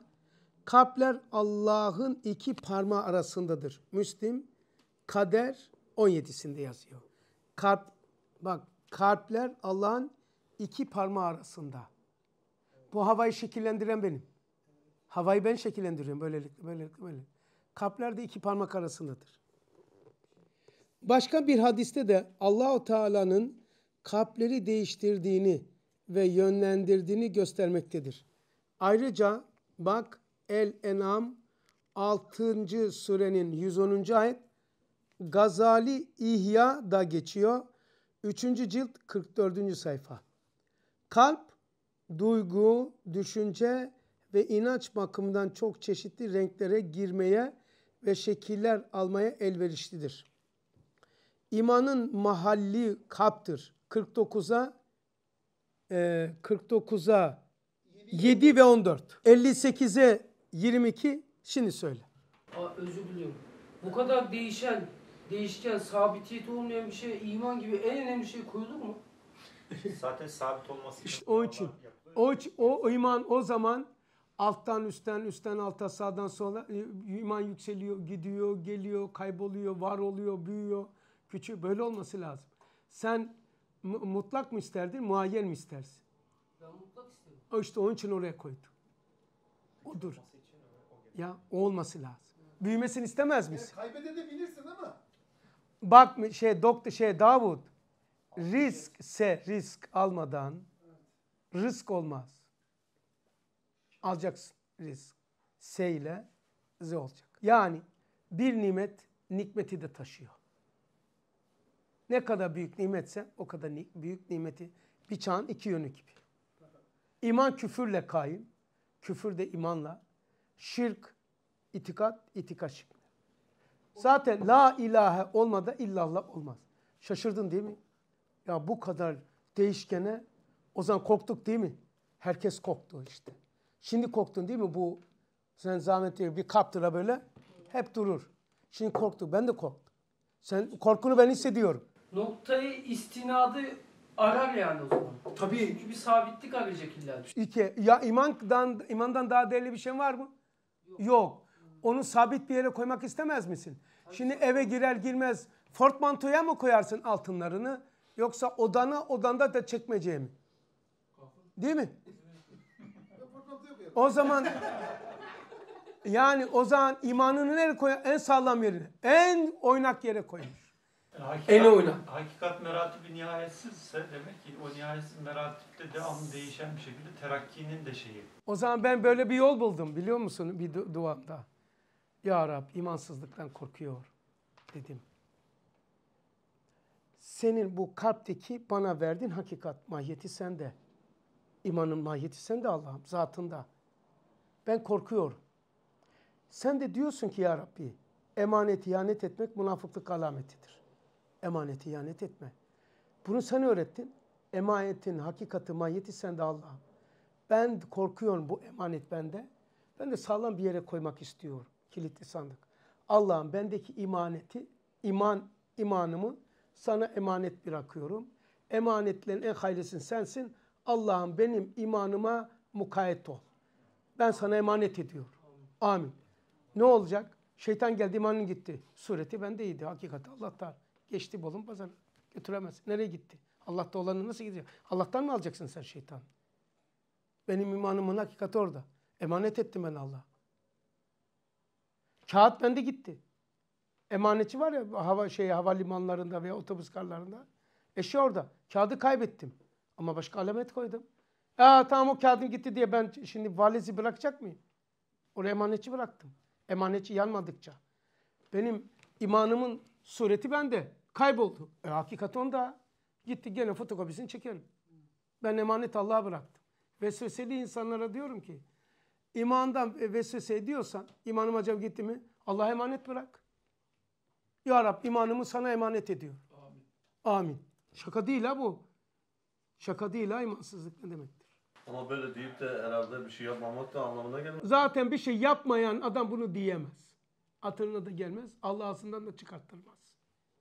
Kalpler Allah'ın iki parmağı arasındadır. Müslim Kader 17'sinde yazıyor. Kalp, bak kalpler Allah'ın iki parmağı arasında. Bu havayı şekillendiren benim. Havayı ben şekillendiriyorum böylelikle, böylelikle, böyle. Kalpler de iki parmak arasındadır. Başka bir hadiste de Allahu Teala'nın kalpleri değiştirdiğini ve yönlendirdiğini göstermektedir. Ayrıca bak El-En'am 6. surenin 110. ayet Gazali İhya da geçiyor. 3. cilt 44. sayfa. Kalp, duygu, düşünce ve inanç bakımından çok çeşitli renklere girmeye ve şekiller almaya elverişlidir. İmanın mahalli kalptir. 49'a e, 49'a 7 ve 14. 58'e 22. Şimdi söyle. Aa, özür diliyorum. Bu kadar değişen, değişken, sabitiyeti olmayan bir şey, iman gibi en önemli şey koyulur mu? Zaten sabit olması için. İşte onun için. O, o iman o zaman alttan üstten üstten alta sağdan sola e, iman yükseliyor, gidiyor, geliyor, kayboluyor, var oluyor, büyüyor, küçük böyle olması lazım. Sen mutlak mı isterdin, muayyen mi istersin? Ben mutlak istiyorum. İşte onun için oraya koydu. Odur. Ya olması lazım. Büyümesini istemez misin? Yani kaybedebilirsin ama. Bak şey doktor şey davut. Risk ise risk almadan risk olmaz. Alacaksın risk. Se ile z olacak. Yani bir nimet nikmeti de taşıyor. Ne kadar büyük nimetse o kadar ni büyük nimeti bıçağın iki yönü gibi. İman küfürle kayın, küfür de imanla, şirk, itikat, itika şirk. Zaten la ilahe olmada illallah olmaz. Şaşırdın değil mi? Ya bu kadar değişkene o zaman korktuk değil mi? Herkes korktu işte. Şimdi korktun değil mi bu sen zahmet diyor bir kaptıra böyle hep durur. Şimdi korktu ben de korktum. Sen korkunu ben hissediyorum. Noktayı istinadı arar yani o zaman. Tabii. Çünkü bir sabitlik arayacak illa. İki. Ya imandan, imandan daha değerli bir şey var mı? Yok. Yok. Onu sabit bir yere koymak istemez misin? Hayır. Şimdi eve girer girmez portmantoya mı koyarsın altınlarını? Yoksa odanı odanda da çekmeyeceğim, Değil mi? o zaman yani o zaman imanını nereye koyar? En sağlam yerine. En oynak yere koymuş. en oynak. Hakikat meratibi nihayetsizse demek ki o nihayetsiz meratipte devamlı değişen bir şekilde terakkinin de şeyi. O zaman ben böyle bir yol buldum biliyor musun bir du duamda. Ya Rab imansızlıktan korkuyor dedim senin bu kalpteki bana verdiğin hakikat mahiyeti sende. İmanın mahiyeti sende Allah'ım zatında. Ben korkuyorum. Sen de diyorsun ki ya Rabbi emaneti ihanet etmek münafıklık alametidir. Emaneti ihanet etme. Bunu sen öğrettin. Emanetin hakikati mahiyeti sende Allah'ım. Ben korkuyorum bu emanet bende. Ben de sağlam bir yere koymak istiyorum. Kilitli sandık. Allah'ım bendeki imaneti, iman, imanımı sana emanet bırakıyorum. Emanetlerin en hayırlısın sensin. Allah'ım benim imanıma mukayet ol. Ben sana emanet ediyorum. Amin. Ne olacak? Şeytan geldi imanın gitti. Sureti bendeydi. Hakikati Allah'tan Geçti bolun pazarı. Götüremez. Nereye gitti? Allah'ta olanı nasıl gidecek? Allah'tan mı alacaksın sen şeytan? Benim imanımın hakikati orada. Emanet ettim ben Allah. Kağıt bende gitti emanetçi var ya hava şey havalimanlarında veya otobüs karlarında. Eşi şey orada. Kağıdı kaybettim. Ama başka alamet koydum. Aa tamam o kağıdım gitti diye ben şimdi valizi bırakacak mıyım? Oraya emanetçi bıraktım. Emanetçi yanmadıkça. Benim imanımın sureti bende. Kayboldu. E hakikat onda. Gitti gene fotokopisini çekelim. Ben emanet Allah'a bıraktım. Vesveseli insanlara diyorum ki imandan vesvese ediyorsan imanım acaba gitti mi? Allah'a emanet bırak. Ya Rab imanımı sana emanet ediyor. Amin. Amin. Şaka değil ha bu. Şaka değil ha imansızlık ne demektir. Ama böyle deyip de herhalde bir şey yapmamak da anlamına gelmez. Zaten bir şey yapmayan adam bunu diyemez. Atırına da gelmez. Allah ağzından da çıkarttırmaz.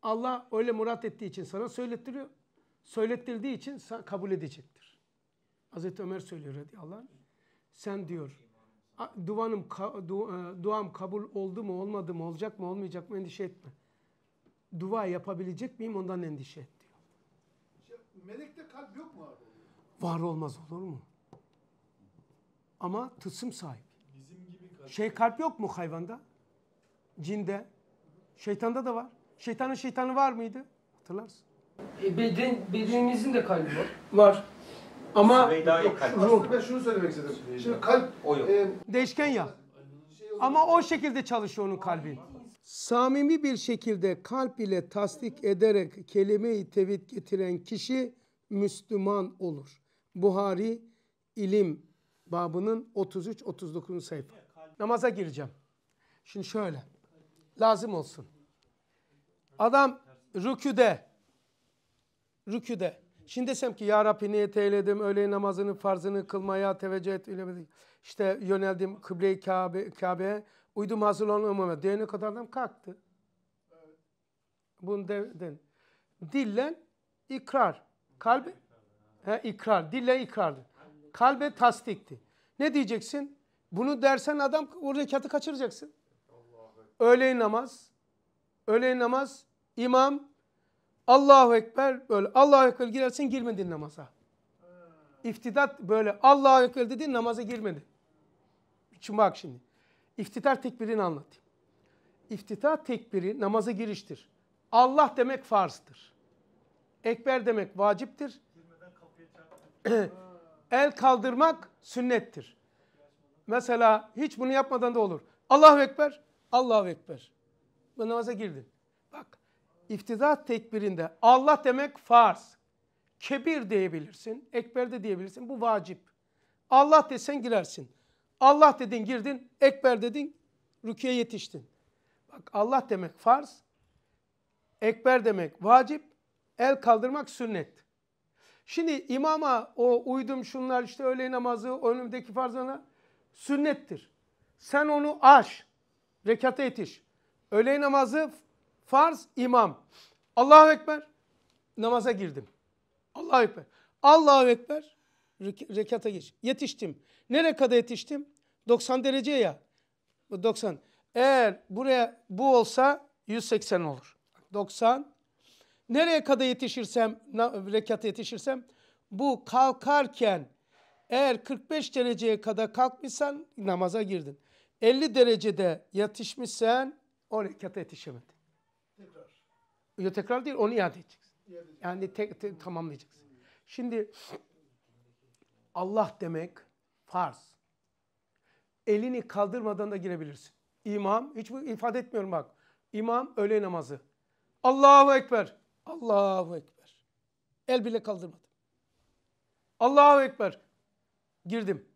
Allah öyle murat ettiği için sana söylettiriyor. Söylettirdiği için kabul edecektir. Hazreti Ömer söylüyor radıyallahu anh. Sen diyor duanım, e, duam kabul oldu mu olmadı mı olacak mı olmayacak mı endişe etme dua yapabilecek miyim ondan endişe et diyor. Şey, melekte kalp yok mu abi? Var olmaz olur mu? Ama tılsım sahip. Bizim gibi kalp. Şey kalp yok mu hayvanda? Cinde? Şeytanda da var. Şeytanın şeytanı var mıydı? Hatırlarsın. E beden, bedeninizin de kalbi var. Var. Ama yok, kalp. ben şunu söylemek istedim. Şimdi kalp o yok. E, değişken ya. Şey, Ama o şekilde çalışıyor onun kalbi samimi bir şekilde kalp ile tasdik ederek kelime-i tevhid getiren kişi Müslüman olur. Buhari ilim babının 33-39. sayfa. Namaza gireceğim. Şimdi şöyle. Lazım olsun. Adam rüküde. Rüküde. Şimdi desem ki ya Rabbi niyet eyledim öğle namazının farzını kılmaya teveccüh et. İşte yöneldim kıble-i Kabe, Uydum hazır olmama diyene kadar adam kalktı. Evet. Bunu de, de. Dillen ikrar. Kalbe he, ikrar. Dille ikrardı. Kalbe tasdikti. Ne diyeceksin? Bunu dersen adam o rekatı kaçıracaksın. Öğleyin namaz. Öğleyin namaz. İmam Allahu Ekber böyle Allahu Ekber girersin girmedin namaza. İftidat böyle Allahu Ekber dedin namaza girmedin. Şimdi bak şimdi. İftitar tekbirini anlatayım. İftita tekbiri namaza giriştir. Allah demek farzdır. Ekber demek vaciptir. El kaldırmak sünnettir. Mesela hiç bunu yapmadan da olur. Allahu Ekber, Allahu Ekber. Bu namaza girdin. Bak, iftida tekbirinde Allah demek farz. Kebir diyebilirsin, ekber de diyebilirsin. Bu vacip. Allah desen girersin. Allah dedin girdin, Ekber dedin, rüküye yetiştin. Bak Allah demek farz, Ekber demek vacip, el kaldırmak sünnet. Şimdi imama o uydum şunlar işte öğle namazı, önümdeki farzana sünnettir. Sen onu aş, rekata yetiş. Öğle namazı farz, imam. Allahu Ekber, namaza girdim. Allahu Ekber. Allahu Ekber, rekata geç. Yetiştim. Ne rekada yetiştim? 90 derece ya. 90. Eğer buraya bu olsa 180 olur. 90. Nereye kadar yetişirsem, rekata yetişirsem bu kalkarken eğer 45 dereceye kadar kalkmışsan namaza girdin. 50 derecede yetişmişsen o rekata yetişemedin. Tekrar. Yo, tekrar değil onu iade edeceksin. İade edeceksin. Yani te, te, tamamlayacaksın. Şimdi Allah demek farz. Elini kaldırmadan da girebilirsin. İmam, hiç bu ifade etmiyorum bak. İmam öğle namazı. Allahu Ekber. Allahu Ekber. El bile kaldırmadım. Allahu Ekber. Girdim.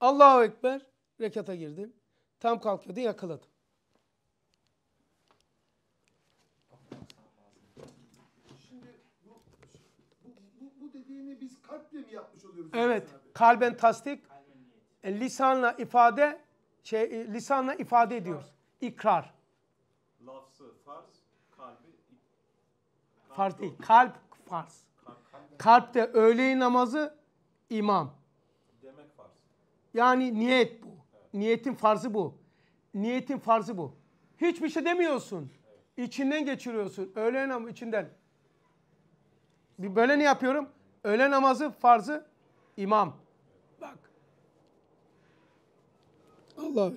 Allahu Ekber. Rekata girdim. Tam kalkıyordu yakaladım. Şimdi bu, bu, bu dediğini biz kalple mi yapmış oluyoruz? Evet. Mesela? Kalben tasdik, e, lisanla ifade şey e, lisanla ifade ediyoruz. İkrar. Lafzı farz, kalbi farz değil. Kalp farz. Kalpte öğle namazı imam. Demek farz. Yani niyet bu. Evet. Niyetin farzı bu. Niyetin farzı bu. Hiçbir şey demiyorsun. Evet. İçinden geçiriyorsun. Öğle namazı içinden. Bir böyle ne yapıyorum? Öğle namazı farzı imam. Bak. Allah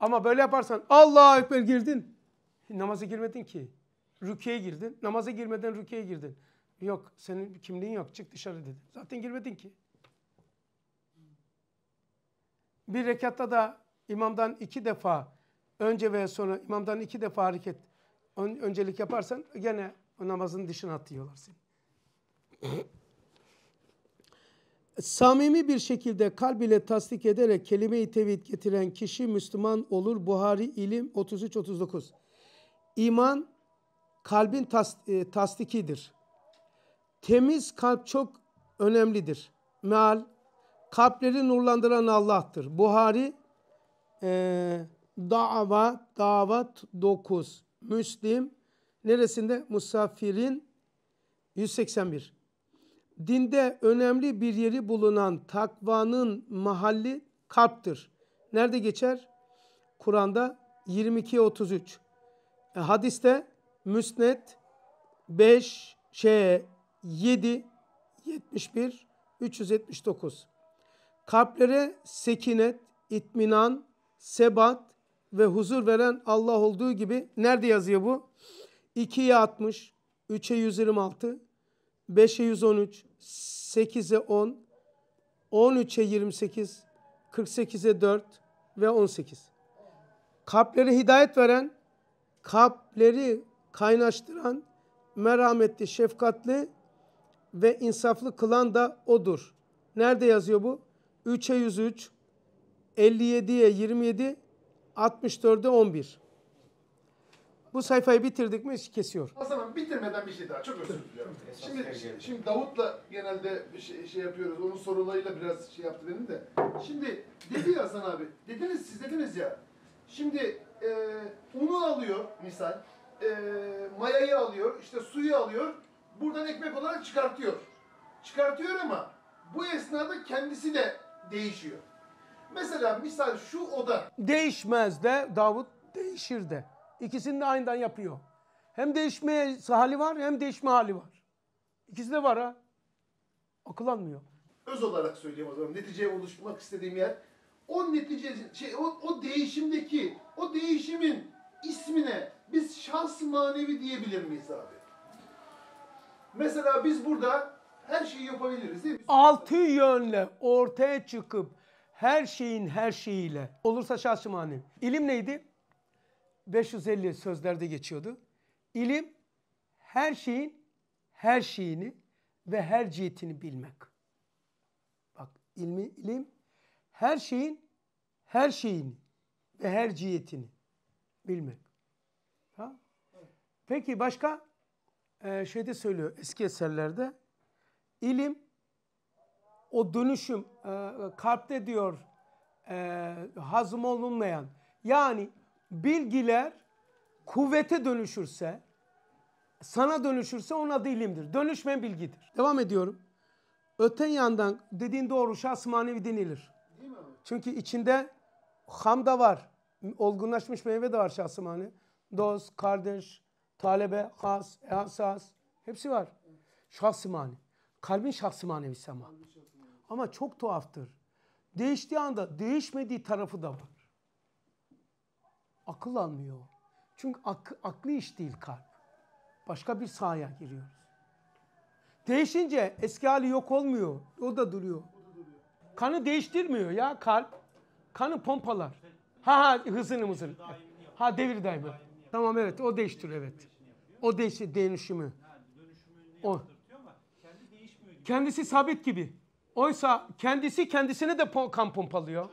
Ama böyle yaparsan Allah Ekber girdin. Namaza girmedin ki. Rüküye girdin. Namaza girmeden rüküye girdin. Yok senin kimliğin yok çık dışarı dedi. Zaten girmedin ki. Bir rekatta da imamdan iki defa önce veya sonra imamdan iki defa hareket öncelik yaparsan gene o namazın dışına atıyorlar seni. Samimi bir şekilde kalb ile tasdik ederek kelime-i tevhid getiren kişi Müslüman olur. Buhari İlim 33-39 İman kalbin tas, e, tasdikidir. Temiz kalp çok önemlidir. Meal kalpleri nurlandıran Allah'tır. Buhari e, Dava Davat 9 Müslim neresinde? Musafirin 181 dinde önemli bir yeri bulunan takvanın mahalli kalptir. Nerede geçer? Kur'an'da 22-33. E, hadiste Müsnet 5 şey 7 71 379. Kalplere sekinet, itminan, sebat ve huzur veren Allah olduğu gibi nerede yazıyor bu? 2'ye 60, 3'e 126, 5'e 113, 8'e 10, 13'e 28, 48'e 4 ve 18. Kalpleri hidayet veren, kalpleri kaynaştıran, merhametli, şefkatli ve insaflı kılan da odur. Nerede yazıyor bu? 3'e 103, 57'ye 27, 64'e 11. Bu sayfayı bitirdik mi kesiyor. Hasan abi bitirmeden bir şey daha çok özür diliyorum. Şimdi, şimdi Davut'la genelde şey, şey yapıyoruz. Onun sorularıyla biraz şey yaptı benim de. Şimdi dedi ya Hasan abi. Dediniz siz dediniz ya. Şimdi e, unu alıyor misal. E, mayayı alıyor. işte suyu alıyor. Buradan ekmek olarak çıkartıyor. Çıkartıyor ama bu esnada kendisi de değişiyor. Mesela misal şu oda. Değişmez de Davut değişir de. İkisini de aynıdan yapıyor. Hem değişme hali var hem değişme hali var. İkisi de var ha. Akıl almıyor. Öz olarak söyleyeyim o zaman. Neticeye oluşmak istediğim yer o netice şey, o, o değişimdeki o değişimin ismine biz şans manevi diyebilir miyiz abi? Mesela biz burada her şeyi yapabiliriz değil mi? Altı yönle ortaya çıkıp her şeyin her şeyiyle olursa şahsı manevi. İlim neydi? 550 sözlerde geçiyordu. İlim her şeyin her şeyini ve her cihetini bilmek. Bak ilmi, ilim her şeyin her şeyini ve her cihetini bilmek. Ha? Peki başka e, şey de söylüyor eski eserlerde İlim o dönüşüm e, kalpte diyor e, hazım olunmayan yani bilgiler kuvvete dönüşürse, sana dönüşürse onun adı ilimdir. Dönüşmeyen bilgidir. Devam ediyorum. Öte yandan dediğin doğru şahs manevi denilir. Çünkü içinde ham da var. Olgunlaşmış meyve de var Şahs manevi. Dost, kardeş, talebe, has, ehasas. Hepsi var. Şahs mani. Kalbin şahs manevisi ama. Ama çok tuhaftır. Değiştiği anda değişmediği tarafı da var akıl almıyor. Çünkü ak, aklı iş değil kalp. Başka bir sahaya giriyoruz. Değişince eski hali yok olmuyor. O da duruyor. Kanı değiştirmiyor ya kalp. Kanı pompalar. Ha ha hızını mızını. Ha devir daimi. Tamam evet o değiştiriyor evet. O değiş dönüşümü. O. Kendisi sabit gibi. Oysa kendisi kendisine de kan pompalıyor.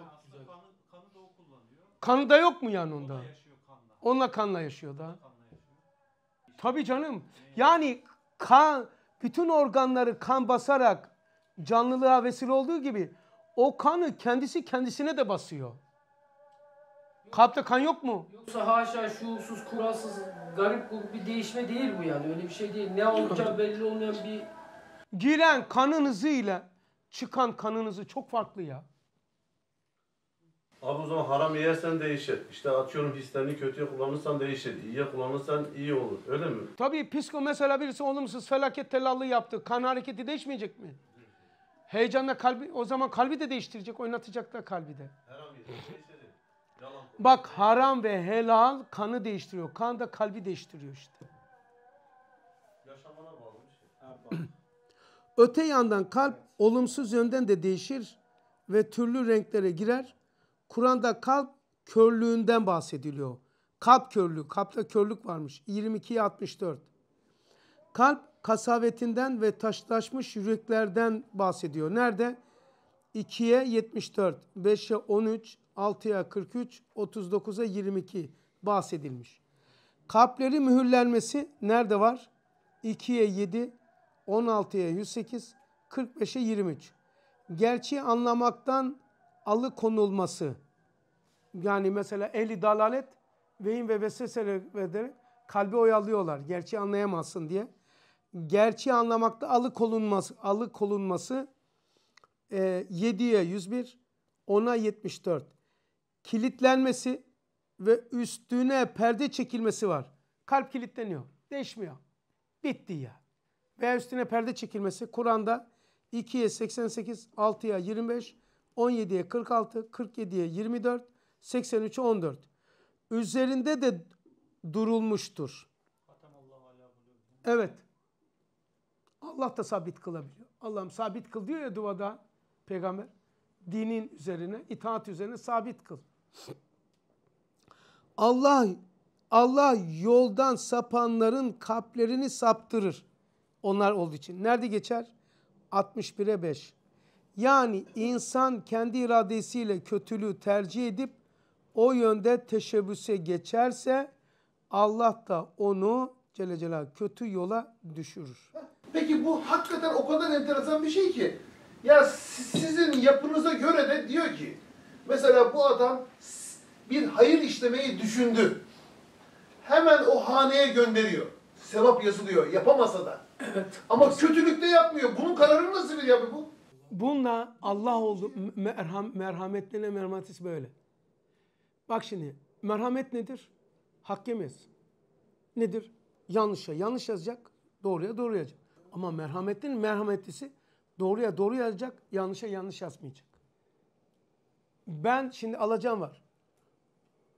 Kanı da yok mu yani onda? Onunla kanla yaşıyor da. Tabii canım. Yani kan, bütün organları kan basarak canlılığa vesile olduğu gibi o kanı kendisi kendisine de basıyor. Kalpte kan yok mu? Yoksa haşa şuursuz, kuralsız, garip bir değişme değil bu yani. Öyle bir şey değil. Ne olacağı belli olmayan bir... Giren kanınızı ile çıkan kanınızı çok farklı ya. Abi o zaman haram yersen değişir. İşte atıyorum hislerini kötüye kullanırsan değişir. İyiye kullanırsan iyi olur. Öyle mi? Tabii psiko mesela birisi olumsuz felaket tellallığı yaptı. Kan hareketi değişmeyecek mi? Heyecanla kalbi, o zaman kalbi de değiştirecek. oynatacak da kalbi de. Haram şey değiştirir. Bak haram ve helal kanı değiştiriyor. Kan da kalbi değiştiriyor işte. Yaşamana bağlı bir şey. Öte yandan kalp olumsuz yönden de değişir ve türlü renklere girer. Kur'an'da kalp körlüğünden bahsediliyor. Kalp körlüğü, kalpte körlük varmış. 22'ye 64. Kalp kasavetinden ve taşlaşmış yüreklerden bahsediyor. Nerede? 2'ye 74, 5'e 13, 6'ya 43, 39'a 22 bahsedilmiş. Kalpleri mühürlenmesi nerede var? 2'ye 7, 16'ya 108, 45'e 23. Gerçeği anlamaktan alıkonulması. Yani mesela eli dalalet veyin ve vesvesele ederek kalbi oyalıyorlar. Gerçeği anlayamazsın diye. Gerçeği anlamakta alıkolunması, alıkolunması e, 7'ye 101, 10'a 74. Kilitlenmesi ve üstüne perde çekilmesi var. Kalp kilitleniyor. Değişmiyor. Bitti ya. Veya üstüne perde çekilmesi Kur'an'da 2'ye 88, 6'ya 25, 17'ye 46, 47'ye 24, 83'e 14. Üzerinde de durulmuştur. Evet. Allah da sabit kılabiliyor. Allah'ım sabit kıl diyor ya duada peygamber. Dinin üzerine, itaat üzerine sabit kıl. Allah Allah yoldan sapanların kalplerini saptırır. Onlar olduğu için. Nerede geçer? 61'e 5. Yani insan kendi iradesiyle kötülüğü tercih edip o yönde teşebbüse geçerse Allah da onu Celle Celal kötü yola düşürür. Peki bu hakikaten o kadar enteresan bir şey ki. Ya sizin yapınıza göre de diyor ki mesela bu adam bir hayır işlemeyi düşündü. Hemen o haneye gönderiyor. Sevap yazılıyor yapamasa da. Evet. Ama kötülükte yapmıyor. Bunun kararını nasıl bir yapıyor bu? Bununla Allah oldu merham, merhametline merhametisi böyle. Bak şimdi merhamet nedir? Hak yemeyiz. Nedir? Yanlışa yanlış yazacak, doğruya doğru yazacak. Ama merhametin merhametlisi doğruya doğru yazacak, yanlışa yanlış yazmayacak. Ben şimdi alacağım var.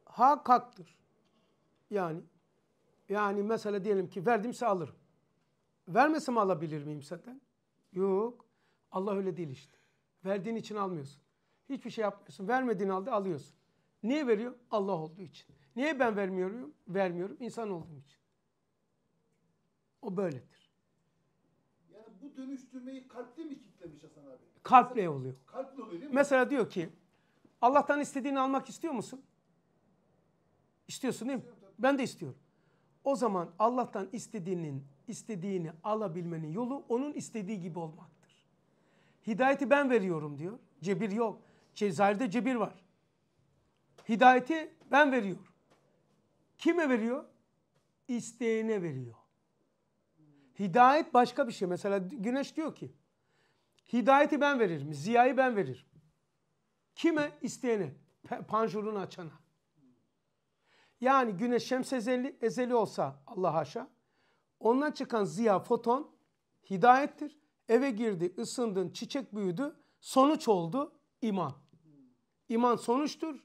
Hak haktır. Yani yani mesela diyelim ki verdimse alırım. Vermesem alabilir miyim zaten? Yok. Allah öyle değil işte. Verdiğin için almıyorsun. Hiçbir şey yapmıyorsun. Vermediğin halde alıyorsun. Niye veriyor? Allah olduğu için. Niye ben vermiyorum? Vermiyorum. İnsan olduğum için. O böyledir. Yani bu dönüştürmeyi kalple mi kitlemiş Hasan abi? Kalple mesela, oluyor. Kalple oluyor değil mi? Mesela diyor ki Allah'tan istediğini almak istiyor musun? İstiyorsun değil mi? Ben de istiyorum. O zaman Allah'tan istediğinin istediğini alabilmenin yolu onun istediği gibi olmak. Hidayeti ben veriyorum diyor. Cebir yok. Cezayir'de şey, cebir var. Hidayeti ben veriyor. Kime veriyor? İsteyene veriyor. Hidayet başka bir şey. Mesela güneş diyor ki hidayeti ben veririm. Ziyayı ben veririm. Kime? İsteyene. Panjurunu açana. Yani güneş şems ezeli, ezeli olsa Allah haşa. Ondan çıkan ziya foton hidayettir. Eve girdi, ısındın, çiçek büyüdü. Sonuç oldu iman. İman sonuçtur.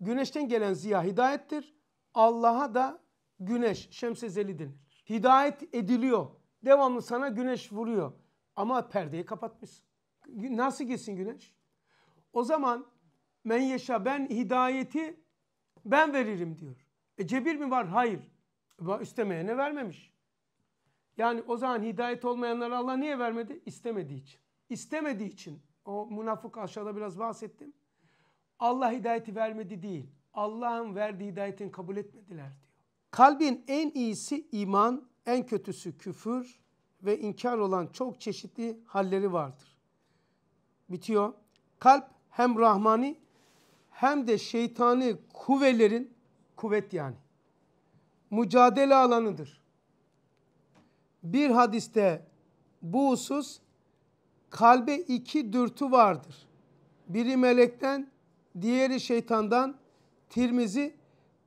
Güneşten gelen ziya hidayettir. Allah'a da güneş, şemsezeli denir. Hidayet ediliyor. Devamlı sana güneş vuruyor. Ama perdeyi kapatmışsın. Nasıl gitsin güneş? O zaman men yeşa ben hidayeti ben veririm diyor. E cebir mi var? Hayır. Üstemeyene vermemiş. Yani o zaman hidayet olmayanlara Allah niye vermedi? İstemediği için. İstemediği için. O münafık aşağıda biraz bahsettim. Allah hidayeti vermedi değil. Allah'ın verdiği hidayetin kabul etmediler diyor. Kalbin en iyisi iman, en kötüsü küfür ve inkar olan çok çeşitli halleri vardır. Bitiyor. Kalp hem rahmani hem de şeytani kuvvelerin kuvvet yani mücadele alanıdır bir hadiste bu husus kalbe iki dürtü vardır. Biri melekten, diğeri şeytandan. Tirmizi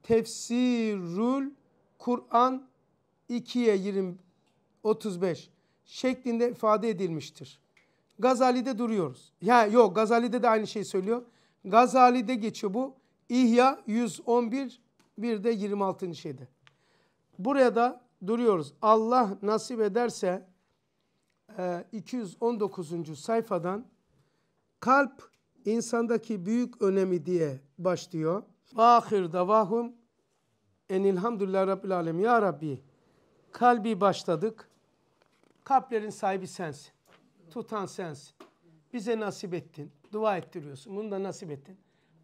Tefsirül Kur'an 2'ye 20 35 şeklinde ifade edilmiştir. Gazali'de duruyoruz. Ya yok Gazali'de de aynı şeyi söylüyor. Gazali'de geçiyor bu. İhya 111 bir de 26. şeyde. Buraya da duruyoruz. Allah nasip ederse 219. E, sayfadan kalp insandaki büyük önemi diye başlıyor. Ahir davahum enilhamdülillah rabbil alem. Ya Rabbi kalbi başladık. Kalplerin sahibi sensin. Tutan sensin. Bize nasip ettin. Dua ettiriyorsun. Bunu da nasip ettin.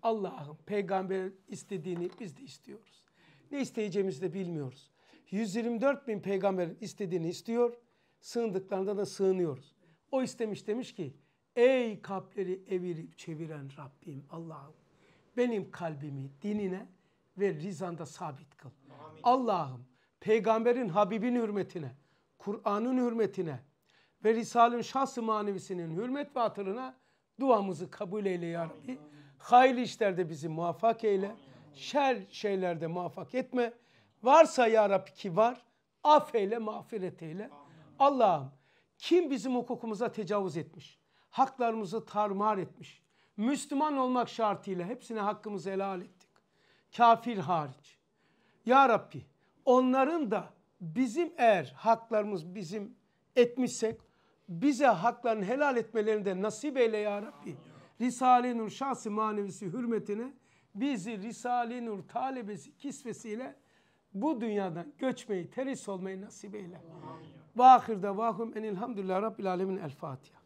Allah'ım peygamber istediğini biz de istiyoruz. Ne isteyeceğimizi de bilmiyoruz. 124 bin peygamberin istediğini istiyor. Sığındıklarında da sığınıyoruz. O istemiş demiş ki ey kalpleri evirip çeviren Rabbim Allah'ım benim kalbimi dinine ve rizanda sabit kıl. Allah'ım peygamberin Habibin hürmetine, Kur'an'ın hürmetine ve Risale'nin şahsı manevisinin hürmet ve hatırına duamızı kabul eyle ya Rabbi. Hayırlı işlerde bizi muvaffak eyle. Şer şeylerde muvaffak etme. Varsa ya Rabbi ki var. Affeyle mağfiret eyle. Allah'ım kim bizim hukukumuza tecavüz etmiş? Haklarımızı tarmar etmiş. Müslüman olmak şartıyla hepsine hakkımızı helal ettik. Kafir hariç. Ya Rabbi onların da bizim eğer haklarımız bizim etmişsek bize hakların helal etmelerini de nasip eyle ya Rabbi. Risale-i Nur şahsi manevisi hürmetine bizi Risale-i Nur talebesi kisvesiyle bu dünyadan göçmeyi, teris olmayı nasip eyle. Ve de vahum enilhamdülillah Rabbil Alemin. El Fatiha.